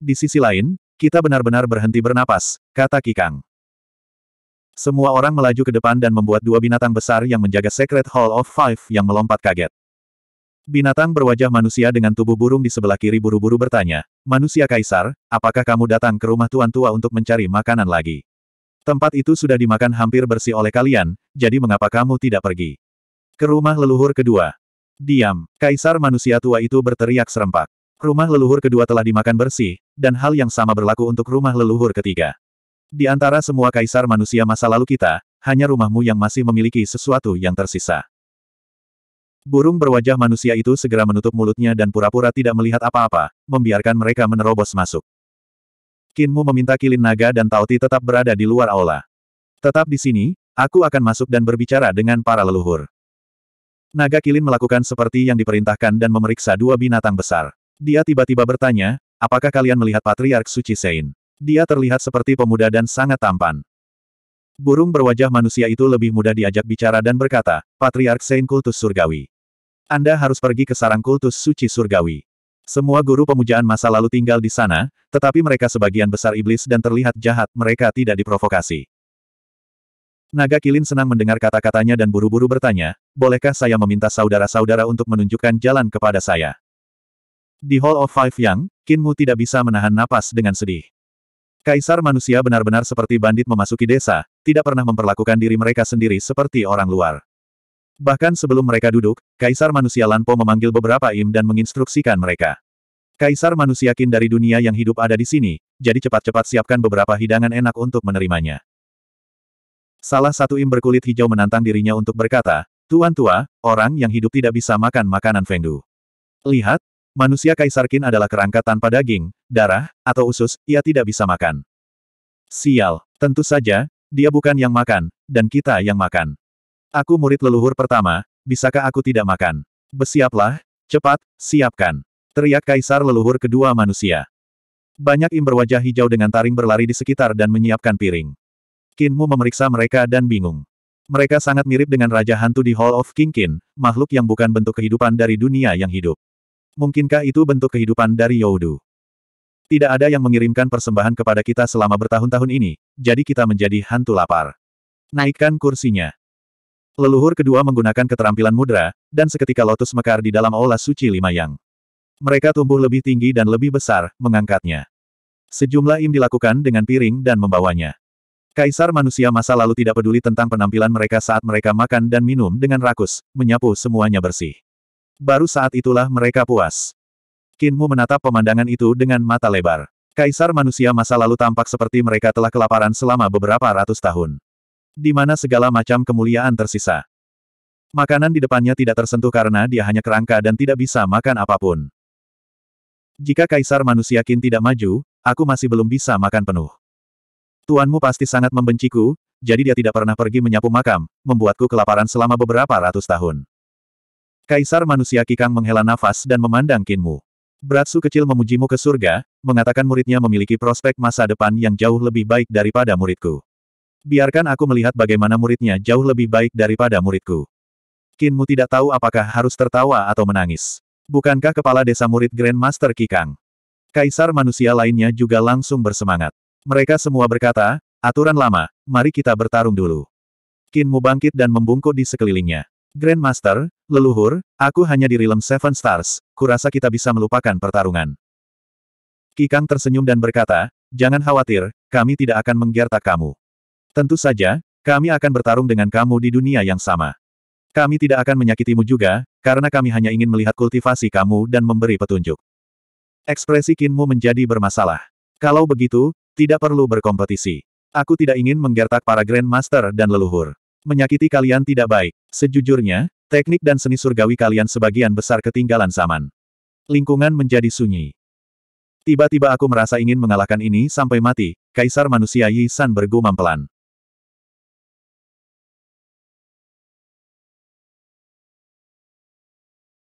Di sisi lain, kita benar-benar berhenti bernapas, kata Kikang. Semua orang melaju ke depan dan membuat dua binatang besar yang menjaga Secret Hall of Five yang melompat kaget. Binatang berwajah manusia dengan tubuh burung di sebelah kiri buru-buru bertanya, Manusia Kaisar, apakah kamu datang ke rumah Tuan Tua untuk mencari makanan lagi? Tempat itu sudah dimakan hampir bersih oleh kalian, jadi mengapa kamu tidak pergi? Ke rumah leluhur kedua. Diam, Kaisar manusia tua itu berteriak serempak. Rumah leluhur kedua telah dimakan bersih, dan hal yang sama berlaku untuk rumah leluhur ketiga. Di antara semua kaisar manusia masa lalu kita, hanya rumahmu yang masih memiliki sesuatu yang tersisa. Burung berwajah manusia itu segera menutup mulutnya dan pura-pura tidak melihat apa-apa, membiarkan mereka menerobos masuk. Kinmu meminta kilin naga dan Tauti tetap berada di luar aula. Tetap di sini, aku akan masuk dan berbicara dengan para leluhur. Naga kilin melakukan seperti yang diperintahkan dan memeriksa dua binatang besar. Dia tiba-tiba bertanya, apakah kalian melihat Patriark Suci Sein? Dia terlihat seperti pemuda dan sangat tampan. Burung berwajah manusia itu lebih mudah diajak bicara dan berkata, Patriark Sein kultus surgawi. Anda harus pergi ke sarang kultus suci surgawi. Semua guru pemujaan masa lalu tinggal di sana, tetapi mereka sebagian besar iblis dan terlihat jahat, mereka tidak diprovokasi. Naga Kilin senang mendengar kata-katanya dan buru-buru bertanya, bolehkah saya meminta saudara-saudara untuk menunjukkan jalan kepada saya? Di Hall of Five Yang, Kinmu tidak bisa menahan napas dengan sedih. Kaisar manusia benar-benar seperti bandit memasuki desa, tidak pernah memperlakukan diri mereka sendiri seperti orang luar. Bahkan sebelum mereka duduk, Kaisar Manusia Lanpo memanggil beberapa im dan menginstruksikan mereka. Kaisar Manusia Kin dari dunia yang hidup ada di sini, jadi cepat-cepat siapkan beberapa hidangan enak untuk menerimanya. Salah satu im berkulit hijau menantang dirinya untuk berkata, Tuan tua, orang yang hidup tidak bisa makan makanan Fengdu. Lihat, manusia Kaisar Kin adalah kerangka tanpa daging, darah, atau usus, ia tidak bisa makan. Sial, tentu saja, dia bukan yang makan, dan kita yang makan. Aku murid leluhur pertama, bisakah aku tidak makan? Besiaplah, cepat, siapkan. Teriak kaisar leluhur kedua manusia. Banyak im berwajah hijau dengan taring berlari di sekitar dan menyiapkan piring. Kinmu memeriksa mereka dan bingung. Mereka sangat mirip dengan Raja Hantu di Hall of King makhluk yang bukan bentuk kehidupan dari dunia yang hidup. Mungkinkah itu bentuk kehidupan dari Yodu? Tidak ada yang mengirimkan persembahan kepada kita selama bertahun-tahun ini, jadi kita menjadi hantu lapar. Naikkan kursinya. Leluhur kedua menggunakan keterampilan mudra, dan seketika lotus mekar di dalam aula suci Lima Yang. Mereka tumbuh lebih tinggi dan lebih besar, mengangkatnya. Sejumlah im dilakukan dengan piring dan membawanya. Kaisar manusia masa lalu tidak peduli tentang penampilan mereka saat mereka makan dan minum dengan rakus, menyapu semuanya bersih. Baru saat itulah mereka puas. Kinmu menatap pemandangan itu dengan mata lebar. Kaisar manusia masa lalu tampak seperti mereka telah kelaparan selama beberapa ratus tahun di mana segala macam kemuliaan tersisa. Makanan di depannya tidak tersentuh karena dia hanya kerangka dan tidak bisa makan apapun. Jika kaisar manusia kin tidak maju, aku masih belum bisa makan penuh. Tuanmu pasti sangat membenciku, jadi dia tidak pernah pergi menyapu makam, membuatku kelaparan selama beberapa ratus tahun. Kaisar manusia Kikang menghela nafas dan memandang Kinmu. Bratsu kecil memujimu ke surga, mengatakan muridnya memiliki prospek masa depan yang jauh lebih baik daripada muridku. Biarkan aku melihat bagaimana muridnya jauh lebih baik daripada muridku. Kinmu tidak tahu apakah harus tertawa atau menangis. Bukankah kepala desa murid Grandmaster Kikang? Kaisar manusia lainnya juga langsung bersemangat. Mereka semua berkata, aturan lama, mari kita bertarung dulu. Kinmu bangkit dan membungkuk di sekelilingnya. Grandmaster, leluhur, aku hanya di realm Seven Stars, kurasa kita bisa melupakan pertarungan. Kikang tersenyum dan berkata, jangan khawatir, kami tidak akan menggertak kamu. Tentu saja, kami akan bertarung dengan kamu di dunia yang sama. Kami tidak akan menyakitimu juga, karena kami hanya ingin melihat kultivasi kamu dan memberi petunjuk. Ekspresi Kinmu menjadi bermasalah. Kalau begitu, tidak perlu berkompetisi. Aku tidak ingin menggertak para Grandmaster dan leluhur. Menyakiti kalian tidak baik. Sejujurnya, teknik dan seni surgawi kalian sebagian besar ketinggalan zaman. Lingkungan menjadi sunyi. Tiba-tiba aku merasa ingin mengalahkan ini sampai mati, Kaisar Manusia Yi San bergumam pelan.